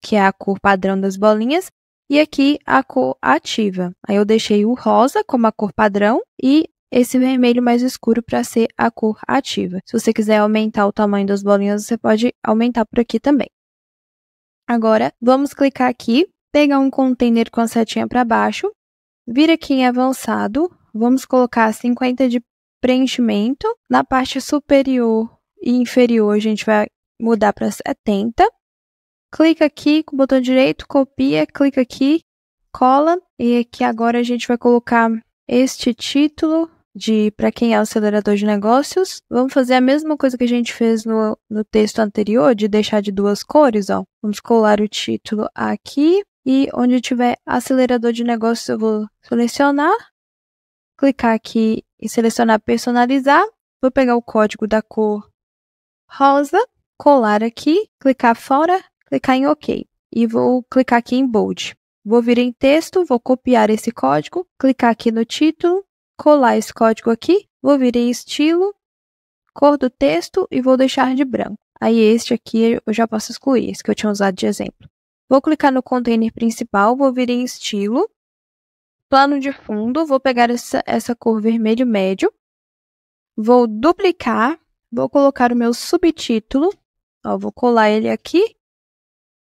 que é a cor padrão das bolinhas e aqui a cor ativa. Aí eu deixei o rosa como a cor padrão e esse vermelho mais escuro para ser a cor ativa. Se você quiser aumentar o tamanho das bolinhas, você pode aumentar por aqui também. Agora, vamos clicar aqui, pegar um container com a setinha para baixo, vir aqui em avançado, vamos colocar 50 de preenchimento. Na parte superior e inferior, a gente vai mudar para 70. Clica aqui com o botão direito, copia, clica aqui, cola. E aqui agora a gente vai colocar este título de para quem é o acelerador de negócios, vamos fazer a mesma coisa que a gente fez no, no texto anterior, de deixar de duas cores, ó. Vamos colar o título aqui e onde tiver acelerador de negócios eu vou selecionar, clicar aqui e selecionar personalizar, vou pegar o código da cor rosa, colar aqui, clicar fora, clicar em OK e vou clicar aqui em bold. Vou vir em texto, vou copiar esse código, clicar aqui no título, colar esse código aqui, vou vir em estilo, cor do texto e vou deixar de branco. Aí este aqui eu já posso excluir, esse que eu tinha usado de exemplo. Vou clicar no container principal, vou vir em estilo, plano de fundo, vou pegar essa, essa cor vermelho médio, vou duplicar, vou colocar o meu subtítulo, ó, vou colar ele aqui,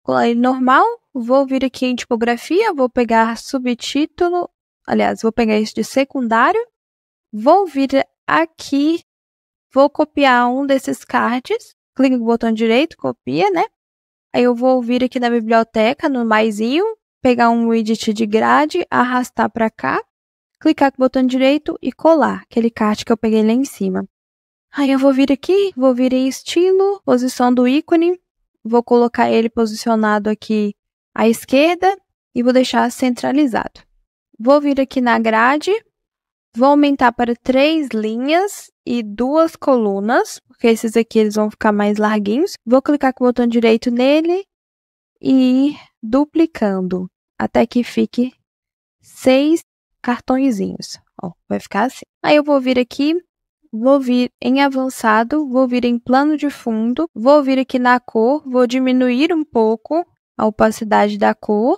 colar ele normal, vou vir aqui em tipografia, vou pegar subtítulo aliás, vou pegar isso de secundário, vou vir aqui, vou copiar um desses cards, clica no botão direito, copia, né? Aí eu vou vir aqui na biblioteca, no maisinho, pegar um widget de grade, arrastar para cá, clicar com o botão direito e colar, aquele card que eu peguei lá em cima. Aí eu vou vir aqui, vou vir em estilo, posição do ícone, vou colocar ele posicionado aqui à esquerda e vou deixar centralizado. Vou vir aqui na grade, vou aumentar para três linhas e duas colunas, porque esses aqui eles vão ficar mais larguinhos. Vou clicar com o botão direito nele e ir duplicando até que fique seis cartõezinhos. Ó, vai ficar assim. Aí eu vou vir aqui, vou vir em avançado, vou vir em plano de fundo, vou vir aqui na cor, vou diminuir um pouco a opacidade da cor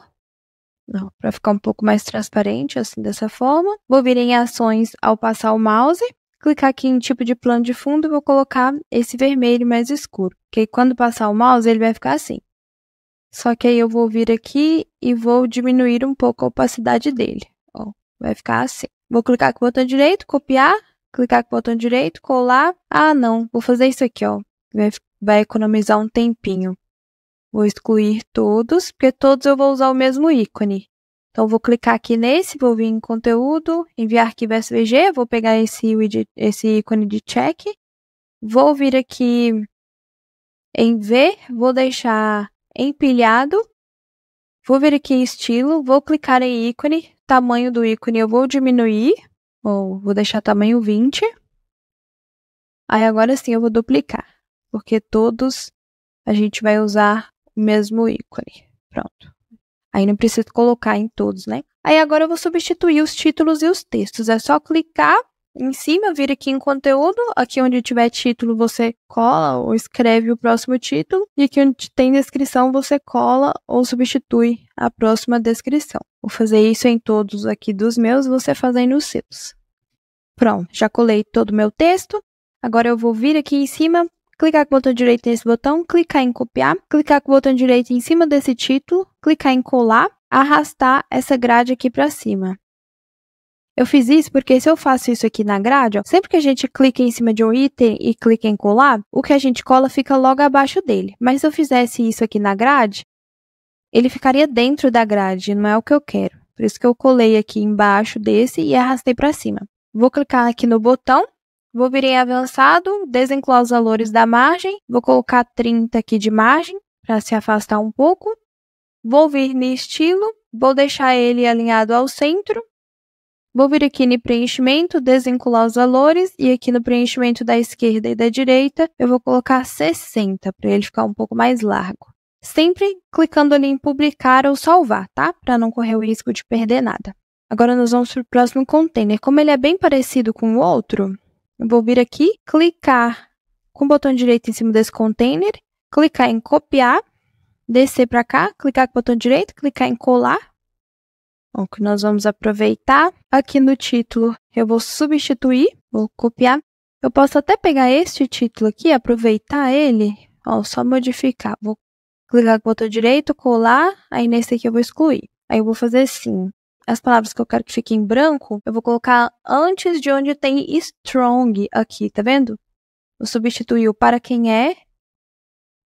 para ficar um pouco mais transparente, assim, dessa forma. Vou vir em ações ao passar o mouse, clicar aqui em tipo de plano de fundo vou colocar esse vermelho mais escuro, que quando passar o mouse ele vai ficar assim. Só que aí eu vou vir aqui e vou diminuir um pouco a opacidade dele. Ó, vai ficar assim. Vou clicar com o botão direito, copiar, clicar com o botão direito, colar. Ah, não, vou fazer isso aqui, ó. Vai, vai economizar um tempinho. Vou excluir todos, porque todos eu vou usar o mesmo ícone. Então, vou clicar aqui nesse, vou vir em conteúdo, enviar arquivo SVG, vou pegar esse, esse ícone de check, vou vir aqui em V, vou deixar empilhado, vou vir aqui em estilo, vou clicar em ícone, tamanho do ícone eu vou diminuir, ou vou deixar tamanho 20. Aí agora sim eu vou duplicar, porque todos a gente vai usar mesmo ícone. Pronto. Aí não preciso colocar em todos, né? Aí agora eu vou substituir os títulos e os textos. É só clicar em cima, vir aqui em conteúdo, aqui onde tiver título você cola ou escreve o próximo título, e aqui onde tem descrição você cola ou substitui a próxima descrição. Vou fazer isso em todos aqui dos meus, você fazendo os seus. Pronto, já colei todo o meu texto. Agora eu vou vir aqui em cima, clicar com o botão direito nesse botão, clicar em copiar, clicar com o botão direito em cima desse título, clicar em colar, arrastar essa grade aqui para cima. Eu fiz isso porque se eu faço isso aqui na grade, ó, sempre que a gente clica em cima de um item e clica em colar, o que a gente cola fica logo abaixo dele. Mas se eu fizesse isso aqui na grade, ele ficaria dentro da grade, não é o que eu quero. Por isso que eu colei aqui embaixo desse e arrastei para cima. Vou clicar aqui no botão Vou vir em avançado, desenclar os valores da margem. Vou colocar 30 aqui de margem para se afastar um pouco. Vou vir em estilo, vou deixar ele alinhado ao centro. Vou vir aqui no preenchimento, desenclar os valores e aqui no preenchimento da esquerda e da direita eu vou colocar 60 para ele ficar um pouco mais largo. Sempre clicando ali em publicar ou salvar, tá? Para não correr o risco de perder nada. Agora nós vamos para o próximo container. Como ele é bem parecido com o outro, eu vou vir aqui, clicar com o botão direito em cima desse container, clicar em copiar, descer para cá, clicar com o botão direito, clicar em colar. O que nós vamos aproveitar aqui no título, eu vou substituir, vou copiar. Eu posso até pegar este título aqui, aproveitar ele, ó, só modificar. Vou clicar com o botão direito, colar, aí nesse aqui eu vou excluir. Aí eu vou fazer assim, as palavras que eu quero que fiquem em branco, eu vou colocar antes de onde tem strong aqui, tá vendo? Eu substituí o para quem é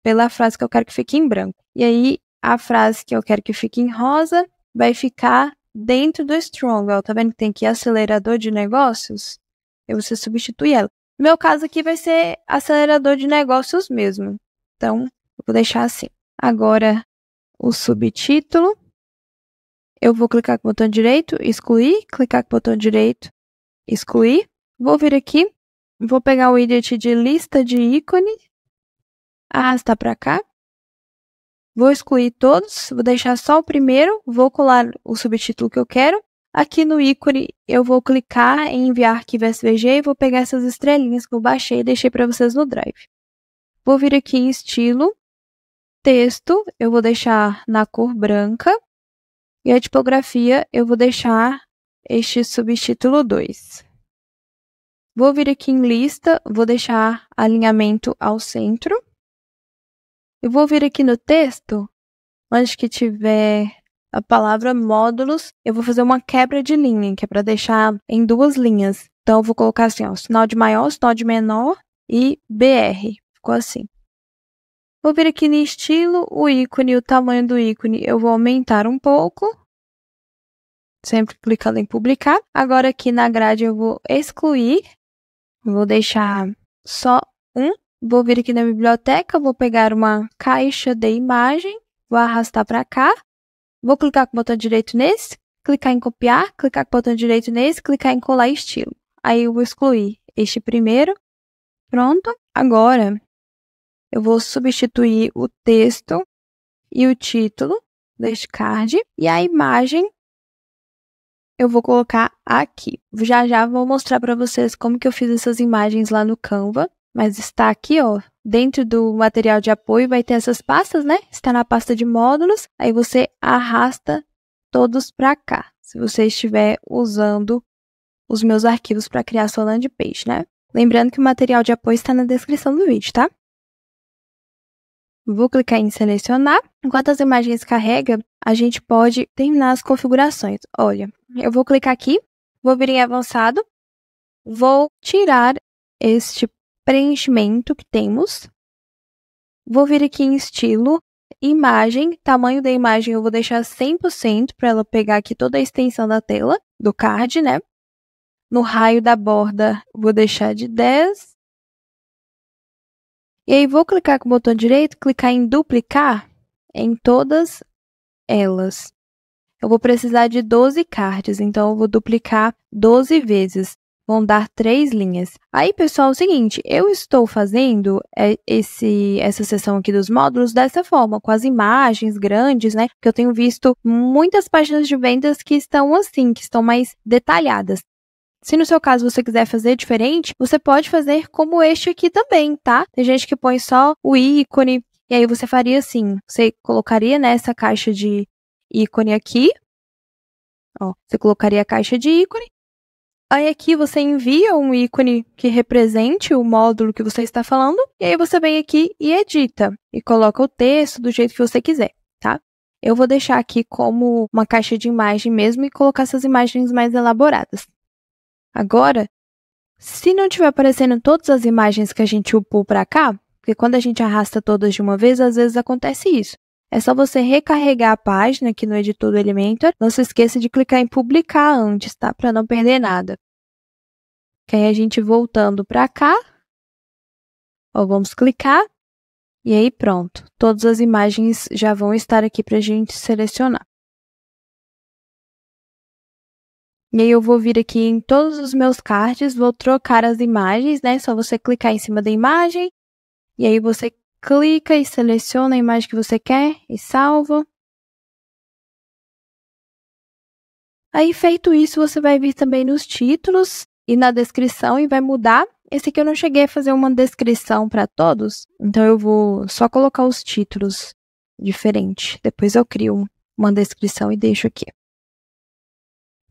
pela frase que eu quero que fique em branco. E aí, a frase que eu quero que fique em rosa vai ficar dentro do strong. Ó, tá vendo que tem aqui acelerador de negócios? E você substitui ela. No meu caso aqui vai ser acelerador de negócios mesmo. Então, eu vou deixar assim. Agora, o subtítulo. Eu vou clicar com o botão direito, excluir, clicar com o botão direito, excluir. Vou vir aqui, vou pegar o widget de lista de ícone, arrastar para cá. Vou excluir todos, vou deixar só o primeiro, vou colar o subtítulo que eu quero. Aqui no ícone eu vou clicar em enviar arquivo SVG e vou pegar essas estrelinhas que eu baixei e deixei para vocês no Drive. Vou vir aqui em estilo, texto, eu vou deixar na cor branca. E a tipografia eu vou deixar este subtítulo 2. Vou vir aqui em lista, vou deixar alinhamento ao centro. E vou vir aqui no texto, onde que tiver a palavra módulos, eu vou fazer uma quebra de linha, que é para deixar em duas linhas. Então, eu vou colocar assim, ó, sinal de maior, sinal de menor e BR. Ficou assim. Vou vir aqui em estilo, o ícone, o tamanho do ícone eu vou aumentar um pouco. Sempre clicando em publicar. Agora aqui na grade eu vou excluir. Vou deixar só um. Vou vir aqui na biblioteca, vou pegar uma caixa de imagem, vou arrastar para cá. Vou clicar com o botão direito nesse, clicar em copiar, clicar com o botão direito nesse, clicar em colar estilo. Aí eu vou excluir este primeiro. Pronto. Agora, eu vou substituir o texto e o título deste card e a imagem eu vou colocar aqui. Já já vou mostrar para vocês como que eu fiz essas imagens lá no Canva, mas está aqui, ó, dentro do material de apoio vai ter essas pastas, né? Está na pasta de módulos, aí você arrasta todos para cá. Se você estiver usando os meus arquivos para criar sua landing page, né? Lembrando que o material de apoio está na descrição do vídeo, tá? Vou clicar em selecionar. Enquanto as imagens carrega, a gente pode terminar as configurações. Olha, eu vou clicar aqui, vou vir em avançado, vou tirar este preenchimento que temos, vou vir aqui em estilo, imagem, tamanho da imagem eu vou deixar 100% para ela pegar aqui toda a extensão da tela, do card, né? No raio da borda, vou deixar de 10 e aí vou clicar com o botão direito, clicar em duplicar em todas elas. Eu vou precisar de 12 cards, então eu vou duplicar 12 vezes. Vão dar três linhas. Aí, pessoal, é o seguinte, eu estou fazendo é, esse, essa seção aqui dos módulos dessa forma, com as imagens grandes, né? Porque eu tenho visto muitas páginas de vendas que estão assim, que estão mais detalhadas. Se no seu caso você quiser fazer diferente, você pode fazer como este aqui também, tá? Tem gente que põe só o ícone, e aí você faria assim: você colocaria nessa né, caixa de ícone aqui, ó, você colocaria a caixa de ícone. Aí aqui você envia um ícone que represente o módulo que você está falando, e aí você vem aqui e edita e coloca o texto do jeito que você quiser, tá? Eu vou deixar aqui como uma caixa de imagem mesmo e colocar essas imagens mais elaboradas. Agora, se não tiver aparecendo todas as imagens que a gente upou para cá, porque quando a gente arrasta todas de uma vez, às vezes acontece isso. É só você recarregar a página aqui no editor do Elementor. Não se esqueça de clicar em publicar antes, tá? Para não perder nada. Que aí a gente voltando para cá. Ó, vamos clicar. E aí pronto. Todas as imagens já vão estar aqui para a gente selecionar. E aí eu vou vir aqui em todos os meus cards, vou trocar as imagens, né? Só você clicar em cima da imagem. E aí você clica e seleciona a imagem que você quer e salva. Aí, feito isso, você vai vir também nos títulos e na descrição e vai mudar. Esse aqui eu não cheguei a fazer uma descrição para todos, então eu vou só colocar os títulos diferente. Depois eu crio uma descrição e deixo aqui.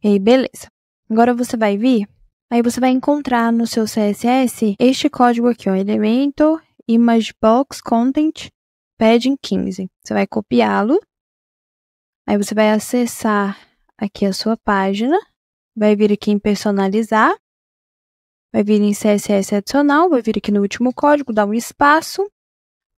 E aí, beleza. Agora você vai vir, aí você vai encontrar no seu CSS este código aqui, ó, elemento imagebox content padding 15. Você vai copiá-lo, aí você vai acessar aqui a sua página, vai vir aqui em personalizar, vai vir em CSS adicional, vai vir aqui no último código, dá um espaço,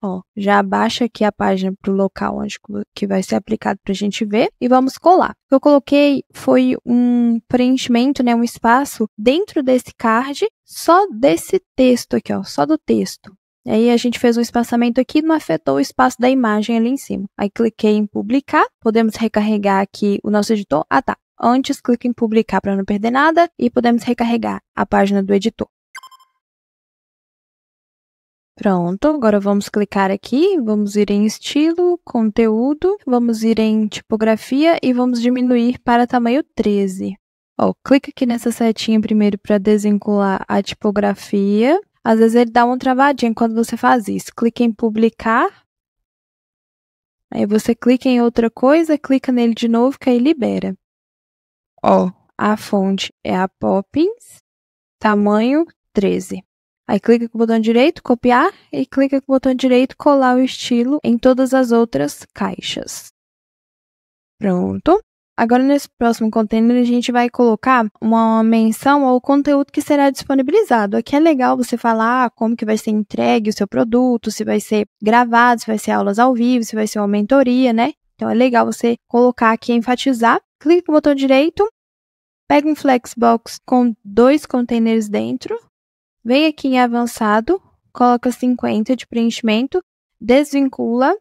Ó, já abaixa aqui a página para o local onde que vai ser aplicado para a gente ver e vamos colar. O que eu coloquei foi um preenchimento, né, um espaço dentro desse card, só desse texto aqui, ó, só do texto. Aí a gente fez um espaçamento aqui, não afetou o espaço da imagem ali em cima. Aí cliquei em publicar, podemos recarregar aqui o nosso editor. Ah, tá. Antes, clique em publicar para não perder nada e podemos recarregar a página do editor. Pronto, agora vamos clicar aqui, vamos ir em estilo, conteúdo, vamos ir em tipografia e vamos diminuir para tamanho 13. Ó, clica aqui nessa setinha primeiro para desvincular a tipografia. Às vezes ele dá uma travadinha quando você faz isso. Clica em publicar. Aí você clica em outra coisa, clica nele de novo que aí libera. Ó, a fonte é a Poppins, tamanho 13. Aí clica com o botão direito, copiar, e clica com o botão direito, colar o estilo em todas as outras caixas. Pronto. Agora, nesse próximo container, a gente vai colocar uma menção ao conteúdo que será disponibilizado. Aqui é legal você falar como que vai ser entregue o seu produto, se vai ser gravado, se vai ser aulas ao vivo, se vai ser uma mentoria, né? Então, é legal você colocar aqui, enfatizar. Clica no botão direito, pega um flexbox com dois containers dentro, vem aqui em avançado, coloca 50 de preenchimento, desvincula,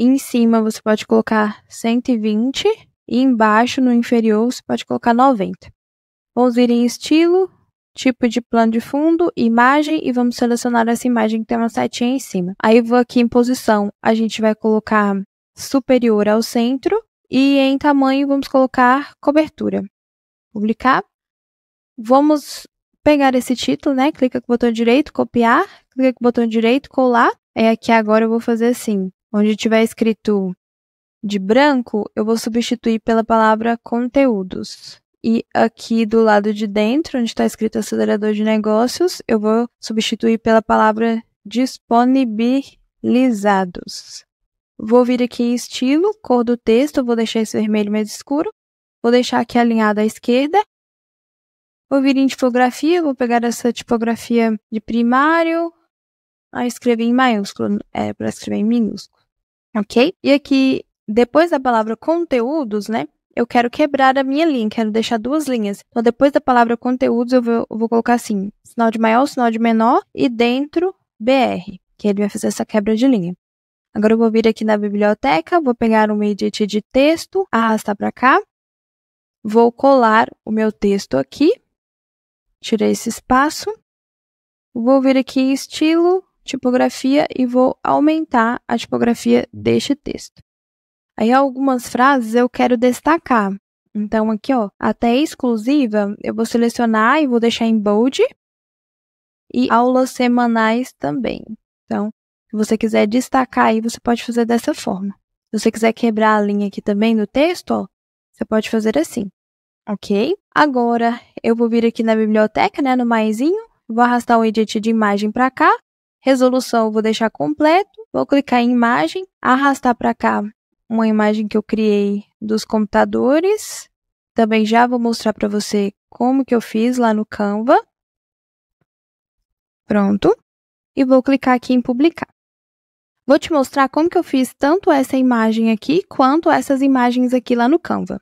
e em cima você pode colocar 120 e embaixo, no inferior, você pode colocar 90. Vamos vir em estilo, tipo de plano de fundo, imagem e vamos selecionar essa imagem que tem uma setinha em cima. Aí vou aqui em posição, a gente vai colocar superior ao centro e em tamanho vamos colocar cobertura. Publicar. Vamos pegar esse título, né? Clica com o botão direito, copiar, clica com o botão direito, colar. É aqui agora eu vou fazer assim. Onde tiver escrito de branco, eu vou substituir pela palavra conteúdos. E aqui do lado de dentro, onde está escrito acelerador de negócios, eu vou substituir pela palavra disponibilizados. Vou vir aqui em estilo, cor do texto, vou deixar esse vermelho mais escuro. Vou deixar aqui alinhado à esquerda Vou vir em tipografia, vou pegar essa tipografia de primário, a escrever em maiúsculo, é para escrever em minúsculo, ok? E aqui, depois da palavra conteúdos, né? Eu quero quebrar a minha linha, quero deixar duas linhas. Então, depois da palavra conteúdos, eu vou, eu vou colocar assim: sinal de maior, sinal de menor, e dentro BR, que ele vai fazer essa quebra de linha. Agora eu vou vir aqui na biblioteca, vou pegar um edit de texto, arrastar para cá, vou colar o meu texto aqui Tirei esse espaço. Vou vir aqui em estilo, tipografia e vou aumentar a tipografia deste texto. Aí algumas frases eu quero destacar. Então aqui, ó, até exclusiva, eu vou selecionar e vou deixar em bold. E aulas semanais também. Então, se você quiser destacar aí, você pode fazer dessa forma. Se você quiser quebrar a linha aqui também no texto, ó, você pode fazer assim ok? Agora eu vou vir aqui na biblioteca, né, no maisinho, vou arrastar o edit de imagem para cá, resolução eu vou deixar completo, vou clicar em imagem, arrastar para cá uma imagem que eu criei dos computadores. Também já vou mostrar para você como que eu fiz lá no Canva. Pronto. E vou clicar aqui em publicar. Vou te mostrar como que eu fiz tanto essa imagem aqui quanto essas imagens aqui lá no Canva.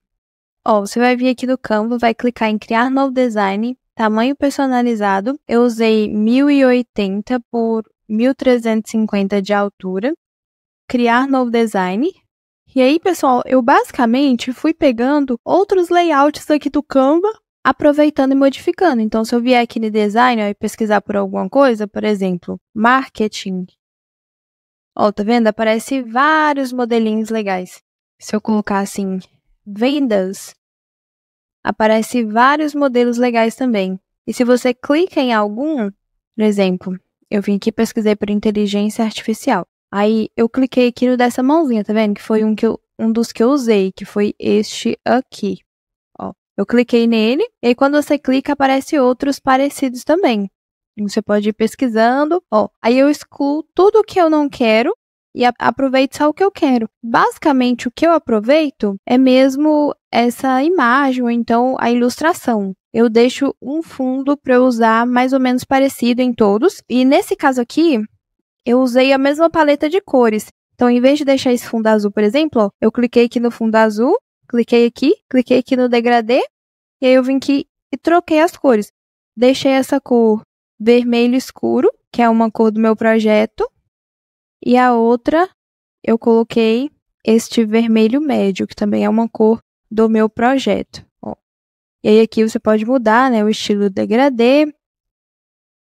Ó, você vai vir aqui no Canva, vai clicar em criar novo design, tamanho personalizado. Eu usei 1080 por 1350 de altura. Criar novo design. E aí, pessoal, eu basicamente fui pegando outros layouts aqui do Canva, aproveitando e modificando. Então, se eu vier aqui no design ó, e pesquisar por alguma coisa, por exemplo, marketing. Ó, tá vendo? Aparece vários modelinhos legais. Se eu colocar assim, vendas, aparece vários modelos legais também. E se você clica em algum, por exemplo, eu vim aqui pesquisei por inteligência artificial. Aí eu cliquei aqui no dessa mãozinha, tá vendo? Que foi um, que eu, um dos que eu usei, que foi este aqui. Ó, eu cliquei nele, e quando você clica, aparece outros parecidos também. Você pode ir pesquisando. Ó, aí eu excluo tudo que eu não quero e aproveito só o que eu quero. Basicamente, o que eu aproveito é mesmo essa imagem, ou então a ilustração. Eu deixo um fundo para eu usar mais ou menos parecido em todos. E nesse caso aqui, eu usei a mesma paleta de cores. Então, em vez de deixar esse fundo azul, por exemplo, ó, eu cliquei aqui no fundo azul, cliquei aqui, cliquei aqui no degradê, e aí eu vim aqui e troquei as cores. Deixei essa cor vermelho escuro, que é uma cor do meu projeto, e a outra, eu coloquei este vermelho médio, que também é uma cor do meu projeto. Ó. E aí aqui você pode mudar né, o estilo degradê.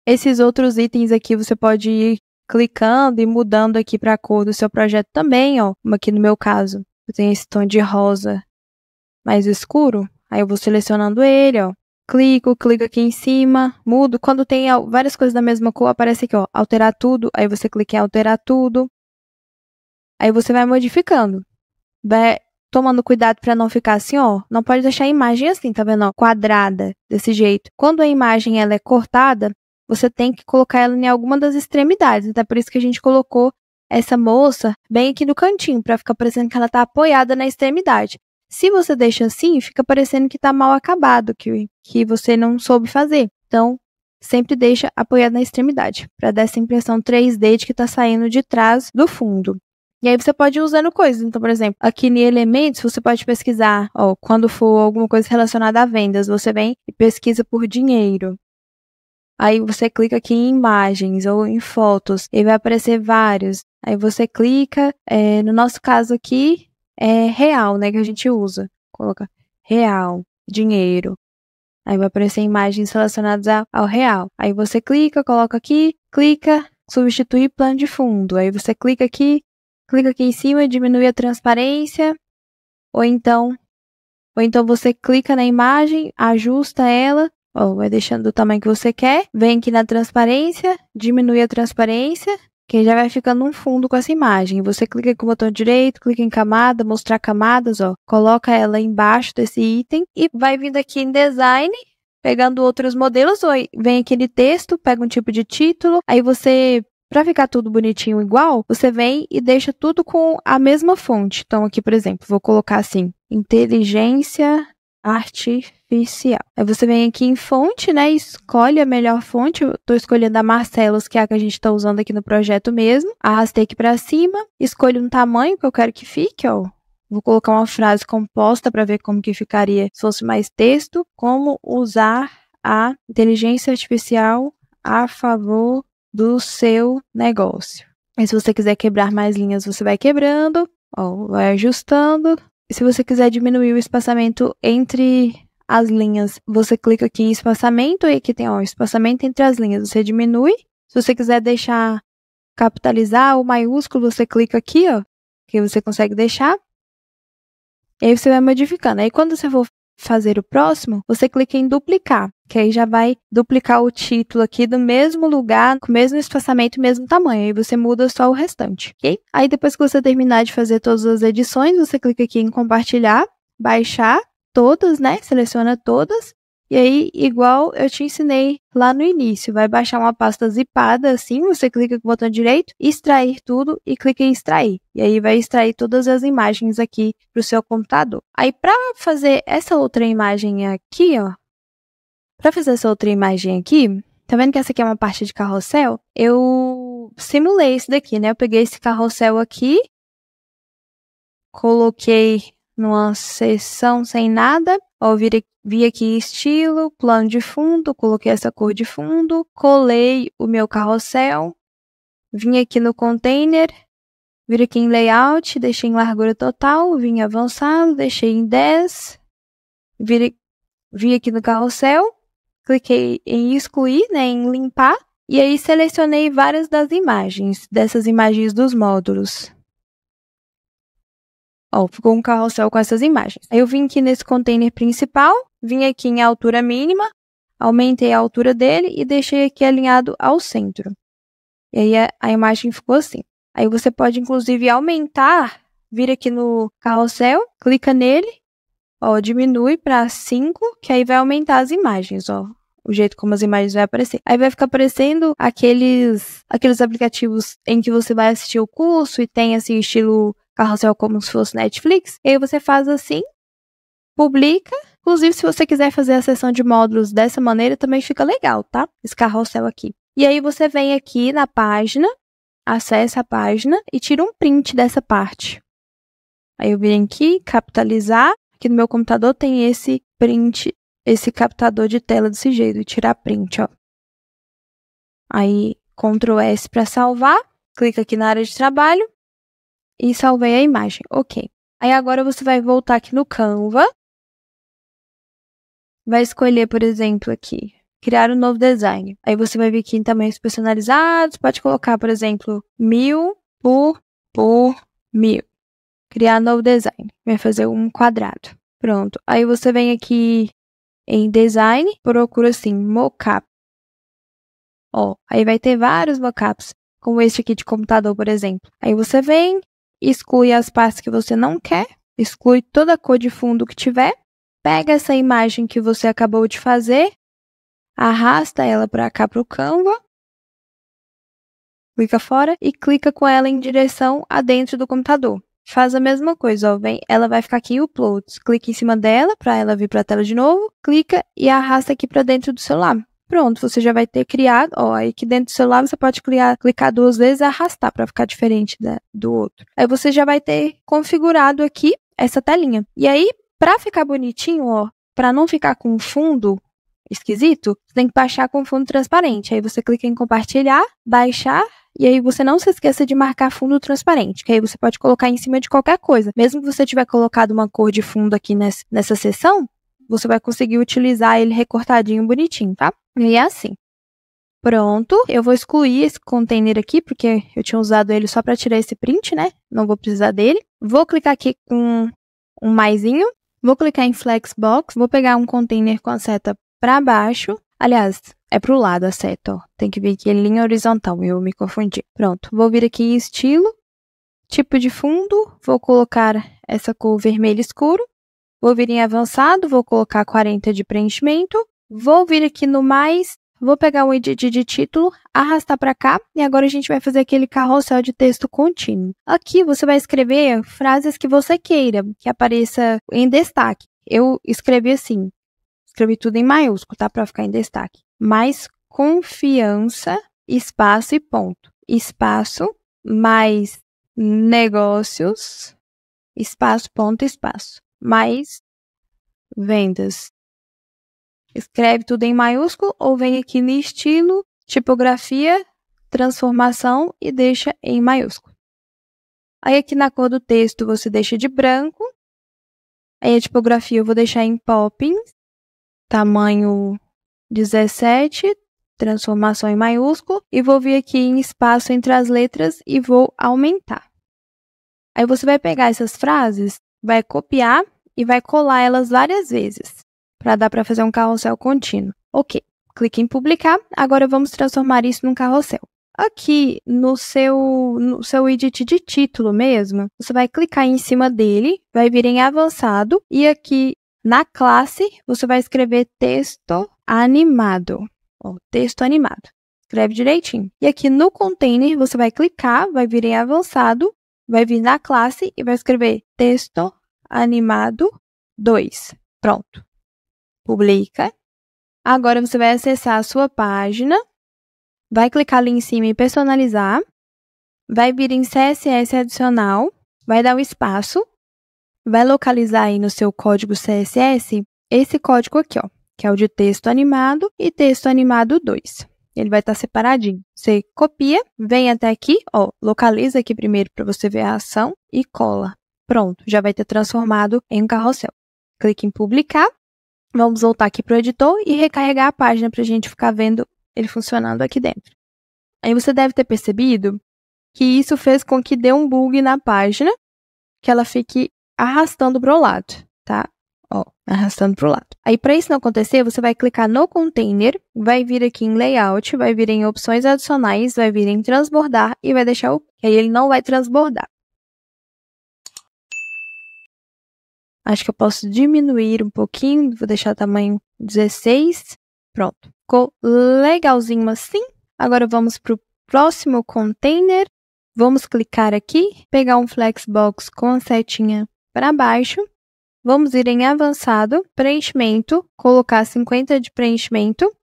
Esses outros itens aqui você pode ir clicando e mudando aqui para a cor do seu projeto também, ó. Como aqui no meu caso, eu tenho esse tom de rosa mais escuro. Aí eu vou selecionando ele, ó clico, clico aqui em cima, mudo. Quando tem várias coisas da mesma cor, aparece aqui, ó, alterar tudo. Aí você clica em alterar tudo. Aí você vai modificando. Vai tomando cuidado para não ficar assim, ó. Não pode deixar a imagem assim, tá vendo? Ó, quadrada, desse jeito. Quando a imagem ela é cortada, você tem que colocar ela em alguma das extremidades. Então, é por isso que a gente colocou essa moça bem aqui no cantinho, para ficar parecendo que ela tá apoiada na extremidade. Se você deixa assim, fica parecendo que está mal acabado, que, que você não soube fazer. Então, sempre deixa apoiado na extremidade, para dar essa impressão 3D de que está saindo de trás do fundo. E aí você pode ir usando coisas. Então, por exemplo, aqui em elementos, você pode pesquisar, ó, quando for alguma coisa relacionada a vendas, você vem e pesquisa por dinheiro. Aí você clica aqui em imagens ou em fotos e vai aparecer vários. Aí você clica, é, no nosso caso aqui, é, real, né, que a gente usa. Coloca real, dinheiro. Aí vai aparecer imagens relacionadas ao real. Aí você clica, coloca aqui, clica, substituir plano de fundo. Aí você clica aqui, clica aqui em cima, diminui a transparência. Ou então, ou então você clica na imagem, ajusta ela, ou vai deixando do tamanho que você quer. Vem aqui na transparência, diminui a transparência que já vai ficando um fundo com essa imagem. Você clica com o botão direito, clica em camada, mostrar camadas, ó, coloca ela embaixo desse item e vai vindo aqui em design, pegando outros modelos, ou vem aquele texto, pega um tipo de título, aí você para ficar tudo bonitinho igual, você vem e deixa tudo com a mesma fonte. Então aqui, por exemplo, vou colocar assim: inteligência artificial. Aí você vem aqui em fonte, né? Escolhe a melhor fonte. Eu tô escolhendo a Marcelos, que é a que a gente está usando aqui no projeto mesmo. Arrastei aqui para cima, escolho um tamanho que eu quero que fique, ó. Vou colocar uma frase composta para ver como que ficaria se fosse mais texto. Como usar a inteligência artificial a favor do seu negócio. E se você quiser quebrar mais linhas, você vai quebrando, ó, vai ajustando, se você quiser diminuir o espaçamento entre as linhas, você clica aqui em espaçamento e aqui tem ó, espaçamento entre as linhas, você diminui. Se você quiser deixar capitalizar ou maiúsculo, você clica aqui, ó, que você consegue deixar. E aí você vai modificando. Aí quando você for fazer o próximo, você clica em duplicar, que aí já vai duplicar o título aqui do mesmo lugar, com o mesmo espaçamento, mesmo tamanho, aí você muda só o restante, ok? Aí depois que você terminar de fazer todas as edições, você clica aqui em compartilhar, baixar todas, né? Seleciona todas e aí, igual eu te ensinei lá no início, vai baixar uma pasta zipada assim, você clica com o botão direito, extrair tudo e clica em extrair. E aí vai extrair todas as imagens aqui para o seu computador. Aí para fazer essa outra imagem aqui, ó, para fazer essa outra imagem aqui, tá vendo que essa aqui é uma parte de carrossel? Eu simulei isso daqui, né? Eu peguei esse carrossel aqui, coloquei numa seção sem nada, ó, eu vir aqui vi aqui estilo, plano de fundo, coloquei essa cor de fundo, colei o meu carrossel, vim aqui no container, vim aqui em layout, deixei em largura total, vim avançado, deixei em 10, vir, vim aqui no carrossel, cliquei em excluir, né, em limpar, e aí selecionei várias das imagens, dessas imagens dos módulos. Ó, ficou um carrossel com essas imagens. Aí eu vim aqui nesse container principal, Vim aqui em altura mínima, aumentei a altura dele e deixei aqui alinhado ao centro. E aí a, eh, a imagem ficou assim. Aí você pode, inclusive, aumentar, vir aqui no carrossel, clica nele, ó, diminui para 5, que aí vai aumentar as imagens, ó o jeito como as imagens vai aparecer. Aí vai ficar aparecendo aqueles aqueles aplicativos em que você vai assistir o curso e tem assim estilo carrossel como se fosse Netflix. E aí você faz assim, publica Inclusive, se você quiser fazer a sessão de módulos dessa maneira, também fica legal, tá? Esse carrossel aqui. E aí você vem aqui na página, acessa a página e tira um print dessa parte. Aí eu venho aqui, capitalizar. Aqui no meu computador tem esse print, esse captador de tela desse jeito, e tirar print, ó. Aí, Ctrl S para salvar, clica aqui na área de trabalho e salvei a imagem. Ok. Aí agora você vai voltar aqui no Canva vai escolher, por exemplo, aqui, criar um novo design. Aí você vai vir aqui em tamanhos personalizados, pode colocar, por exemplo, mil por, por mil. Criar novo design. Vai fazer um quadrado. Pronto. Aí você vem aqui em design, procura assim, mockup Ó, aí vai ter vários mockups, como este aqui de computador, por exemplo. Aí você vem, exclui as partes que você não quer, exclui toda a cor de fundo que tiver pega essa imagem que você acabou de fazer, arrasta ela para cá para o Canva, clica fora e clica com ela em direção a dentro do computador. Faz a mesma coisa, ó, vem, ela vai ficar aqui em uploads. Clica em cima dela para ela vir para a tela de novo, clica e arrasta aqui para dentro do celular. Pronto, você já vai ter criado, ó, aí aqui dentro do celular você pode criar, clicar duas vezes e arrastar para ficar diferente da, do outro. Aí você já vai ter configurado aqui essa telinha. E aí, para ficar bonitinho, ó, para não ficar com fundo esquisito, você tem que baixar com fundo transparente. Aí você clica em compartilhar, baixar e aí você não se esqueça de marcar fundo transparente, que aí você pode colocar em cima de qualquer coisa. Mesmo que você tiver colocado uma cor de fundo aqui nessa, seção, você vai conseguir utilizar ele recortadinho bonitinho, tá? E é assim. Pronto, eu vou excluir esse container aqui, porque eu tinha usado ele só para tirar esse print, né? Não vou precisar dele. Vou clicar aqui com um maisinho Vou clicar em Flexbox, vou pegar um container com a seta para baixo. Aliás, é para o lado a seta, ó. Tem que vir aqui em linha horizontal, eu me confundi. Pronto, vou vir aqui em estilo, tipo de fundo, vou colocar essa cor vermelho escuro. Vou vir em avançado, vou colocar 40 de preenchimento. Vou vir aqui no mais vou pegar um edit de título, arrastar para cá e agora a gente vai fazer aquele carrossel de texto contínuo. Aqui você vai escrever frases que você queira que apareça em destaque. Eu escrevi assim, escrevi tudo em maiúsculo, tá, para ficar em destaque. Mais confiança, espaço e ponto. Espaço mais negócios, espaço ponto espaço. Mais vendas. Escreve tudo em maiúsculo ou vem aqui no estilo, tipografia, transformação e deixa em maiúsculo. Aí aqui na cor do texto você deixa de branco. Aí a tipografia eu vou deixar em Poppins, tamanho 17, transformação em maiúsculo e vou vir aqui em espaço entre as letras e vou aumentar. Aí você vai pegar essas frases, vai copiar e vai colar elas várias vezes para dar para fazer um carrossel contínuo. Ok, clique em publicar. Agora vamos transformar isso num carrossel. Aqui no seu, no seu edit de título mesmo, você vai clicar em cima dele, vai vir em avançado e aqui na classe você vai escrever texto animado, texto animado. Escreve direitinho. E aqui no container você vai clicar, vai vir em avançado, vai vir na classe e vai escrever texto animado 2. Pronto publica. Agora você vai acessar a sua página, vai clicar ali em cima em personalizar, vai vir em CSS adicional, vai dar o um espaço, vai localizar aí no seu código CSS esse código aqui, ó, que é o de texto animado e texto animado 2. Ele vai estar tá separadinho. Você copia, vem até aqui, ó, localiza aqui primeiro para você ver a ação e cola. Pronto, já vai ter transformado em um carrossel. Clique em publicar Vamos voltar aqui para o editor e recarregar a página para a gente ficar vendo ele funcionando aqui dentro. Aí você deve ter percebido que isso fez com que dê um bug na página, que ela fique arrastando para o lado, tá? Ó, arrastando para o lado. Aí, para isso não acontecer, você vai clicar no container, vai vir aqui em layout, vai vir em opções adicionais, vai vir em transbordar e vai deixar o. Aí ele não vai transbordar. Acho que eu posso diminuir um pouquinho, vou deixar tamanho 16. Pronto, ficou legalzinho assim. Agora vamos para o próximo container. Vamos clicar aqui, pegar um flexbox com a setinha para baixo. Vamos ir em avançado, preenchimento, colocar 50 de preenchimento,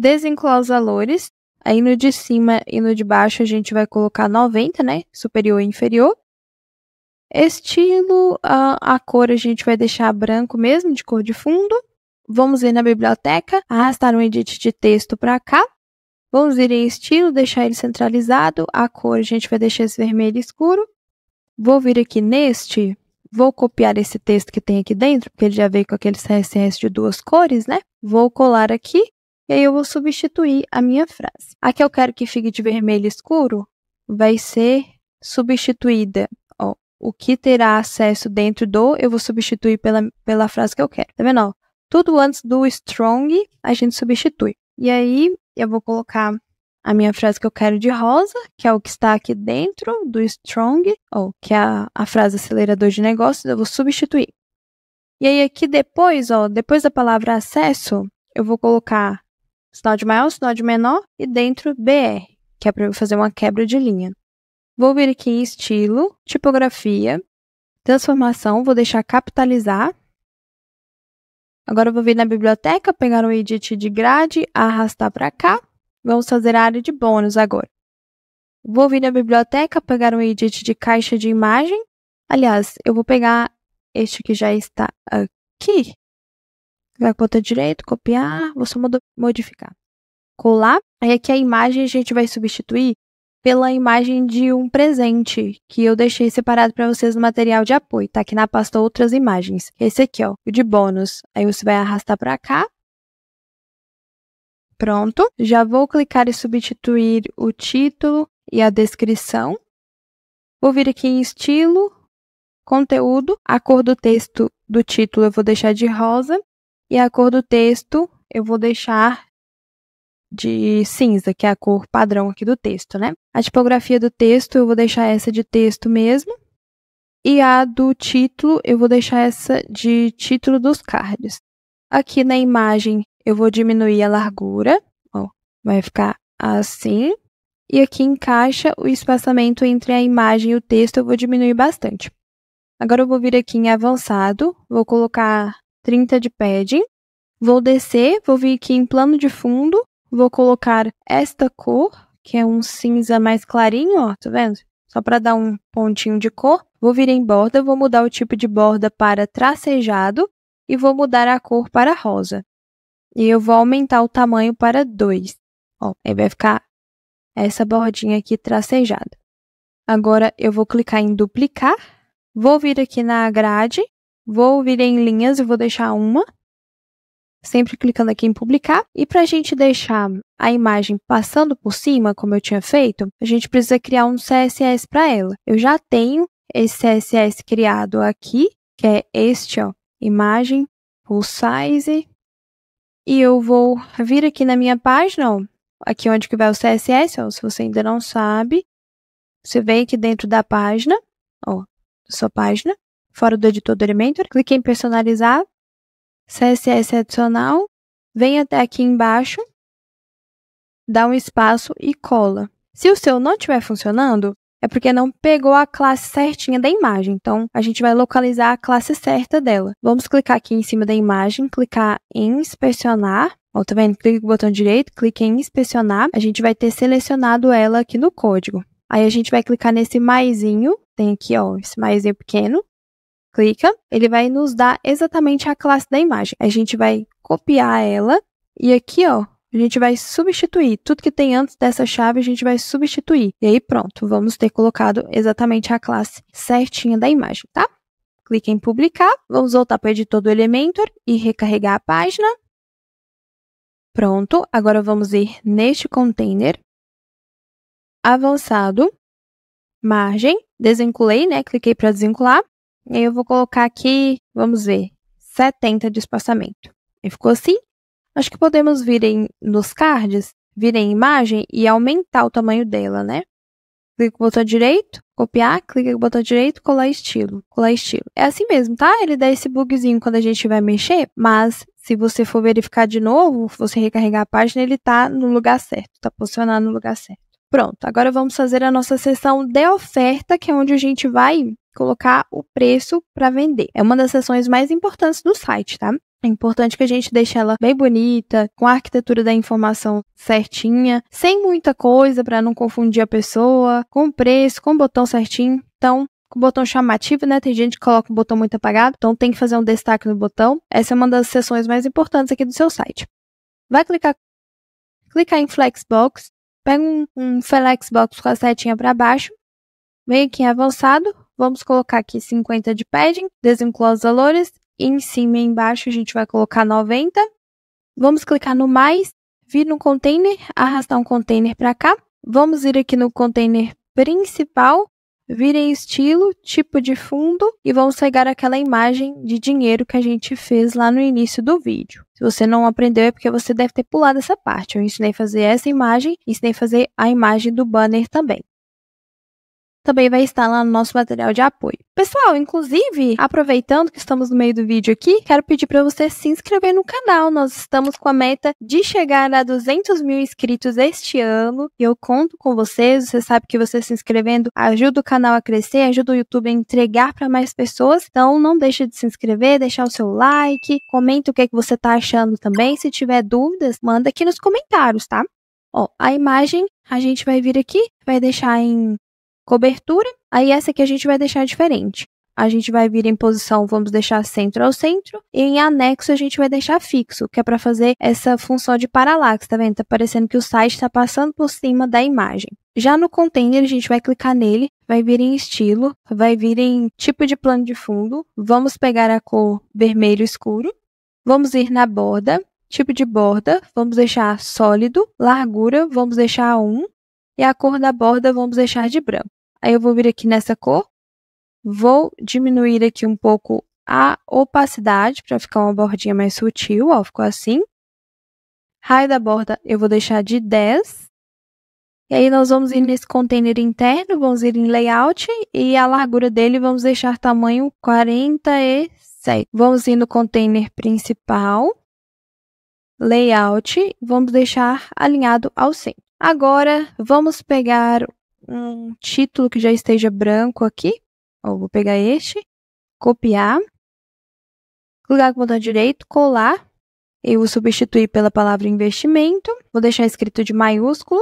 desenclar os valores. Aí no de cima e no de baixo a gente vai colocar 90, né? Superior e inferior. Estilo, a, a cor a gente vai deixar branco mesmo, de cor de fundo. Vamos ir na biblioteca, arrastar um edit de texto para cá. Vamos ir em estilo, deixar ele centralizado. A cor a gente vai deixar esse vermelho escuro. Vou vir aqui neste, vou copiar esse texto que tem aqui dentro, porque ele já veio com aquele CSS de duas cores, né? Vou colar aqui e aí eu vou substituir a minha frase. A que eu quero que fique de vermelho escuro vai ser substituída o que terá acesso dentro do, eu vou substituir pela, pela frase que eu quero. Tá vendo? tudo antes do strong, a gente substitui. E aí, eu vou colocar a minha frase que eu quero de rosa, que é o que está aqui dentro do strong, ou que é a, a frase acelerador de negócios, eu vou substituir. E aí, aqui depois, ó, depois da palavra acesso, eu vou colocar sinal de maior, sinal de menor e dentro BR, que é para eu fazer uma quebra de linha. Vou vir aqui em estilo, tipografia, transformação, vou deixar capitalizar. Agora vou vir na biblioteca, pegar o edit de grade, arrastar para cá. Vamos fazer a área de bônus agora. Vou vir na biblioteca, pegar um edit de caixa de imagem. Aliás, eu vou pegar este que já está aqui. Vai botar direito, copiar, vou só modificar. Colar. Aí aqui a imagem a gente vai substituir pela imagem de um presente que eu deixei separado para vocês no material de apoio. Tá aqui na pasta outras imagens. Esse aqui, ó, o de bônus. Aí você vai arrastar para cá. Pronto. Já vou clicar e substituir o título e a descrição. Vou vir aqui em estilo, conteúdo, a cor do texto do título eu vou deixar de rosa e a cor do texto eu vou deixar de cinza, que é a cor padrão aqui do texto, né? A tipografia do texto, eu vou deixar essa de texto mesmo. E a do título, eu vou deixar essa de título dos cards. Aqui na imagem, eu vou diminuir a largura, ó, vai ficar assim. E aqui em caixa, o espaçamento entre a imagem e o texto eu vou diminuir bastante. Agora eu vou vir aqui em avançado, vou colocar 30 de padding, vou descer, vou vir aqui em plano de fundo Vou colocar esta cor, que é um cinza mais clarinho, ó, tá vendo? Só para dar um pontinho de cor. Vou vir em borda, vou mudar o tipo de borda para tracejado e vou mudar a cor para rosa. E eu vou aumentar o tamanho para 2. Ó, aí vai ficar essa bordinha aqui tracejada. Agora, eu vou clicar em duplicar, vou vir aqui na grade, vou vir em linhas e vou deixar uma sempre clicando aqui em publicar. E para a gente deixar a imagem passando por cima, como eu tinha feito, a gente precisa criar um CSS para ela. Eu já tenho esse CSS criado aqui, que é este, ó, imagem, full size. E eu vou vir aqui na minha página, ó, aqui onde que vai o CSS, ó, se você ainda não sabe, você vem aqui dentro da página, ó, da sua página, fora do editor do Elementor, clique em personalizar, CSS adicional, vem até aqui embaixo, dá um espaço e cola. Se o seu não estiver funcionando, é porque não pegou a classe certinha da imagem. Então, a gente vai localizar a classe certa dela. Vamos clicar aqui em cima da imagem, clicar em inspecionar. Ó, tá vendo? Clique no botão direito, clique em inspecionar. A gente vai ter selecionado ela aqui no código. Aí, a gente vai clicar nesse maisinho. Tem aqui, ó, esse maisinho pequeno clica, ele vai nos dar exatamente a classe da imagem. A gente vai copiar ela e aqui, ó, a gente vai substituir. Tudo que tem antes dessa chave, a gente vai substituir. E aí, pronto, vamos ter colocado exatamente a classe certinha da imagem, tá? Clique em publicar, vamos voltar para o editor do Elementor e recarregar a página. Pronto, agora vamos ir neste container, avançado, margem, desvinculei, né? Cliquei para desvincular, e aí eu vou colocar aqui, vamos ver, 70 de espaçamento. E ficou assim? Acho que podemos vir em, nos cards, vir em imagem e aumentar o tamanho dela, né? Clica no botão direito, copiar, clica no botão direito, colar estilo, colar estilo. É assim mesmo, tá? Ele dá esse bugzinho quando a gente vai mexer, mas se você for verificar de novo, você recarregar a página, ele tá no lugar certo, tá posicionado no lugar certo. Pronto, agora vamos fazer a nossa sessão de oferta, que é onde a gente vai colocar o preço para vender. É uma das seções mais importantes do site, tá? É importante que a gente deixe ela bem bonita, com a arquitetura da informação certinha, sem muita coisa para não confundir a pessoa, com o preço, com o botão certinho. Então, com o botão chamativo, né? Tem gente que coloca o botão muito apagado, então tem que fazer um destaque no botão. Essa é uma das seções mais importantes aqui do seu site. Vai clicar, clicar em Flexbox, pega um, um Flexbox com a setinha para baixo, vem aqui em avançado, Vamos colocar aqui 50 de padding, desvincular os valores. E em cima e embaixo a gente vai colocar 90. Vamos clicar no mais, vir no container, arrastar um container para cá. Vamos ir aqui no container principal, vir em estilo, tipo de fundo e vamos pegar aquela imagem de dinheiro que a gente fez lá no início do vídeo. Se você não aprendeu é porque você deve ter pulado essa parte. Eu ensinei a fazer essa imagem, ensinei a fazer a imagem do banner também também vai estar lá no nosso material de apoio. Pessoal, inclusive, aproveitando que estamos no meio do vídeo aqui, quero pedir para você se inscrever no canal. Nós estamos com a meta de chegar a 200 mil inscritos este ano e eu conto com vocês. Você sabe que você se inscrevendo ajuda o canal a crescer, ajuda o YouTube a entregar para mais pessoas. Então, não deixe de se inscrever, deixar o seu like, comenta o que, é que você está achando também. Se tiver dúvidas, manda aqui nos comentários, tá? Ó, a imagem a gente vai vir aqui, vai deixar em cobertura. Aí essa aqui a gente vai deixar diferente. A gente vai vir em posição, vamos deixar centro ao centro, e em anexo a gente vai deixar fixo, que é para fazer essa função de paralaxe, tá vendo? Tá parecendo que o site está passando por cima da imagem. Já no container, a gente vai clicar nele, vai vir em estilo, vai vir em tipo de plano de fundo, vamos pegar a cor vermelho escuro, vamos ir na borda, tipo de borda, vamos deixar sólido, largura, vamos deixar 1, e a cor da borda vamos deixar de branco. Aí eu vou vir aqui nessa cor, vou diminuir aqui um pouco a opacidade para ficar uma bordinha mais sutil, ó, ficou assim. Raio da borda eu vou deixar de 10. E aí nós vamos ir uhum. nesse container interno, vamos ir em layout e a largura dele vamos deixar tamanho 47. Vamos ir no container principal, layout, vamos deixar alinhado ao centro. Agora vamos pegar um título que já esteja branco aqui. vou pegar este, copiar, clicar com o botão direito, colar. Eu vou substituir pela palavra investimento. Vou deixar escrito de maiúsculo.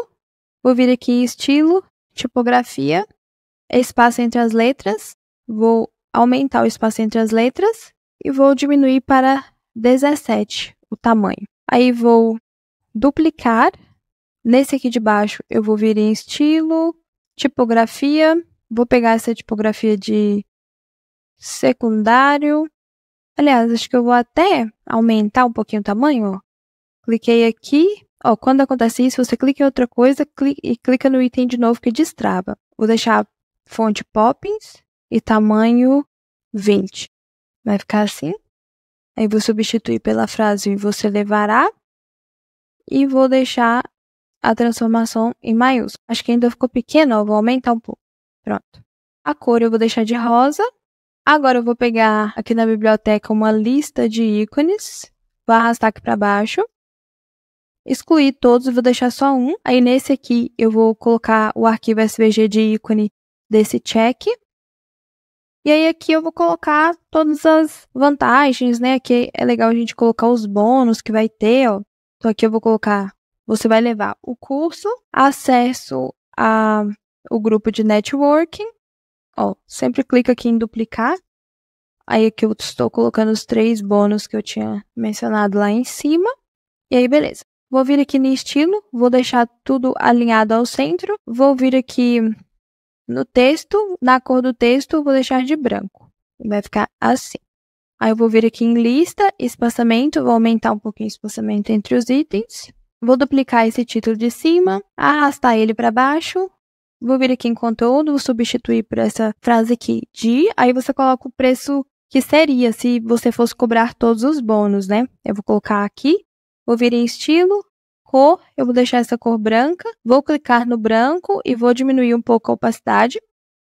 Vou vir aqui estilo, tipografia, espaço entre as letras. Vou aumentar o espaço entre as letras e vou diminuir para 17 o tamanho. Aí vou duplicar. Nesse aqui de baixo eu vou vir em estilo, tipografia. Vou pegar essa tipografia de secundário. Aliás, acho que eu vou até aumentar um pouquinho o tamanho. Cliquei aqui. Ó, quando acontece isso, você clica em outra coisa clica, e clica no item de novo que destrava. Vou deixar fonte Poppins e tamanho 20. Vai ficar assim. Aí vou substituir pela frase você levará. E vou deixar a transformação em maiúsculo. Acho que ainda ficou pequeno, vou aumentar um pouco. Pronto. A cor eu vou deixar de rosa. Agora eu vou pegar aqui na biblioteca uma lista de ícones, vou arrastar aqui para baixo, excluir todos, vou deixar só um. Aí nesse aqui eu vou colocar o arquivo SVG de ícone desse check. E aí aqui eu vou colocar todas as vantagens, né? Que é legal a gente colocar os bônus que vai ter, ó. Então aqui eu vou colocar você vai levar o curso, acesso a o grupo de networking. Ó, sempre clica aqui em duplicar. Aí aqui eu estou colocando os três bônus que eu tinha mencionado lá em cima. E aí, beleza. Vou vir aqui no estilo, vou deixar tudo alinhado ao centro. Vou vir aqui no texto, na cor do texto, vou deixar de branco. Vai ficar assim. Aí eu vou vir aqui em lista, espaçamento, vou aumentar um pouquinho o espaçamento entre os itens. Vou duplicar esse título de cima, arrastar ele para baixo, vou vir aqui em conteúdo, vou substituir por essa frase aqui de, aí você coloca o preço que seria se você fosse cobrar todos os bônus, né? Eu vou colocar aqui, vou vir em estilo, cor, eu vou deixar essa cor branca, vou clicar no branco e vou diminuir um pouco a opacidade.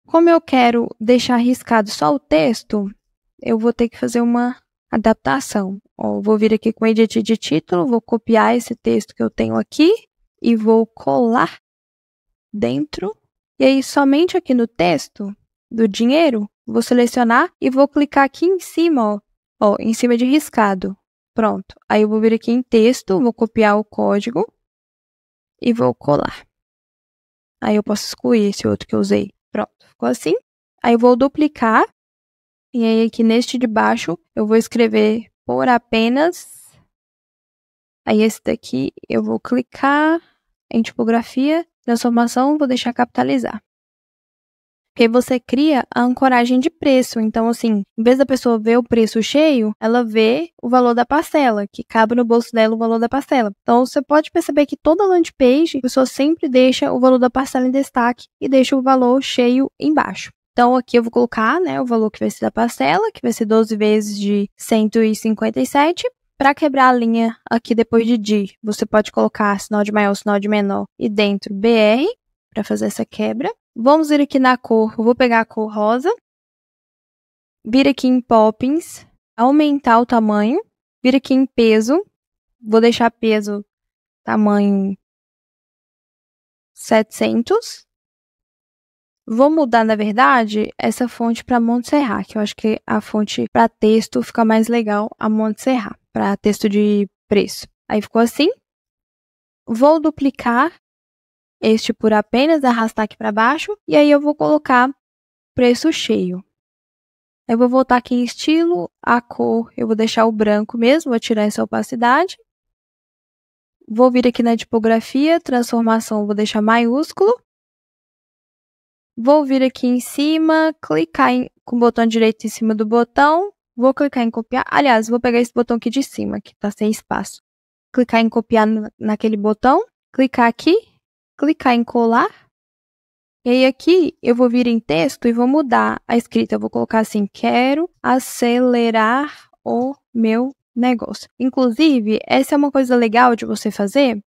Como eu quero deixar riscado só o texto, eu vou ter que fazer uma adaptação. Ó, vou vir aqui com edit de título, vou copiar esse texto que eu tenho aqui e vou colar dentro. E aí, somente aqui no texto do dinheiro, vou selecionar e vou clicar aqui em cima, ó, ó em cima de riscado. Pronto. Aí eu vou vir aqui em texto, vou copiar o código e vou colar. Aí eu posso excluir esse outro que eu usei. Pronto, ficou assim. Aí eu vou duplicar e aí aqui neste de baixo eu vou escrever por apenas. Aí esse daqui eu vou clicar em tipografia, transformação, vou deixar capitalizar. Porque você cria a ancoragem de preço. Então, assim, em vez da pessoa ver o preço cheio, ela vê o valor da parcela, que cabe no bolso dela o valor da parcela. Então, você pode perceber que toda landing page, a pessoa sempre deixa o valor da parcela em destaque e deixa o valor cheio embaixo. Então, aqui eu vou colocar né, o valor que vai ser da parcela, que vai ser 12 vezes de 157. Para quebrar a linha aqui depois de D, você pode colocar sinal de maior, sinal de menor e dentro BR para fazer essa quebra. Vamos vir aqui na cor, eu vou pegar a cor rosa. Vir aqui em Poppins, aumentar o tamanho. Vir aqui em peso, vou deixar peso tamanho 700 Vou mudar, na verdade, essa fonte para Montserrat, que eu acho que a fonte para texto fica mais legal a Montserrat, para texto de preço. Aí ficou assim. Vou duplicar este por apenas arrastar aqui para baixo e aí eu vou colocar preço cheio. Eu vou voltar aqui em estilo, a cor, eu vou deixar o branco mesmo, vou tirar essa opacidade. Vou vir aqui na tipografia, transformação, vou deixar maiúsculo. Vou vir aqui em cima, clicar em, com o botão direito em cima do botão, vou clicar em copiar. Aliás, vou pegar esse botão aqui de cima, que está sem espaço. Clicar em copiar naquele botão, clicar aqui, clicar em colar. E aí aqui eu vou vir em texto e vou mudar a escrita. Eu vou colocar assim: quero acelerar o meu negócio. Inclusive, essa é uma coisa legal de você fazer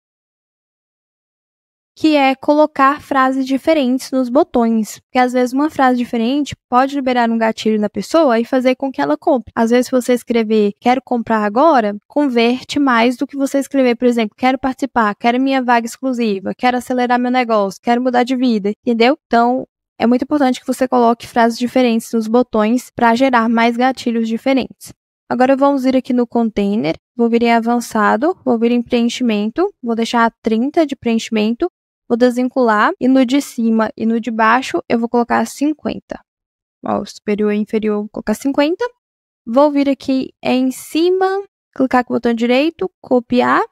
que é colocar frases diferentes nos botões. Porque às vezes uma frase diferente pode liberar um gatilho na pessoa e fazer com que ela compre. Às vezes, se você escrever quero comprar agora, converte mais do que você escrever, por exemplo, quero participar, quero minha vaga exclusiva, quero acelerar meu negócio, quero mudar de vida, entendeu? Então, é muito importante que você coloque frases diferentes nos botões para gerar mais gatilhos diferentes. Agora vamos vir aqui no container, vou vir em avançado, vou vir em preenchimento, vou deixar 30 de preenchimento vou desvincular e no de cima e no de baixo eu vou colocar 50. Ó, superior e inferior vou colocar 50. Vou vir aqui em cima, clicar com o botão direito, copiar,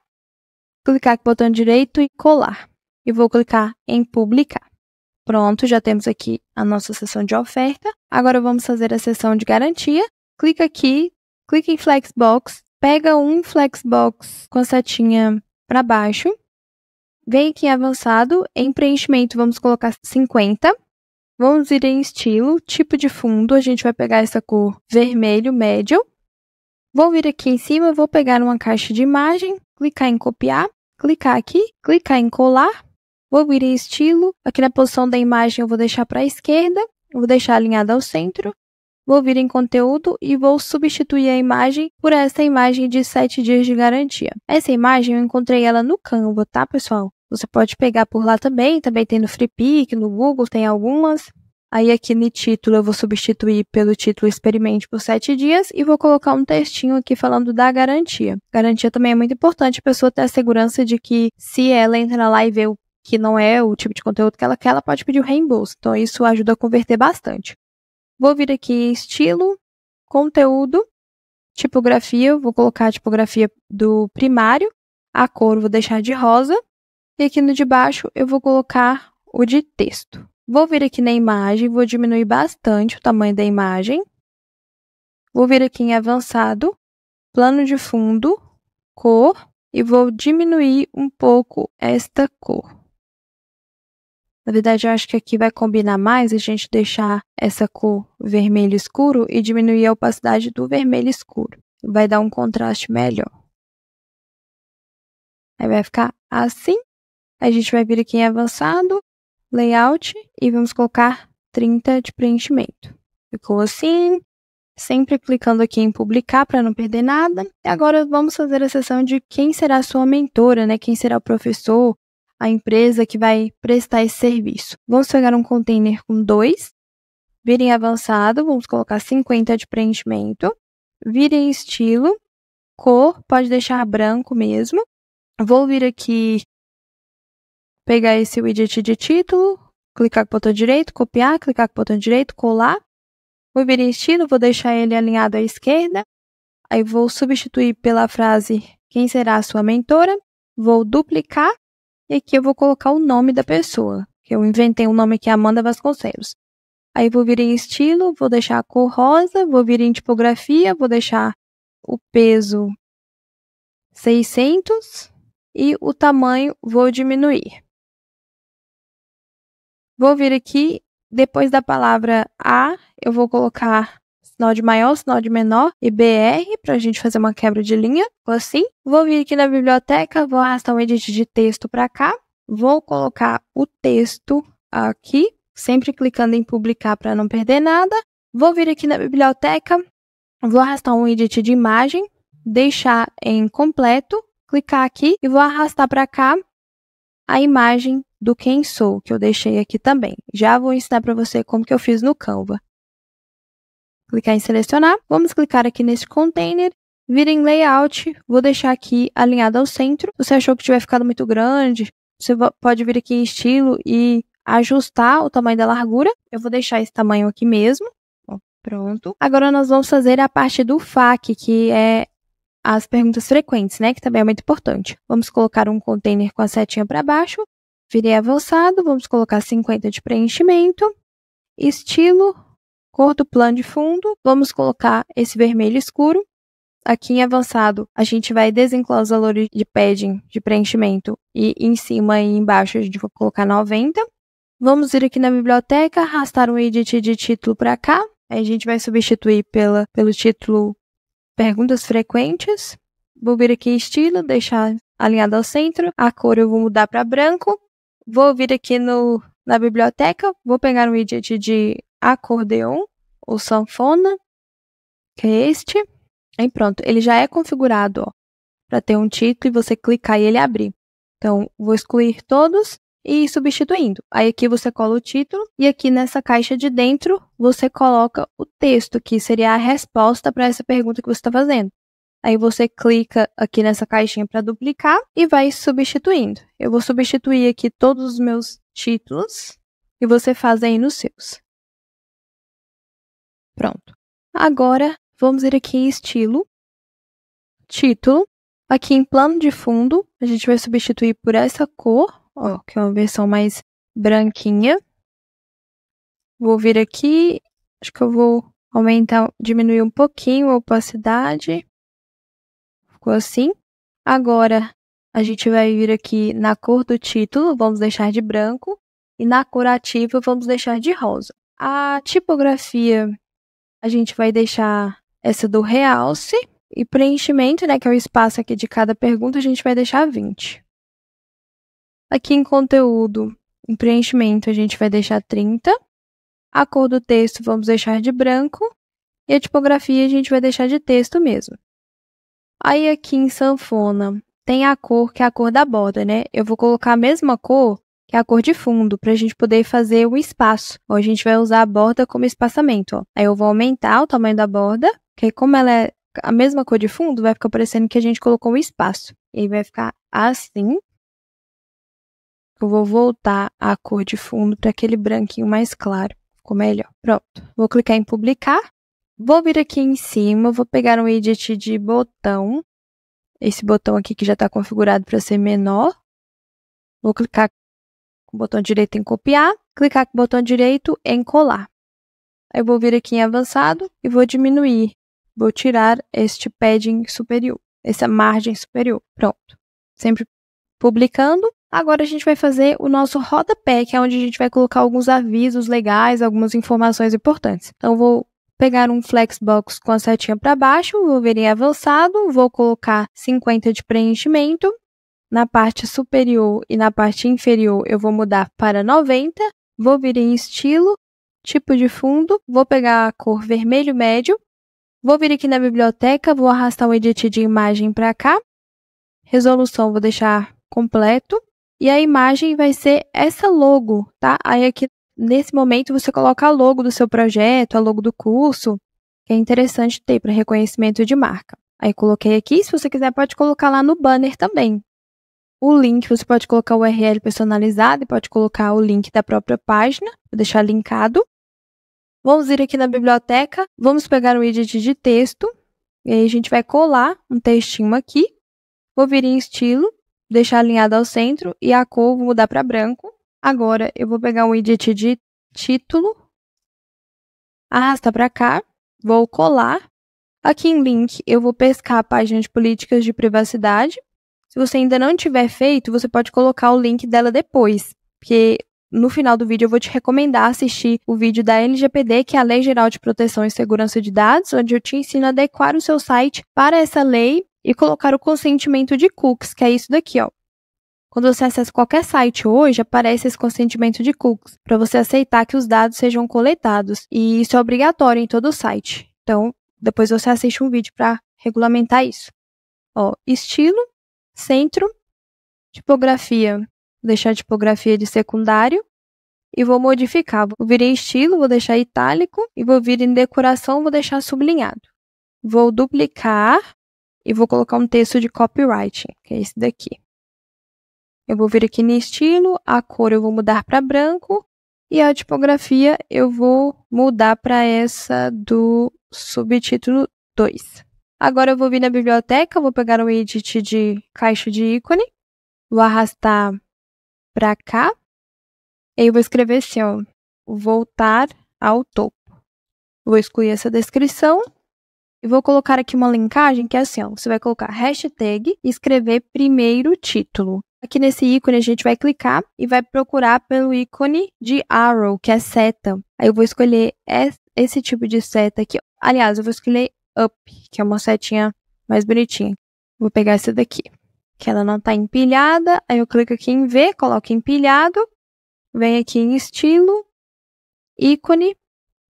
clicar com o botão direito e colar. E vou clicar em publicar. Pronto, já temos aqui a nossa seção de oferta. Agora vamos fazer a seção de garantia. Clica aqui, clica em Flexbox, pega um Flexbox com a setinha para baixo Vem aqui em avançado, em preenchimento vamos colocar 50. Vamos ir em estilo, tipo de fundo, a gente vai pegar essa cor vermelho médio. Vou vir aqui em cima, vou pegar uma caixa de imagem, clicar em copiar, clicar aqui, clicar em colar. Vou vir em estilo, aqui na posição da imagem eu vou deixar para a esquerda, vou deixar alinhada ao centro. Vou vir em conteúdo e vou substituir a imagem por essa imagem de 7 dias de garantia. Essa imagem eu encontrei ela no Canva, tá, pessoal? Você pode pegar por lá também, também tem no FreePic, no Google, tem algumas. Aí aqui no título eu vou substituir pelo título Experimente por 7 dias e vou colocar um textinho aqui falando da garantia. Garantia também é muito importante a pessoa ter a segurança de que se ela entrar lá e ver o que não é o tipo de conteúdo que ela quer, ela pode pedir o reembolso. Então isso ajuda a converter bastante. Vou vir aqui estilo, conteúdo, tipografia, vou colocar a tipografia do primário, a cor vou deixar de rosa e aqui no de baixo eu vou colocar o de texto. Vou vir aqui na imagem, vou diminuir bastante o tamanho da imagem. Vou vir aqui em avançado, plano de fundo, cor, e vou diminuir um pouco esta cor. Na verdade, eu acho que aqui vai combinar mais a gente deixar essa cor vermelho escuro e diminuir a opacidade do vermelho escuro. Vai dar um contraste melhor. Aí vai ficar assim. A gente vai vir aqui em avançado, layout e vamos colocar 30 de preenchimento. Ficou assim, sempre clicando aqui em publicar para não perder nada. E agora vamos fazer a sessão de quem será a sua mentora, né? Quem será o professor, a empresa que vai prestar esse serviço. Vamos pegar um container com dois, virem avançado, vamos colocar 50 de preenchimento, virem estilo, cor, pode deixar branco mesmo. Vou vir aqui pegar esse widget de título, clicar com o botão direito, copiar, clicar com o botão direito, colar. vou vir em estilo, vou deixar ele alinhado à esquerda. Aí vou substituir pela frase quem será a sua mentora. Vou duplicar e aqui eu vou colocar o nome da pessoa, que eu inventei um nome que é Amanda Vasconcelos. Aí vou vir em estilo, vou deixar a cor rosa, vou vir em tipografia, vou deixar o peso 600 e o tamanho vou diminuir. Vou vir aqui, depois da palavra A, eu vou colocar sinal de maior, sinal de menor e BR para a gente fazer uma quebra de linha, assim. Vou vir aqui na biblioteca, vou arrastar o um edit de texto para cá, vou colocar o texto aqui, sempre clicando em publicar para não perder nada. Vou vir aqui na biblioteca, vou arrastar um edit de imagem, deixar em completo, clicar aqui e vou arrastar para cá a imagem do Quem Sou, que eu deixei aqui também. Já vou ensinar para você como que eu fiz no Canva. Clicar em selecionar, vamos clicar aqui nesse container, vir em layout, vou deixar aqui alinhado ao centro. Se você achou que tiver ficado muito grande, você pode vir aqui em estilo e ajustar o tamanho da largura. Eu vou deixar esse tamanho aqui mesmo. pronto. Agora nós vamos fazer a parte do FAQ, que é as perguntas frequentes, né? Que também é muito importante. Vamos colocar um container com a setinha para baixo Virei avançado, vamos colocar 50 de preenchimento. Estilo, cor do plano de fundo, vamos colocar esse vermelho escuro. Aqui em avançado, a gente vai desenclar os valores de padding, de preenchimento, e em cima e embaixo a gente vai colocar 90. Vamos ir aqui na biblioteca, arrastar um edit de título para cá. Aí a gente vai substituir pela, pelo título Perguntas Frequentes. Vou vir aqui em estilo, deixar alinhado ao centro. A cor eu vou mudar para branco vou vir aqui no, na biblioteca, vou pegar um widget de acordeon ou sanfona, que é este. Aí pronto, ele já é configurado, ó, para ter um título e você clicar e ele abrir. Então, vou excluir todos e substituindo. Aí aqui você cola o título e aqui nessa caixa de dentro você coloca o texto, que seria a resposta para essa pergunta que você está fazendo. Aí você clica aqui nessa caixinha para duplicar e vai substituindo. Eu vou substituir aqui todos os meus títulos e você faz aí nos seus. Pronto. Agora vamos ir aqui em estilo, título. Aqui em plano de fundo, a gente vai substituir por essa cor, ó, que é uma versão mais branquinha. Vou vir aqui, acho que eu vou aumentar, diminuir um pouquinho a opacidade ficou assim. Agora a gente vai vir aqui na cor do título, vamos deixar de branco, e na cor ativa vamos deixar de rosa. A tipografia a gente vai deixar essa do realce e preenchimento, né, que é o espaço aqui de cada pergunta, a gente vai deixar 20. Aqui em conteúdo, em preenchimento, a gente vai deixar 30. A cor do texto vamos deixar de branco e a tipografia a gente vai deixar de texto mesmo. Aí aqui em sanfona tem a cor que é a cor da borda, né? Eu vou colocar a mesma cor que é a cor de fundo, para a gente poder fazer um espaço. Ou a gente vai usar a borda como espaçamento. Ó. Aí eu vou aumentar o tamanho da borda, porque como ela é a mesma cor de fundo, vai ficar parecendo que a gente colocou um espaço. E aí vai ficar assim. Eu vou voltar a cor de fundo para aquele branquinho mais claro. Ficou melhor. Pronto. Vou clicar em publicar. Vou vir aqui em cima, vou pegar um edit de botão, esse botão aqui que já está configurado para ser menor. Vou clicar com o botão direito em copiar, clicar com o botão direito em colar. Aí vou vir aqui em avançado e vou diminuir. Vou tirar este padding superior, essa margem superior. Pronto. Sempre publicando. Agora a gente vai fazer o nosso rodapé, que é onde a gente vai colocar alguns avisos legais, algumas informações importantes. Então vou pegar um flexbox com a setinha para baixo, vou vir em avançado, vou colocar 50 de preenchimento. Na parte superior e na parte inferior eu vou mudar para 90, vou vir em estilo, tipo de fundo, vou pegar a cor vermelho médio, vou vir aqui na biblioteca, vou arrastar o edit de imagem para cá, resolução vou deixar completo, e a imagem vai ser essa logo, tá? Aí aqui nesse momento você coloca a logo do seu projeto, a logo do curso, que é interessante ter para reconhecimento de marca. Aí coloquei aqui, se você quiser pode colocar lá no banner também. O link, você pode colocar o URL personalizado e pode colocar o link da própria página, vou deixar linkado. Vamos ir aqui na biblioteca, vamos pegar um edit de texto, e aí a gente vai colar um textinho aqui. Vou vir em estilo, deixar alinhado ao centro e a cor vou mudar para branco. Agora eu vou pegar o widget de título, arrasta para cá, vou colar. Aqui em link eu vou pescar a página de políticas de privacidade. Se você ainda não tiver feito, você pode colocar o link dela depois, porque no final do vídeo eu vou te recomendar assistir o vídeo da LGPD, que é a Lei Geral de Proteção e Segurança de Dados, onde eu te ensino a adequar o seu site para essa lei e colocar o consentimento de cookies, que é isso daqui, ó. Quando você acessa qualquer site hoje, aparece esse consentimento de cookies para você aceitar que os dados sejam coletados, e isso é obrigatório em todo o site. Então, depois você assiste um vídeo para regulamentar isso. Ó, estilo, centro, tipografia, vou deixar a tipografia de secundário e vou modificar. Vou vir em estilo, vou deixar itálico e vou vir em decoração, vou deixar sublinhado. Vou duplicar e vou colocar um texto de copyright, que é esse daqui. Eu vou vir aqui em estilo, a cor eu vou mudar para branco e a tipografia eu vou mudar para essa do subtítulo 2. Agora eu vou vir na biblioteca, vou pegar o edit de caixa de ícone, vou arrastar para cá e eu vou escrever assim, ó, voltar ao topo. Vou excluir essa descrição e vou colocar aqui uma linkagem que é assim, ó, você vai colocar hashtag escrever primeiro título. Aqui nesse ícone a gente vai clicar e vai procurar pelo ícone de arrow, que é seta. Aí eu vou escolher esse tipo de seta aqui. Aliás, eu vou escolher up, que é uma setinha mais bonitinha. Vou pegar essa daqui, que ela não está empilhada. Aí eu clico aqui em V, coloco empilhado. Vem aqui em estilo, ícone,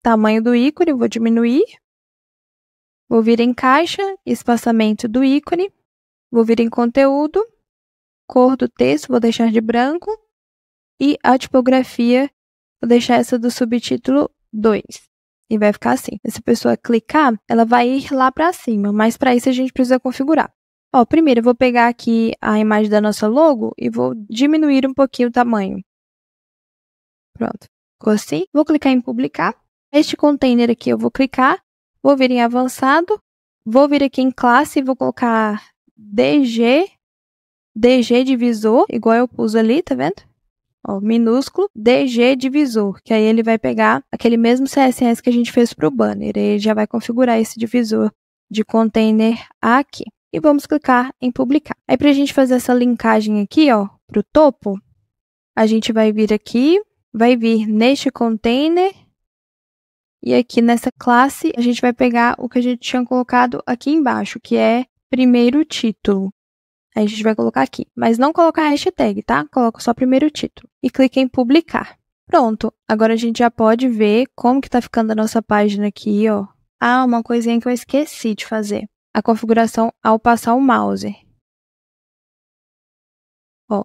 tamanho do ícone, vou diminuir. Vou vir em caixa, espaçamento do ícone. Vou vir em conteúdo cor do texto, vou deixar de branco. E a tipografia, vou deixar essa do subtítulo 2. E vai ficar assim. Se a pessoa clicar, ela vai ir lá para cima, mas para isso a gente precisa configurar. Ó, primeiro eu vou pegar aqui a imagem da nossa logo e vou diminuir um pouquinho o tamanho. Pronto, ficou assim. Vou clicar em publicar. Este container aqui eu vou clicar, vou vir em avançado, vou vir aqui em classe e vou colocar DG DG divisor, igual eu pus ali, tá vendo? Ó, minúsculo DG divisor, que aí ele vai pegar aquele mesmo CSS que a gente fez para o banner. Ele já vai configurar esse divisor de container aqui. E vamos clicar em publicar. Aí, para a gente fazer essa linkagem aqui, ó, para o topo, a gente vai vir aqui, vai vir neste container e aqui nessa classe a gente vai pegar o que a gente tinha colocado aqui embaixo, que é primeiro título. A gente vai colocar aqui, mas não coloca a hashtag, tá? Coloca só primeiro título e clique em publicar. Pronto, agora a gente já pode ver como que tá ficando a nossa página aqui, ó. Ah, uma coisinha que eu esqueci de fazer. A configuração ao passar o mouse. Ó,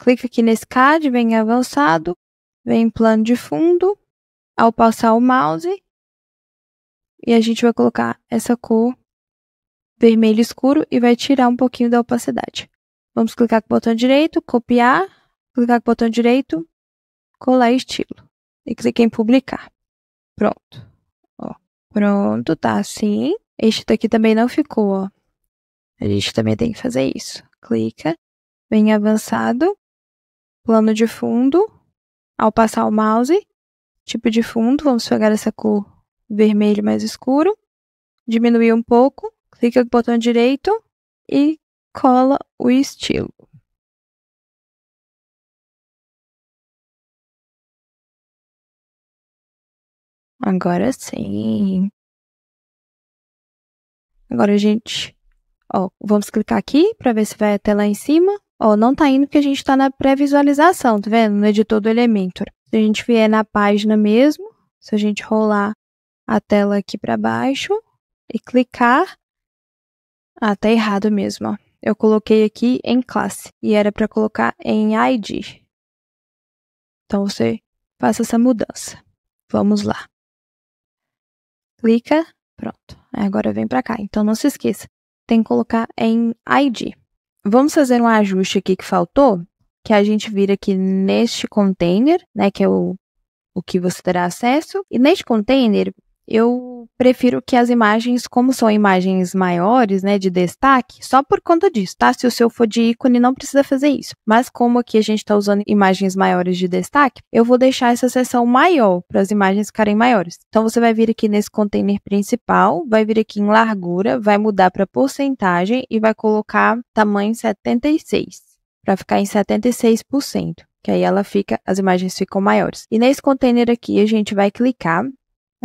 clica aqui nesse CAD, vem em avançado, vem em plano de fundo, ao passar o mouse, e a gente vai colocar essa cor vermelho escuro e vai tirar um pouquinho da opacidade. Vamos clicar com o botão direito, copiar, clicar com o botão direito, colar estilo. E clicar em publicar. Pronto. Ó, pronto, tá assim. Este daqui também não ficou, ó. A gente também tem que fazer isso. Clica, vem avançado, plano de fundo. Ao passar o mouse, tipo de fundo, vamos pegar essa cor vermelho mais escuro, diminuir um pouco, clica com o botão direito e cola o estilo. Agora sim. Agora, gente, ó, vamos clicar aqui para ver se vai até lá em cima. Ó, não tá indo porque a gente está na pré-visualização, tá vendo? No editor do Elementor. Se a gente vier na página mesmo, se a gente rolar a tela aqui para baixo e clicar, ah, tá errado mesmo, ó. Eu coloquei aqui em classe e era para colocar em ID. Então você faça essa mudança. Vamos lá. Clica, pronto. Agora vem para cá. Então não se esqueça, tem que colocar em ID. Vamos fazer um ajuste aqui que faltou, que a gente vira aqui neste container, né, que é o, o que você terá acesso. E neste container, eu prefiro que as imagens, como são imagens maiores, né, de destaque, só por conta disso, tá? Se o seu for de ícone, não precisa fazer isso. Mas como aqui a gente está usando imagens maiores de destaque, eu vou deixar essa seção maior para as imagens ficarem maiores. Então você vai vir aqui nesse container principal, vai vir aqui em largura, vai mudar para porcentagem e vai colocar tamanho 76 para ficar em 76% que aí ela fica, as imagens ficam maiores. E nesse container aqui, a gente vai clicar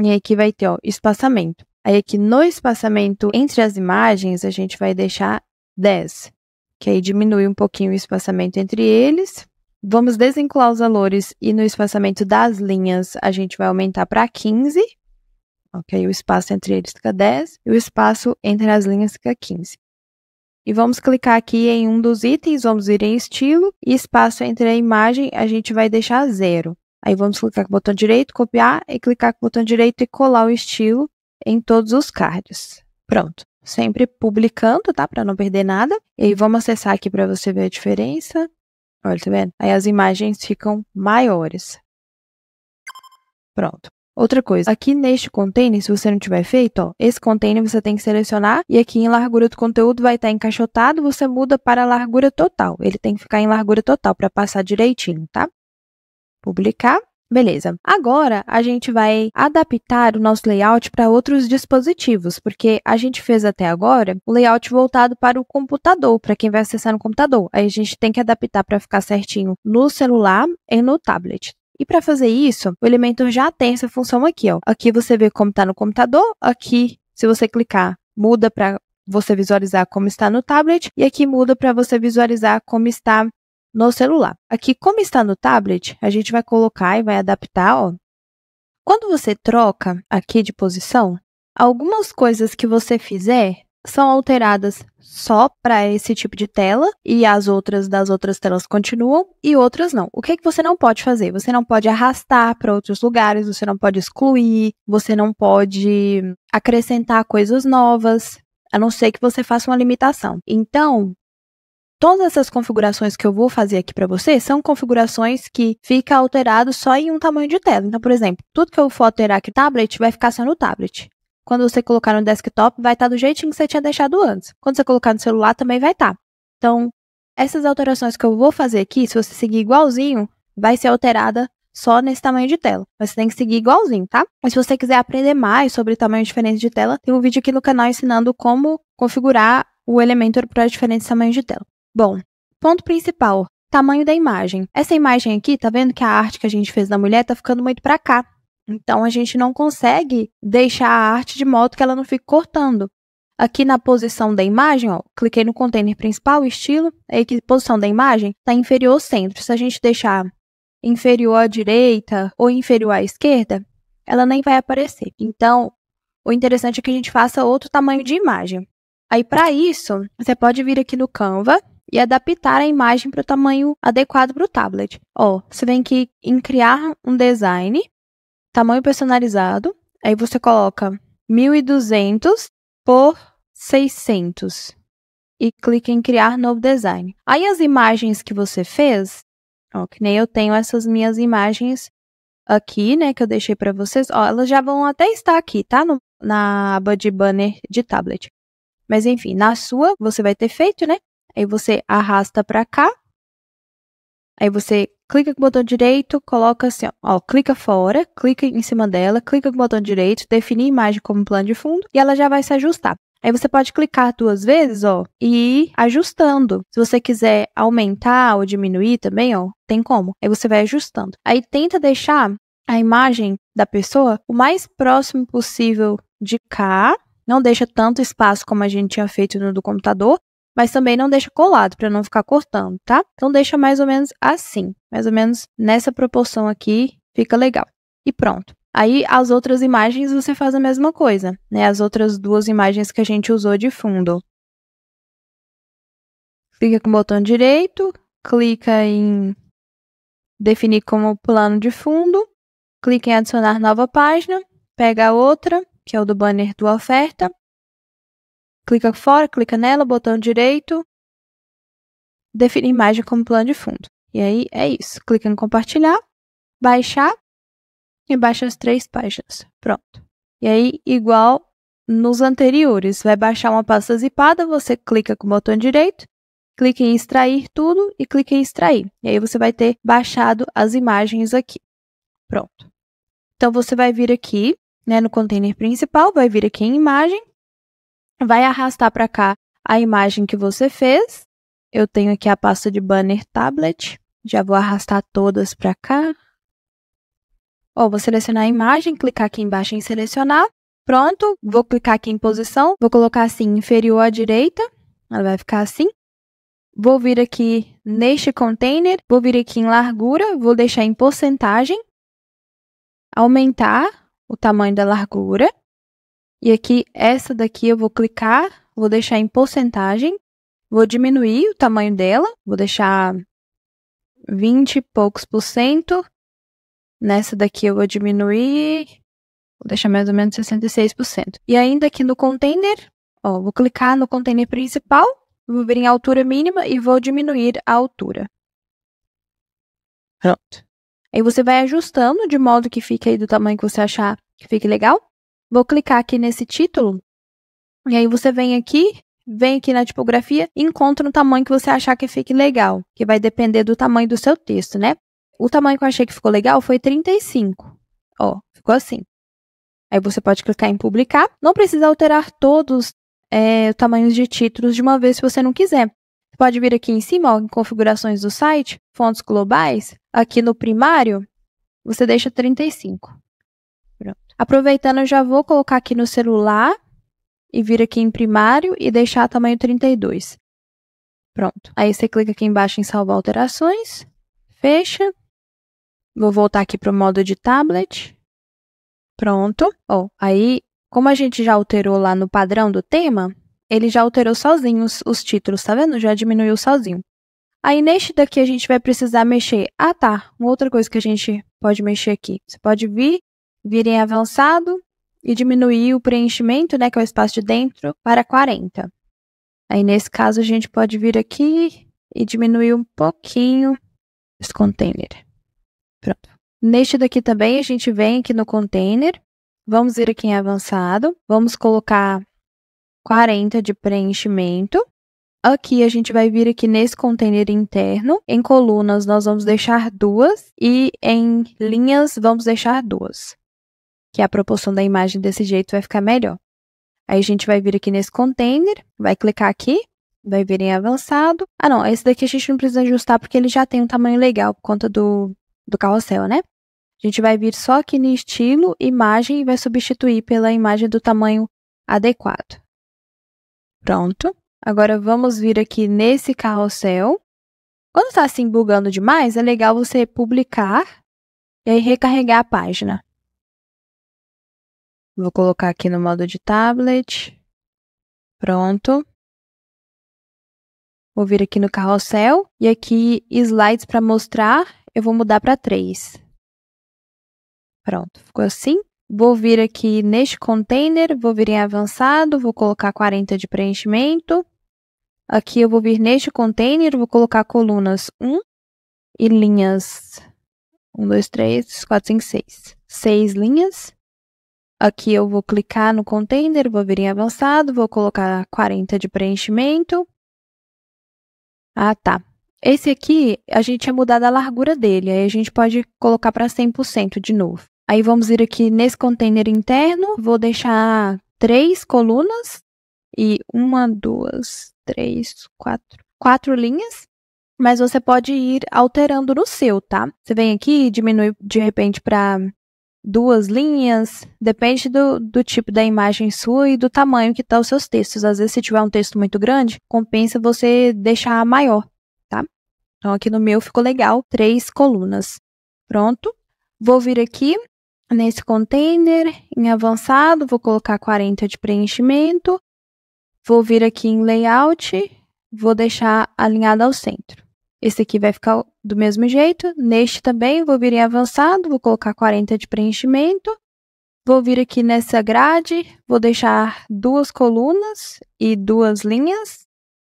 e aqui vai ter, ó, espaçamento. Aí aqui no espaçamento entre as imagens, a gente vai deixar 10, que aí diminui um pouquinho o espaçamento entre eles. Vamos desenclar os valores e no espaçamento das linhas a gente vai aumentar para 15. Ok, o espaço entre eles fica 10 e o espaço entre as linhas fica 15. E vamos clicar aqui em um dos itens, vamos ir em estilo e espaço entre a imagem a gente vai deixar zero. Aí vamos clicar com o botão direito, copiar e clicar com o botão direito e colar o estilo em todos os cards. Pronto. Sempre publicando, tá? Para não perder nada. E vamos acessar aqui para você ver a diferença. Olha, tá vendo? Aí as imagens ficam maiores. Pronto. Outra coisa, aqui neste container, se você não tiver feito, ó, esse container você tem que selecionar e aqui em largura do conteúdo vai estar tá encaixotado, você muda para largura total. Ele tem que ficar em largura total para passar direitinho, tá? publicar. Beleza. Agora a gente vai adaptar o nosso layout para outros dispositivos, porque a gente fez até agora o layout voltado para o computador, para quem vai acessar no computador. Aí a gente tem que adaptar para ficar certinho no celular e no tablet. E para fazer isso, o Elementor já tem essa função aqui, ó. Aqui você vê como está no computador, aqui se você clicar muda para você visualizar como está no tablet e aqui muda para você visualizar como está no celular. Aqui, como está no tablet, a gente vai colocar e vai adaptar, ó. Quando você troca aqui de posição, algumas coisas que você fizer são alteradas só para esse tipo de tela e as outras das outras telas continuam e outras não. O que, é que você não pode fazer? Você não pode arrastar para outros lugares, você não pode excluir, você não pode acrescentar coisas novas, a não ser que você faça uma limitação. Então, Todas essas configurações que eu vou fazer aqui para você são configurações que fica alterado só em um tamanho de tela. Então, por exemplo, tudo que eu for alterar aqui no tablet vai ficar só no tablet. Quando você colocar no desktop, vai estar tá do jeitinho que você tinha deixado antes. Quando você colocar no celular, também vai estar. Tá. Então, essas alterações que eu vou fazer aqui, se você seguir igualzinho, vai ser alterada só nesse tamanho de tela. Mas você tem que seguir igualzinho, tá? Mas se você quiser aprender mais sobre tamanhos diferentes de tela, tem um vídeo aqui no canal ensinando como configurar o Elementor para diferentes tamanhos de tela. Bom, ponto principal, tamanho da imagem. Essa imagem aqui, tá vendo que a arte que a gente fez da mulher tá ficando muito para cá. Então a gente não consegue deixar a arte de modo que ela não fique cortando. Aqui na posição da imagem, ó, cliquei no container principal, estilo, aí que posição da imagem está inferior ao centro. Se a gente deixar inferior à direita ou inferior à esquerda, ela nem vai aparecer. Então, o interessante é que a gente faça outro tamanho de imagem. Aí, para isso, você pode vir aqui no Canva, e adaptar a imagem para o tamanho adequado para o tablet. Ó, você vem aqui em criar um design, tamanho personalizado, aí você coloca 1200 por 600 e clica em criar novo design. Aí as imagens que você fez, ó, que nem eu tenho essas minhas imagens aqui, né, que eu deixei para vocês, ó, elas já vão até estar aqui, tá? No, na aba de banner de tablet. Mas enfim, na sua você vai ter feito, né? Aí você arrasta para cá. Aí você clica com o botão direito, coloca assim, ó, ó, clica fora, clica em cima dela, clica com o botão direito, definir a imagem como plano de fundo e ela já vai se ajustar. Aí você pode clicar duas vezes, ó, e ir ajustando. Se você quiser aumentar ou diminuir também, ó, tem como. Aí você vai ajustando. Aí tenta deixar a imagem da pessoa o mais próximo possível de cá. Não deixa tanto espaço como a gente tinha feito no do computador mas também não deixa colado para não ficar cortando, tá? Então deixa mais ou menos assim, mais ou menos nessa proporção aqui, fica legal. E pronto. Aí as outras imagens você faz a mesma coisa, né? As outras duas imagens que a gente usou de fundo. Clica com o botão direito, clica em definir como plano de fundo, clica em adicionar nova página, pega a outra, que é o do banner do oferta, clica fora, clica nela, botão direito, definir imagem como plano de fundo. E aí é isso. Clica em compartilhar, baixar e baixa as três páginas. Pronto. E aí, igual nos anteriores, vai baixar uma pasta zipada, você clica com o botão direito, clica em extrair tudo e clica em extrair. E aí você vai ter baixado as imagens aqui. Pronto. Então você vai vir aqui, né, no container principal, vai vir aqui em imagem, vai arrastar para cá a imagem que você fez. Eu tenho aqui a pasta de banner tablet. Já vou arrastar todas para cá. Ó, vou selecionar a imagem, clicar aqui embaixo em selecionar. Pronto, vou clicar aqui em posição, vou colocar assim inferior à direita, ela vai ficar assim. Vou vir aqui neste container, vou vir aqui em largura, vou deixar em porcentagem, aumentar o tamanho da largura e aqui, essa daqui eu vou clicar, vou deixar em porcentagem, vou diminuir o tamanho dela, vou deixar 20 e poucos por cento. Nessa daqui eu vou diminuir, vou deixar mais ou menos 66%. E ainda aqui no container, ó, vou clicar no container principal, vou vir em altura mínima e vou diminuir a altura. Pronto. Aí você vai ajustando de modo que fique aí do tamanho que você achar que fique legal. Vou clicar aqui nesse título. E aí você vem aqui, vem aqui na tipografia e encontra um tamanho que você achar que fique legal, que vai depender do tamanho do seu texto, né? O tamanho que eu achei que ficou legal foi 35. Ó, ficou assim. Aí você pode clicar em publicar. Não precisa alterar todos é, os tamanhos de títulos de uma vez se você não quiser. Você pode vir aqui em cima, ó, em configurações do site, fontes globais, aqui no primário, você deixa 35. Aproveitando, eu já vou colocar aqui no celular e vir aqui em primário e deixar tamanho 32. Pronto. Aí você clica aqui embaixo em salvar alterações, fecha. Vou voltar aqui para o modo de tablet. Pronto. Ó, aí, como a gente já alterou lá no padrão do tema, ele já alterou sozinho os, os títulos, tá vendo? Já diminuiu sozinho. Aí, neste daqui, a gente vai precisar mexer. Ah, tá. Uma outra coisa que a gente pode mexer aqui. Você pode vir virem avançado e diminuir o preenchimento, né, que é o espaço de dentro, para 40. Aí, nesse caso, a gente pode vir aqui e diminuir um pouquinho esse container. Pronto. Neste daqui também, a gente vem aqui no container, vamos vir aqui em avançado, vamos colocar 40 de preenchimento. Aqui, a gente vai vir aqui nesse container interno. Em colunas, nós vamos deixar duas e em linhas, vamos deixar duas que a proporção da imagem desse jeito vai ficar melhor. Aí a gente vai vir aqui nesse container, vai clicar aqui, vai vir em avançado. Ah, não, esse daqui a gente não precisa ajustar porque ele já tem um tamanho legal por conta do, do carrossel, né? A gente vai vir só aqui no estilo, imagem e vai substituir pela imagem do tamanho adequado. Pronto. Agora vamos vir aqui nesse carrossel. Quando está assim bugando demais, é legal você publicar e aí recarregar a página. Vou colocar aqui no modo de tablet. Pronto. Vou vir aqui no carrossel e aqui slides para mostrar, eu vou mudar para 3. Pronto, ficou assim. Vou vir aqui neste container, vou vir em avançado, vou colocar 40 de preenchimento. Aqui eu vou vir neste container, vou colocar colunas 1 e linhas 1, 2, 3, 4, 5, 6. 6 linhas. Aqui eu vou clicar no container, vou vir em avançado, vou colocar 40 de preenchimento. Ah, tá. Esse aqui, a gente tinha mudado a largura dele, aí a gente pode colocar para 100% de novo. Aí vamos ir aqui nesse container interno, vou deixar três colunas e uma, duas, três, quatro, quatro linhas. Mas você pode ir alterando no seu, tá? Você vem aqui e diminui de repente para duas linhas, depende do, do tipo da imagem sua e do tamanho que tá os seus textos. Às vezes, se tiver um texto muito grande, compensa você deixar maior, tá? Então, aqui no meu ficou legal, três colunas. Pronto. Vou vir aqui nesse container, em avançado, vou colocar 40 de preenchimento. Vou vir aqui em layout, vou deixar alinhado ao centro. Esse aqui vai ficar do mesmo jeito. Neste também, vou vir em avançado, vou colocar 40 de preenchimento. Vou vir aqui nessa grade, vou deixar duas colunas e duas linhas.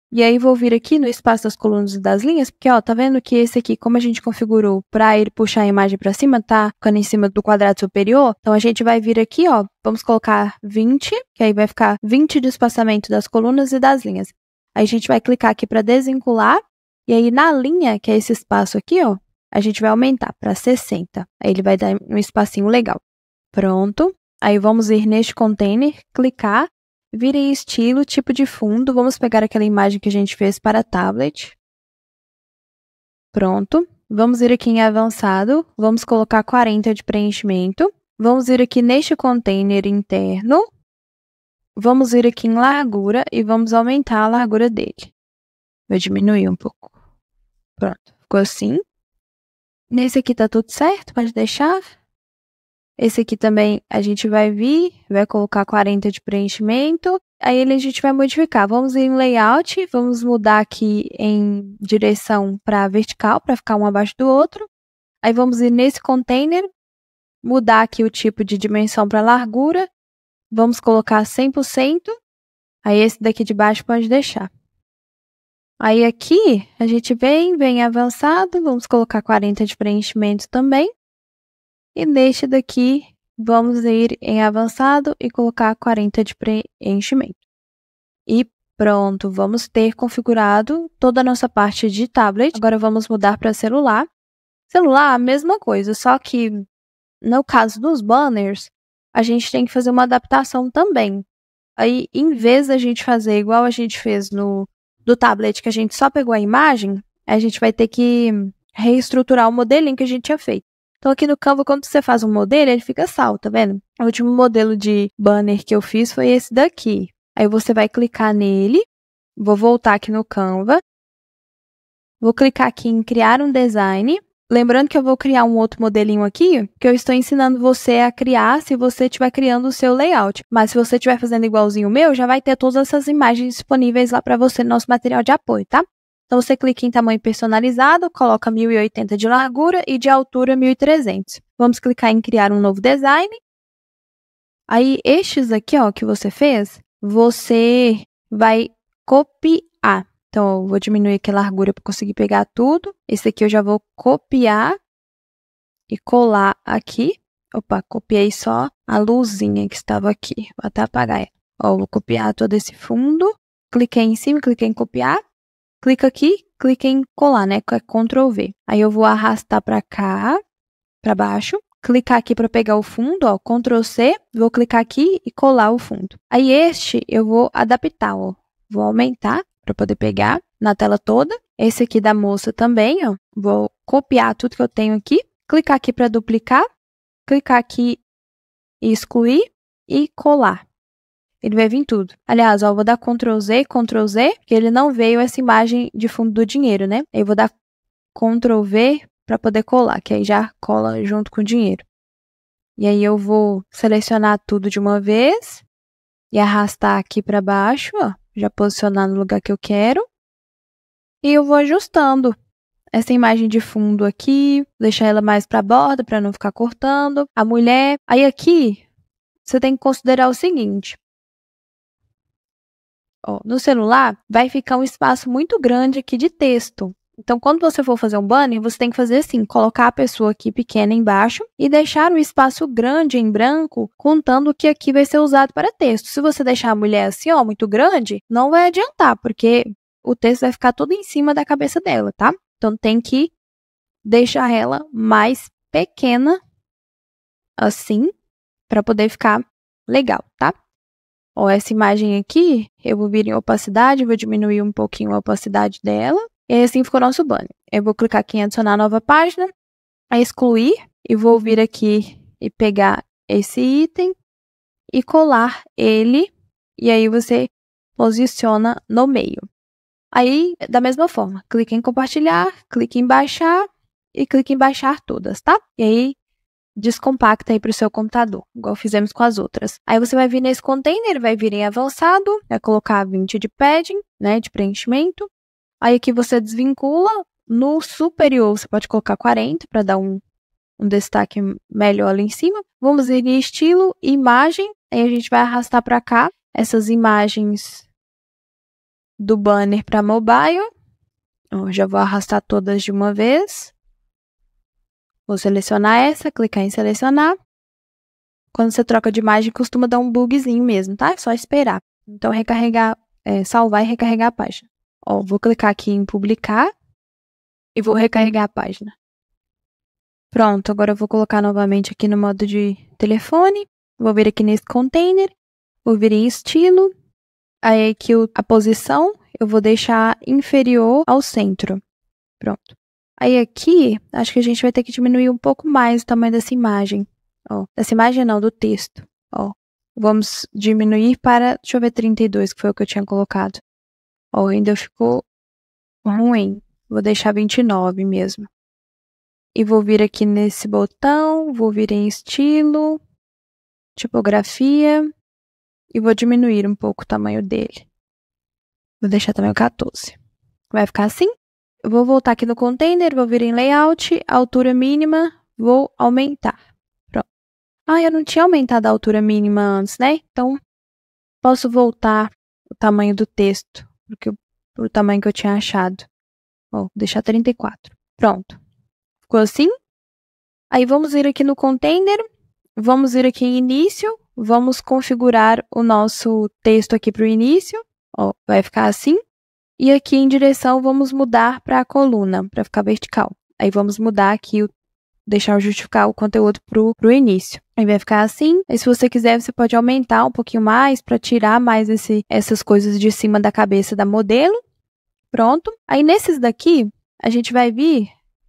E aí, vou vir aqui no espaço das colunas e das linhas, porque, ó, tá vendo que esse aqui, como a gente configurou para ele puxar a imagem para cima, tá ficando em cima do quadrado superior. Então, a gente vai vir aqui, ó, vamos colocar 20, que aí vai ficar 20 de espaçamento das colunas e das linhas. Aí, a gente vai clicar aqui para desvincular e aí, na linha, que é esse espaço aqui, ó, a gente vai aumentar para 60. Aí ele vai dar um espacinho legal. Pronto. Aí vamos ir neste container, clicar, vir em estilo, tipo de fundo. Vamos pegar aquela imagem que a gente fez para tablet. Pronto. Vamos ir aqui em avançado, vamos colocar 40 de preenchimento. Vamos ir aqui neste container interno. Vamos ir aqui em largura e vamos aumentar a largura dele. Vou diminuir um pouco. Pronto, ficou assim. Nesse aqui tá tudo certo, pode deixar. Esse aqui também a gente vai vir, vai colocar 40 de preenchimento. Aí ele a gente vai modificar. Vamos em layout, vamos mudar aqui em direção para vertical, para ficar um abaixo do outro. Aí vamos ir nesse container, mudar aqui o tipo de dimensão para largura. Vamos colocar 100%. Aí esse daqui de baixo pode deixar. Aí aqui, a gente vem, vem avançado, vamos colocar 40 de preenchimento também. E neste daqui, vamos ir em avançado e colocar 40 de preenchimento. E pronto, vamos ter configurado toda a nossa parte de tablet. Agora vamos mudar para celular. Celular, a mesma coisa, só que no caso dos banners, a gente tem que fazer uma adaptação também. Aí, em vez da gente fazer igual a gente fez no do tablet que a gente só pegou a imagem, a gente vai ter que reestruturar o modelinho que a gente tinha feito. Então, aqui no Canva, quando você faz um modelo, ele fica salto tá vendo? O último modelo de banner que eu fiz foi esse daqui. Aí você vai clicar nele, vou voltar aqui no Canva, vou clicar aqui em criar um design, Lembrando que eu vou criar um outro modelinho aqui, que eu estou ensinando você a criar se você estiver criando o seu layout. Mas se você estiver fazendo igualzinho o meu, já vai ter todas essas imagens disponíveis lá para você no nosso material de apoio, tá? Então você clica em tamanho personalizado, coloca 1080 de largura e de altura 1300. Vamos clicar em criar um novo design. Aí estes aqui, ó, que você fez, você vai copiar. Então, eu vou diminuir aqui a largura para conseguir pegar tudo. Esse aqui eu já vou copiar e colar aqui. Opa, copiei só a luzinha que estava aqui. Vou até apagar ela. Ó, vou copiar todo esse fundo. Cliquei em cima, cliquei em copiar. Clica aqui, cliquei em colar, né? É Ctrl V. Aí eu vou arrastar para cá, para baixo. Clicar aqui para pegar o fundo, ó, Ctrl C, vou clicar aqui e colar o fundo. Aí este eu vou adaptar, ó. Vou aumentar para poder pegar na tela toda. Esse aqui da moça também, ó. Vou copiar tudo que eu tenho aqui, clicar aqui para duplicar, clicar aqui e excluir e colar. Ele vai vir tudo. Aliás, ó, eu vou dar Ctrl Z, Ctrl Z, porque ele não veio essa imagem de fundo do dinheiro, né? Eu vou dar Ctrl V para poder colar, que aí já cola junto com o dinheiro. E aí eu vou selecionar tudo de uma vez e arrastar aqui para baixo, ó já posicionar no lugar que eu quero. E eu vou ajustando essa imagem de fundo aqui, deixar ela mais para a borda para não ficar cortando. A mulher. Aí aqui, você tem que considerar o seguinte: ó, no celular vai ficar um espaço muito grande aqui de texto. Então, quando você for fazer um banner, você tem que fazer assim: colocar a pessoa aqui pequena embaixo e deixar o espaço grande em branco, contando que aqui vai ser usado para texto. Se você deixar a mulher assim, ó, muito grande, não vai adiantar, porque o texto vai ficar todo em cima da cabeça dela, tá? Então, tem que deixar ela mais pequena, assim, para poder ficar legal, tá? Ó, essa imagem aqui, eu vou vir em opacidade, vou diminuir um pouquinho a opacidade dela e assim ficou nosso banner. Eu vou clicar aqui em adicionar nova página, excluir e vou uhum. vir aqui e pegar esse item e colar ele e aí você posiciona no meio. Aí, da mesma forma, clique em compartilhar, clique em baixar e clique em baixar todas, tá? E aí descompacta aí para o seu computador, igual fizemos com as outras. Aí você vai vir nesse container, vai vir em avançado, vai colocar 20 de padding, né, de preenchimento, Aí aqui você desvincula. No superior, você pode colocar 40 para dar um, um destaque melhor ali em cima. Vamos ir em estilo, imagem. Aí a gente vai arrastar para cá essas imagens do banner para mobile. Eu já vou arrastar todas de uma vez. Vou selecionar essa, clicar em selecionar. Quando você troca de imagem, costuma dar um bugzinho mesmo, tá? É só esperar. Então, recarregar, é, salvar e recarregar a página. Ó, vou clicar aqui em publicar e vou recarregar a página. Pronto, agora eu vou colocar novamente aqui no modo de telefone. Vou vir aqui nesse container, vou vir em estilo. Aí aqui a posição eu vou deixar inferior ao centro. Pronto. Aí aqui, acho que a gente vai ter que diminuir um pouco mais o tamanho dessa imagem. Ó, dessa imagem não, do texto. Ó, vamos diminuir para, deixa eu ver, 32, que foi o que eu tinha colocado. Ou ainda ficou ruim. Vou deixar 29 mesmo. E vou vir aqui nesse botão, vou vir em estilo, tipografia e vou diminuir um pouco o tamanho dele. Vou deixar também o 14. Vai ficar assim? Eu vou voltar aqui no container, vou vir em layout, altura mínima, vou aumentar. Pronto. Ah, eu não tinha aumentado a altura mínima antes, né? Então, posso voltar o tamanho do texto porque o tamanho que eu tinha achado. vou deixar 34. Pronto. Ficou assim? Aí vamos vir aqui no container, vamos vir aqui em início, vamos configurar o nosso texto aqui para o início. Ó, vai ficar assim. E aqui em direção vamos mudar para a coluna, para ficar vertical. Aí vamos mudar aqui o deixar justificar o conteúdo pro, pro início. Aí vai ficar assim. E se você quiser, você pode aumentar um pouquinho mais para tirar mais esse, essas coisas de cima da cabeça da modelo. Pronto. Aí nesses daqui, a gente vai vir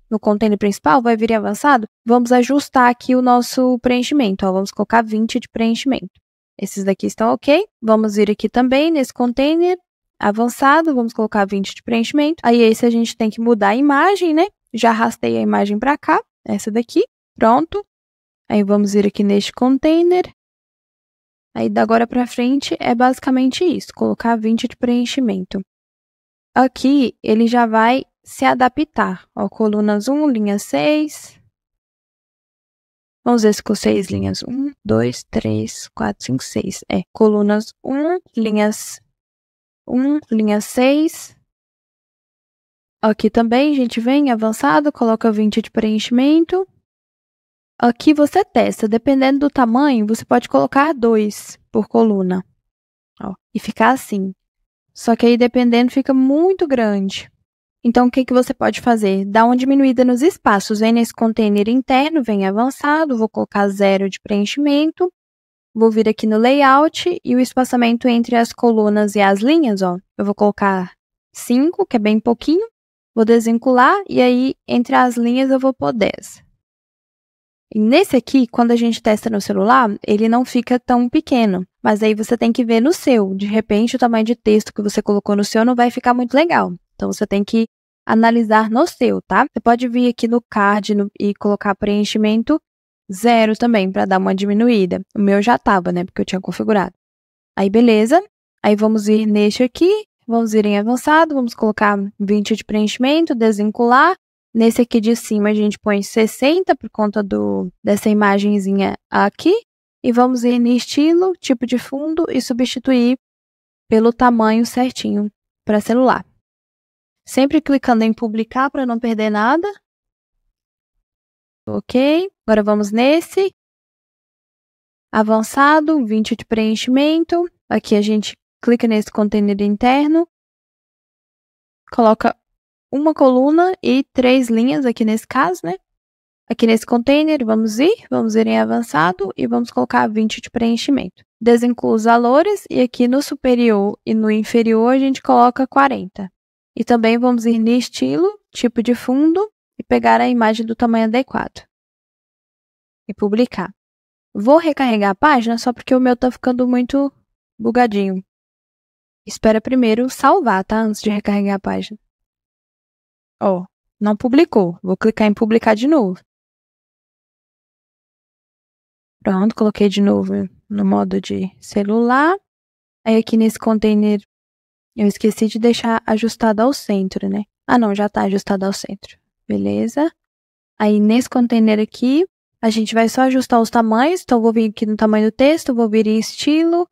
no container principal, vai vir avançado. Vamos ajustar aqui o nosso preenchimento. Ó, vamos colocar 20 de preenchimento. Esses daqui estão ok. Vamos vir aqui também nesse container avançado. Vamos colocar 20 de preenchimento. Aí esse a gente tem que mudar a imagem, né? Já arrastei a imagem para cá essa daqui, pronto. Aí vamos vir aqui neste container. Aí da agora para frente é basicamente isso, colocar 20 de preenchimento. Aqui ele já vai se adaptar, ó, colunas 1, linha 6. Vamos ver se com 6 linhas 1, 2, 3, 4, 5, 6. É, colunas 1, linhas 1, linha 6, Aqui também, gente, vem avançado, coloca 20 de preenchimento. Aqui você testa, dependendo do tamanho, você pode colocar dois por coluna. Ó, e ficar assim. Só que aí, dependendo, fica muito grande. Então, o que, que você pode fazer? Dá uma diminuída nos espaços. Vem nesse container interno, vem avançado, vou colocar zero de preenchimento. Vou vir aqui no layout e o espaçamento entre as colunas e as linhas, ó. Eu vou colocar 5, que é bem pouquinho vou desvincular e aí entre as linhas eu vou pôr 10. E nesse aqui, quando a gente testa no celular, ele não fica tão pequeno, mas aí você tem que ver no seu. De repente, o tamanho de texto que você colocou no seu não vai ficar muito legal. Então você tem que analisar no seu, tá? Você pode vir aqui no card e colocar preenchimento zero também para dar uma diminuída. O meu já estava, né? Porque eu tinha configurado. Aí beleza. Aí vamos ir neste aqui Vamos ir em avançado, vamos colocar 20 de preenchimento, desvincular. Nesse aqui de cima, a gente põe 60 por conta do, dessa imagenzinha aqui. E vamos ir em estilo, tipo de fundo e substituir pelo tamanho certinho para celular. Sempre clicando em publicar para não perder nada. Ok, agora vamos nesse. Avançado, 20 de preenchimento. Aqui a gente clica nesse container interno, coloca uma coluna e três linhas aqui nesse caso, né? Aqui nesse container, vamos ir, vamos ir em avançado e vamos colocar 20 de preenchimento. Desinclua os valores e aqui no superior e no inferior a gente coloca 40. E também vamos ir no estilo, tipo de fundo e pegar a imagem do tamanho adequado. E publicar. Vou recarregar a página só porque o meu está ficando muito bugadinho. Espera primeiro salvar, tá? Antes de recarregar a página. Ó, oh, não publicou. Vou clicar em publicar de novo. Pronto, coloquei de novo no modo de celular. Aí aqui nesse container eu esqueci de deixar ajustado ao centro, né? Ah, não, já tá ajustado ao centro. Beleza? Aí nesse container aqui, a gente vai só ajustar os tamanhos. Então, eu vou vir aqui no tamanho do texto, vou vir em estilo,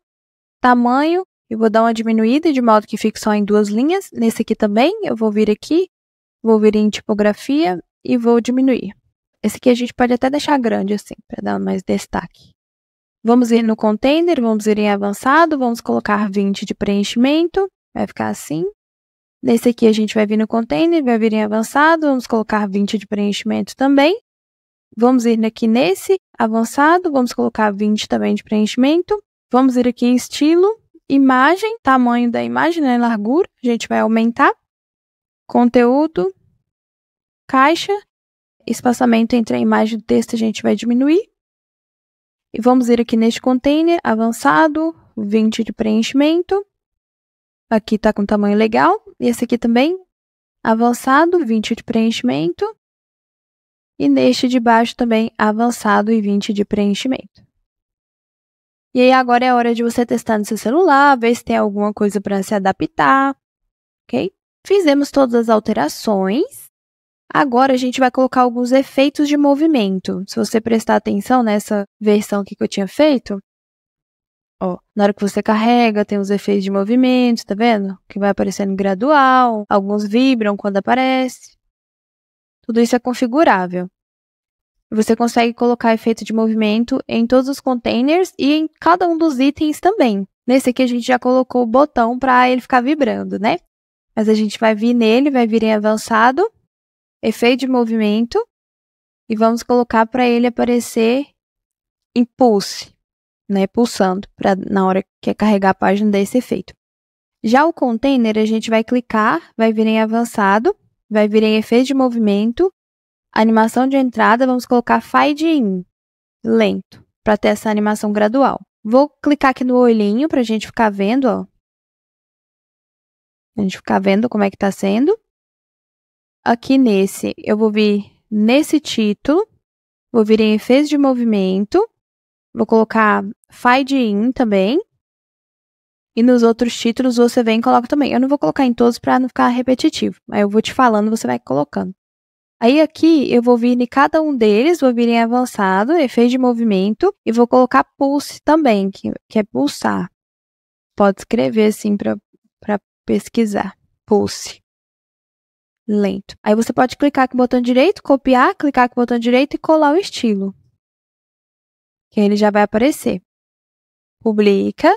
tamanho eu vou dar uma diminuída de modo que fique só em duas linhas. Nesse aqui também, eu vou vir aqui, vou vir em tipografia e vou diminuir. Esse aqui a gente pode até deixar grande assim, para dar mais destaque. Vamos ir no container, vamos ir em avançado, vamos colocar 20 de preenchimento, vai ficar assim. Nesse aqui a gente vai vir no container, vai vir em avançado, vamos colocar 20 de preenchimento também. Vamos ir aqui nesse, avançado, vamos colocar 20 também de preenchimento. Vamos ir aqui em estilo, imagem, tamanho da imagem, né, largura, a gente vai aumentar, conteúdo, caixa, espaçamento entre a imagem e o texto a gente vai diminuir. E vamos ir aqui neste container, avançado, 20 de preenchimento. Aqui está com tamanho legal. E esse aqui também, avançado, 20 de preenchimento. E neste de baixo também, avançado e 20 de preenchimento. E aí agora é hora de você testar no seu celular, ver se tem alguma coisa para se adaptar, ok? Fizemos todas as alterações. Agora a gente vai colocar alguns efeitos de movimento. Se você prestar atenção nessa versão aqui que eu tinha feito, Ó, na hora que você carrega, tem os efeitos de movimento, tá vendo? Que vai aparecendo gradual, alguns vibram quando aparece. Tudo isso é configurável. Você consegue colocar efeito de movimento em todos os containers e em cada um dos itens também. Nesse aqui a gente já colocou o botão para ele ficar vibrando, né? Mas a gente vai vir nele, vai vir em avançado, efeito de movimento e vamos colocar para ele aparecer em pulse, né, pulsando para na hora que é carregar a página dar esse efeito. Já o container a gente vai clicar, vai vir em avançado, vai vir em efeito de movimento Animação de entrada, vamos colocar fade in, lento, para ter essa animação gradual. Vou clicar aqui no olhinho para a gente ficar vendo, ó. A gente ficar vendo como é que está sendo. Aqui nesse, eu vou vir nesse título, vou vir em efeitos de movimento, vou colocar fade in também. E nos outros títulos você vem e coloca também. Eu não vou colocar em todos para não ficar repetitivo. mas eu vou te falando, você vai colocando. Aí aqui eu vou vir em cada um deles, vou vir em avançado, efeito de movimento e vou colocar pulse também, que, que é pulsar. Pode escrever assim para pesquisar. Pulse. Lento. Aí você pode clicar com o botão direito, copiar, clicar com o botão direito e colar o estilo. Que ele já vai aparecer. Publica.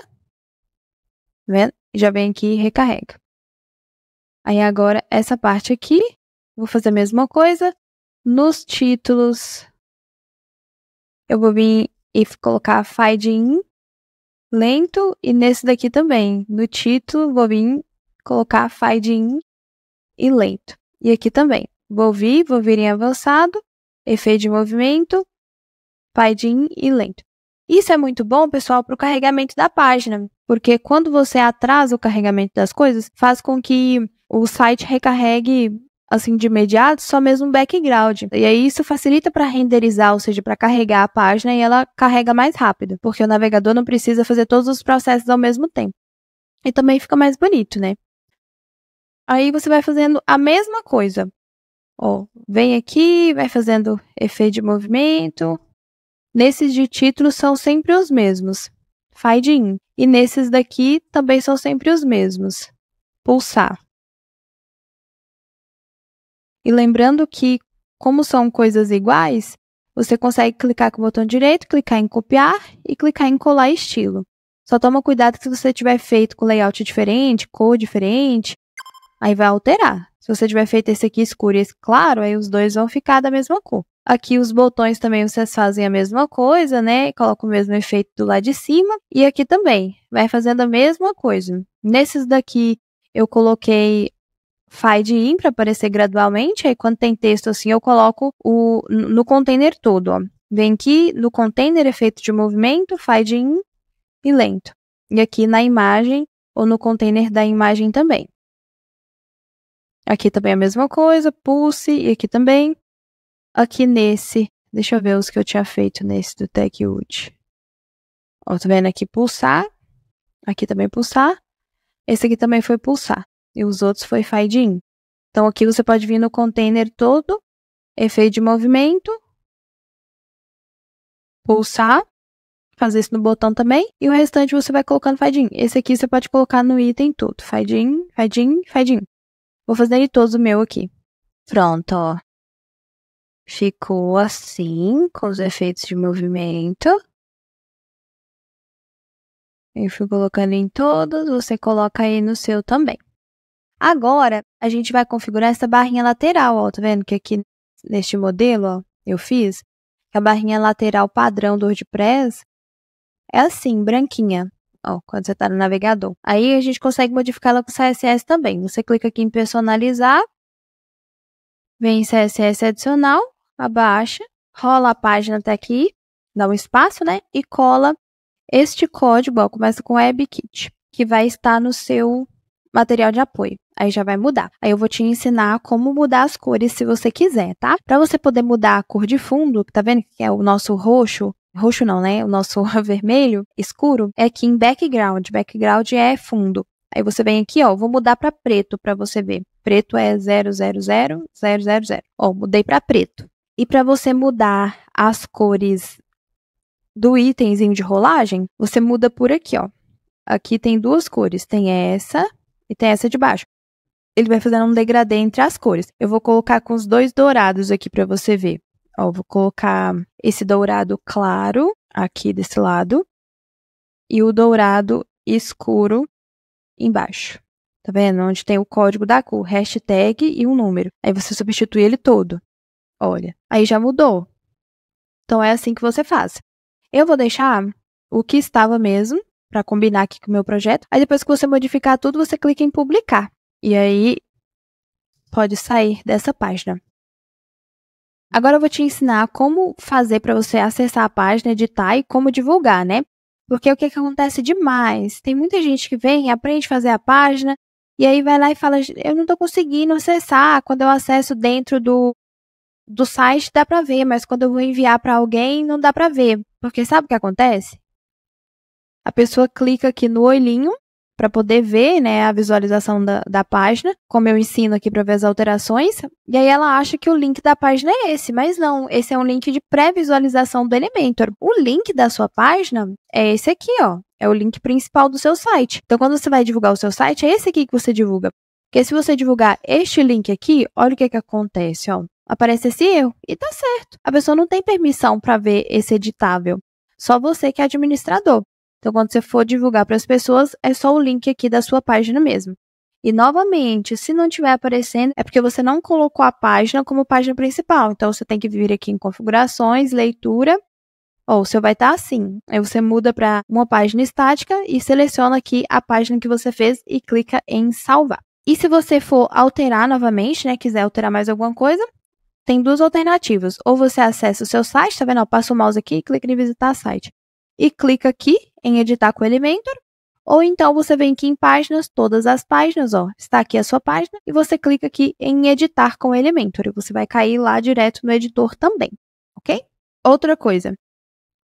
vendo? Já vem aqui e recarrega. Aí agora essa parte aqui Vou fazer a mesma coisa. Nos títulos, eu vou vir e colocar fade lento, e nesse daqui também. No título, vou vir colocar fade e lento. E aqui também. Vou vir, vou vir em avançado, efeito de movimento, fade e lento. Isso é muito bom, pessoal, para o carregamento da página, porque quando você atrasa o carregamento das coisas, faz com que o site recarregue assim de imediato, só mesmo um background. E aí isso facilita para renderizar, ou seja, para carregar a página e ela carrega mais rápido, porque o navegador não precisa fazer todos os processos ao mesmo tempo. E também fica mais bonito, né? Aí você vai fazendo a mesma coisa. Ó, vem aqui, vai fazendo efeito de movimento. Nesses de título são sempre os mesmos. Find in. E nesses daqui também são sempre os mesmos. Pulsar. E lembrando que, como são coisas iguais, você consegue clicar com o botão direito, clicar em copiar e clicar em colar estilo. Só toma cuidado que se você tiver feito com layout diferente, cor diferente, aí vai alterar. Se você tiver feito esse aqui escuro e esse claro, aí os dois vão ficar da mesma cor. Aqui os botões também vocês fazem a mesma coisa, né? Coloca o mesmo efeito do lado de cima. E aqui também, vai fazendo a mesma coisa. Nesses daqui eu coloquei faz de in para aparecer gradualmente, aí quando tem texto assim, eu coloco o, no container todo, ó. Vem aqui no container efeito de movimento, faz in e lento. E aqui na imagem ou no container da imagem também. Aqui também a mesma coisa, pulse e aqui também. Aqui nesse, deixa eu ver os que eu tinha feito nesse do TechWood. Ó, tô tá vendo aqui pulsar, aqui também pulsar, esse aqui também foi pulsar e os outros foi fade-in. Então aqui você pode vir no container todo, efeito de movimento, pulsar, fazer isso no botão também, e o restante você vai colocando fade-in. Esse aqui você pode colocar no item tudo, fade-in, fade-in. Vou fazer ele todo o meu aqui. Pronto, ó. Ficou assim, com os efeitos de movimento. Eu fui colocando em todos, você coloca aí no seu também. Agora, a gente vai configurar essa barrinha lateral, ó, tá vendo que aqui neste modelo, ó, eu fiz, a barrinha lateral padrão do WordPress é assim, branquinha, ó, quando você está no navegador. Aí a gente consegue modificá-la com CSS também. Você clica aqui em personalizar, vem em CSS adicional, abaixa, rola a página até aqui, dá um espaço, né, e cola este código, ó, começa com WebKit, que vai estar no seu material de apoio. Aí já vai mudar. Aí eu vou te ensinar como mudar as cores se você quiser, tá? Para você poder mudar a cor de fundo, tá vendo que é o nosso roxo, roxo não, né? O nosso *laughs* vermelho escuro é aqui em background. Background é fundo. Aí você vem aqui, ó, vou mudar para preto para você ver. Preto é 000000. Ó, mudei para preto. E para você mudar as cores do itemzinho de rolagem, você muda por aqui, ó. Aqui tem duas cores, tem essa e tem essa de baixo ele vai fazendo um degradê entre as cores. Eu vou colocar com os dois dourados aqui para você ver. Ó, vou colocar esse dourado claro aqui desse lado e o dourado escuro embaixo. Tá vendo? Onde tem o código da cor, hashtag e um número. Aí você substitui ele todo. Olha, aí já mudou. Então é assim que você faz. Eu vou deixar o que estava mesmo para combinar aqui com o meu projeto. Aí depois que você modificar tudo, você clica em publicar. E aí, pode sair dessa página. Agora eu vou te ensinar como fazer para você acessar a página, editar e como divulgar, né? Porque o que, que acontece demais? Tem muita gente que vem, aprende a fazer a página, e aí vai lá e fala, eu não estou conseguindo acessar. Quando eu acesso dentro do, do site, dá para ver, mas quando eu vou enviar para alguém, não dá para ver. Porque sabe o que acontece? A pessoa clica aqui no olhinho, para poder ver né, a visualização da, da página, como eu ensino aqui para ver as alterações. E aí ela acha que o link da página é esse, mas não, esse é um link de pré-visualização do Elementor. O link da sua página é esse aqui, ó. É o link principal do seu site. Então, quando você vai divulgar o seu site, é esse aqui que você divulga. Porque se você divulgar este link aqui, olha o que, é que acontece, ó. Aparece esse erro e tá certo. A pessoa não tem permissão para ver esse editável. Só você que é administrador. Então, quando você for divulgar para as pessoas, é só o link aqui da sua página mesmo. E novamente, se não estiver aparecendo, é porque você não colocou a página como página principal. Então, você tem que vir aqui em configurações, leitura, ou o seu vai estar assim. Aí você muda para uma página estática e seleciona aqui a página que você fez e clica em salvar. E se você for alterar novamente, né, quiser alterar mais alguma coisa, tem duas alternativas. Ou você acessa o seu site, tá vendo? Ó, passa o mouse aqui, clica em visitar site. E clica aqui em editar com o Elementor, ou então você vem aqui em páginas, todas as páginas, ó, está aqui a sua página, e você clica aqui em editar com o Elementor, e você vai cair lá direto no editor também, ok? Outra coisa,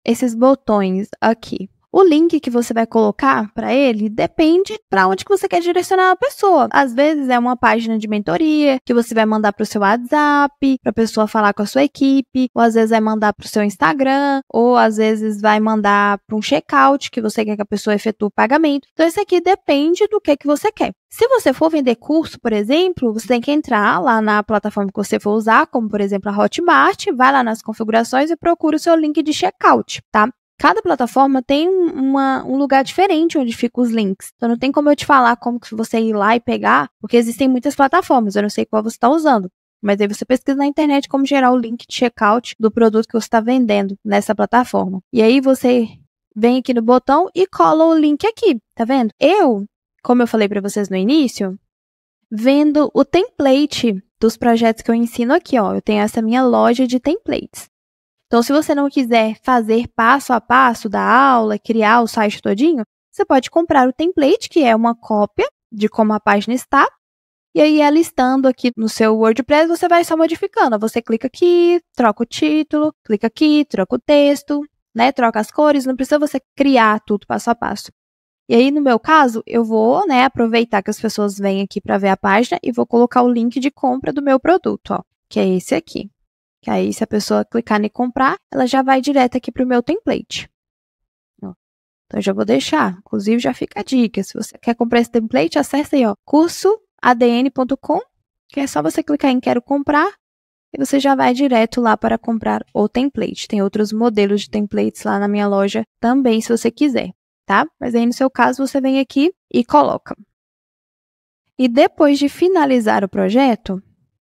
esses botões aqui, o link que você vai colocar para ele depende para onde que você quer direcionar a pessoa. Às vezes é uma página de mentoria que você vai mandar para o seu WhatsApp, para a pessoa falar com a sua equipe, ou às vezes vai mandar para o seu Instagram, ou às vezes vai mandar para um checkout que você quer que a pessoa efetue o pagamento. Então isso aqui depende do que que você quer. Se você for vender curso, por exemplo, você tem que entrar lá na plataforma que você for usar, como por exemplo a Hotmart, vai lá nas configurações e procura o seu link de checkout, tá? cada plataforma tem uma, um lugar diferente onde ficam os links. Então não tem como eu te falar como que você ir lá e pegar, porque existem muitas plataformas, eu não sei qual você está usando. Mas aí você pesquisa na internet como gerar o link de checkout do produto que você está vendendo nessa plataforma. E aí você vem aqui no botão e cola o link aqui, tá vendo? Eu, como eu falei para vocês no início, vendo o template dos projetos que eu ensino aqui, ó. Eu tenho essa minha loja de templates. Então, se você não quiser fazer passo a passo da aula, criar o site todinho, você pode comprar o template, que é uma cópia de como a página está, e aí ela estando aqui no seu WordPress, você vai só modificando. Você clica aqui, troca o título, clica aqui, troca o texto, né? Troca as cores, não precisa você criar tudo passo a passo. E aí, no meu caso, eu vou né, aproveitar que as pessoas vêm aqui para ver a página e vou colocar o link de compra do meu produto, ó, que é esse aqui. Que aí, se a pessoa clicar em comprar, ela já vai direto aqui para o meu template. Então, eu já vou deixar. Inclusive, já fica a dica. Se você quer comprar esse template, acessa aí, ó, cursoadn.com, que é só você clicar em Quero Comprar e você já vai direto lá para comprar o template. Tem outros modelos de templates lá na minha loja também, se você quiser, tá? Mas aí, no seu caso, você vem aqui e coloca. E depois de finalizar o projeto,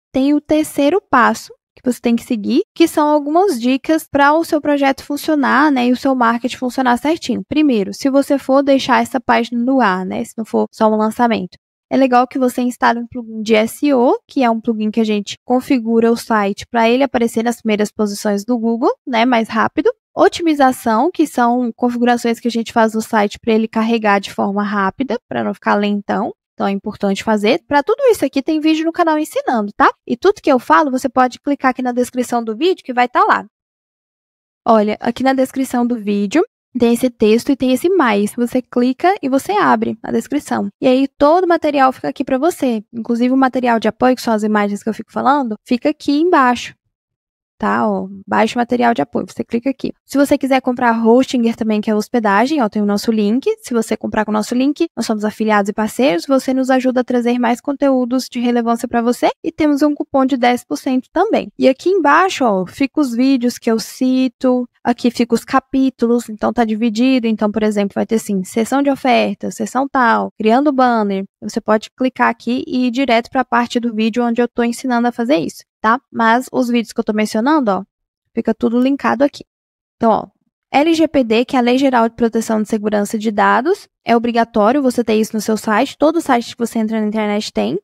tem o terceiro passo, que você tem que seguir, que são algumas dicas para o seu projeto funcionar, né, e o seu marketing funcionar certinho. Primeiro, se você for deixar essa página no ar, né, se não for só um lançamento, é legal que você instale um plugin de SEO, que é um plugin que a gente configura o site para ele aparecer nas primeiras posições do Google, né, mais rápido. Otimização, que são configurações que a gente faz no site para ele carregar de forma rápida, para não ficar lentão. Então é importante fazer. Para tudo isso aqui tem vídeo no canal ensinando, tá? E tudo que eu falo, você pode clicar aqui na descrição do vídeo que vai estar tá lá. Olha, aqui na descrição do vídeo tem esse texto e tem esse mais. Você clica e você abre a descrição. E aí todo o material fica aqui para você. Inclusive o material de apoio, que são as imagens que eu fico falando, fica aqui embaixo tá? Ó, baixo material de apoio. Você clica aqui. Se você quiser comprar Hostinger também, que é hospedagem, ó, tem o nosso link. Se você comprar com o nosso link, nós somos afiliados e parceiros, você nos ajuda a trazer mais conteúdos de relevância para você e temos um cupom de 10% também. E aqui embaixo, ó, fica os vídeos que eu cito, aqui fica os capítulos, então tá dividido, então por exemplo, vai ter assim, sessão de oferta, sessão tal, criando banner. Você pode clicar aqui e ir direto para a parte do vídeo onde eu tô ensinando a fazer isso tá? Mas os vídeos que eu tô mencionando, ó, fica tudo linkado aqui. Então, ó, LGPD, que é a Lei Geral de Proteção de Segurança de Dados, é obrigatório você ter isso no seu site, todo site que você entra na internet tem,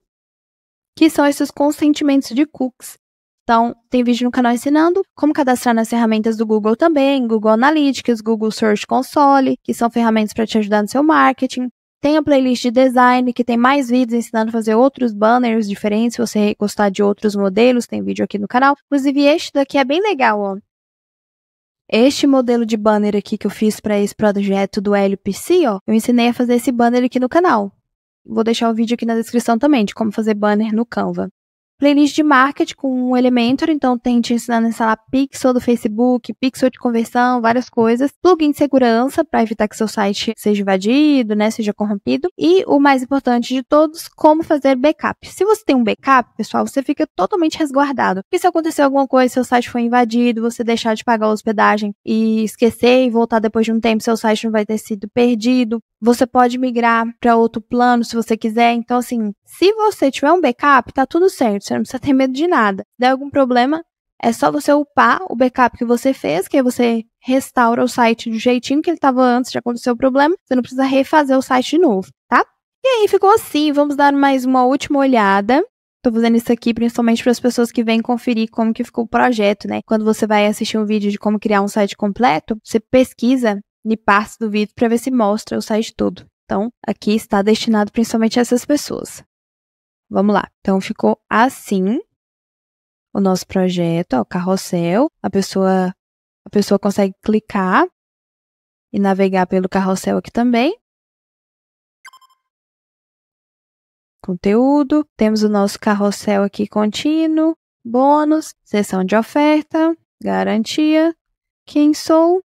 que são esses consentimentos de cookies. Então, tem vídeo no canal ensinando como cadastrar nas ferramentas do Google também, Google Analytics, Google Search Console, que são ferramentas para te ajudar no seu marketing, tem a playlist de design, que tem mais vídeos ensinando a fazer outros banners diferentes, se você gostar de outros modelos, tem vídeo aqui no canal. Inclusive, este daqui é bem legal, ó. Este modelo de banner aqui que eu fiz para esse projeto do LPC, ó, eu ensinei a fazer esse banner aqui no canal. Vou deixar o vídeo aqui na descrição também de como fazer banner no Canva. Playlist de marketing com um Elementor, então tem te ensinando a instalar pixel do Facebook, pixel de conversão, várias coisas. Plugin de segurança para evitar que seu site seja invadido, né, seja corrompido. E o mais importante de todos, como fazer backup. Se você tem um backup, pessoal, você fica totalmente resguardado. E se acontecer alguma coisa, seu site foi invadido, você deixar de pagar a hospedagem e esquecer e voltar depois de um tempo, seu site não vai ter sido perdido. Você pode migrar para outro plano se você quiser. Então, assim, se você tiver um backup, tá tudo certo. Você não precisa ter medo de nada. Se der algum problema, é só você upar o backup que você fez, que aí você restaura o site do jeitinho que ele estava antes de acontecer o problema. Você não precisa refazer o site de novo, tá? E aí ficou assim. Vamos dar mais uma última olhada. Estou fazendo isso aqui principalmente para as pessoas que vêm conferir como que ficou o projeto, né? Quando você vai assistir um vídeo de como criar um site completo, você pesquisa de partes do vídeo para ver se mostra o site todo. Então, aqui está destinado principalmente a essas pessoas. Vamos lá. Então, ficou assim o nosso projeto, o carrossel. A pessoa, a pessoa consegue clicar e navegar pelo carrossel aqui também. Conteúdo. Temos o nosso carrossel aqui contínuo, bônus, seção de oferta, garantia, quem sou,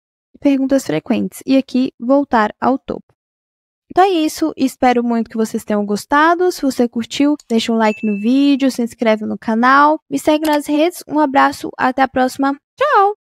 perguntas frequentes e aqui voltar ao topo. Então é isso, espero muito que vocês tenham gostado. Se você curtiu, deixa um like no vídeo, se inscreve no canal, me segue nas redes. Um abraço, até a próxima. Tchau!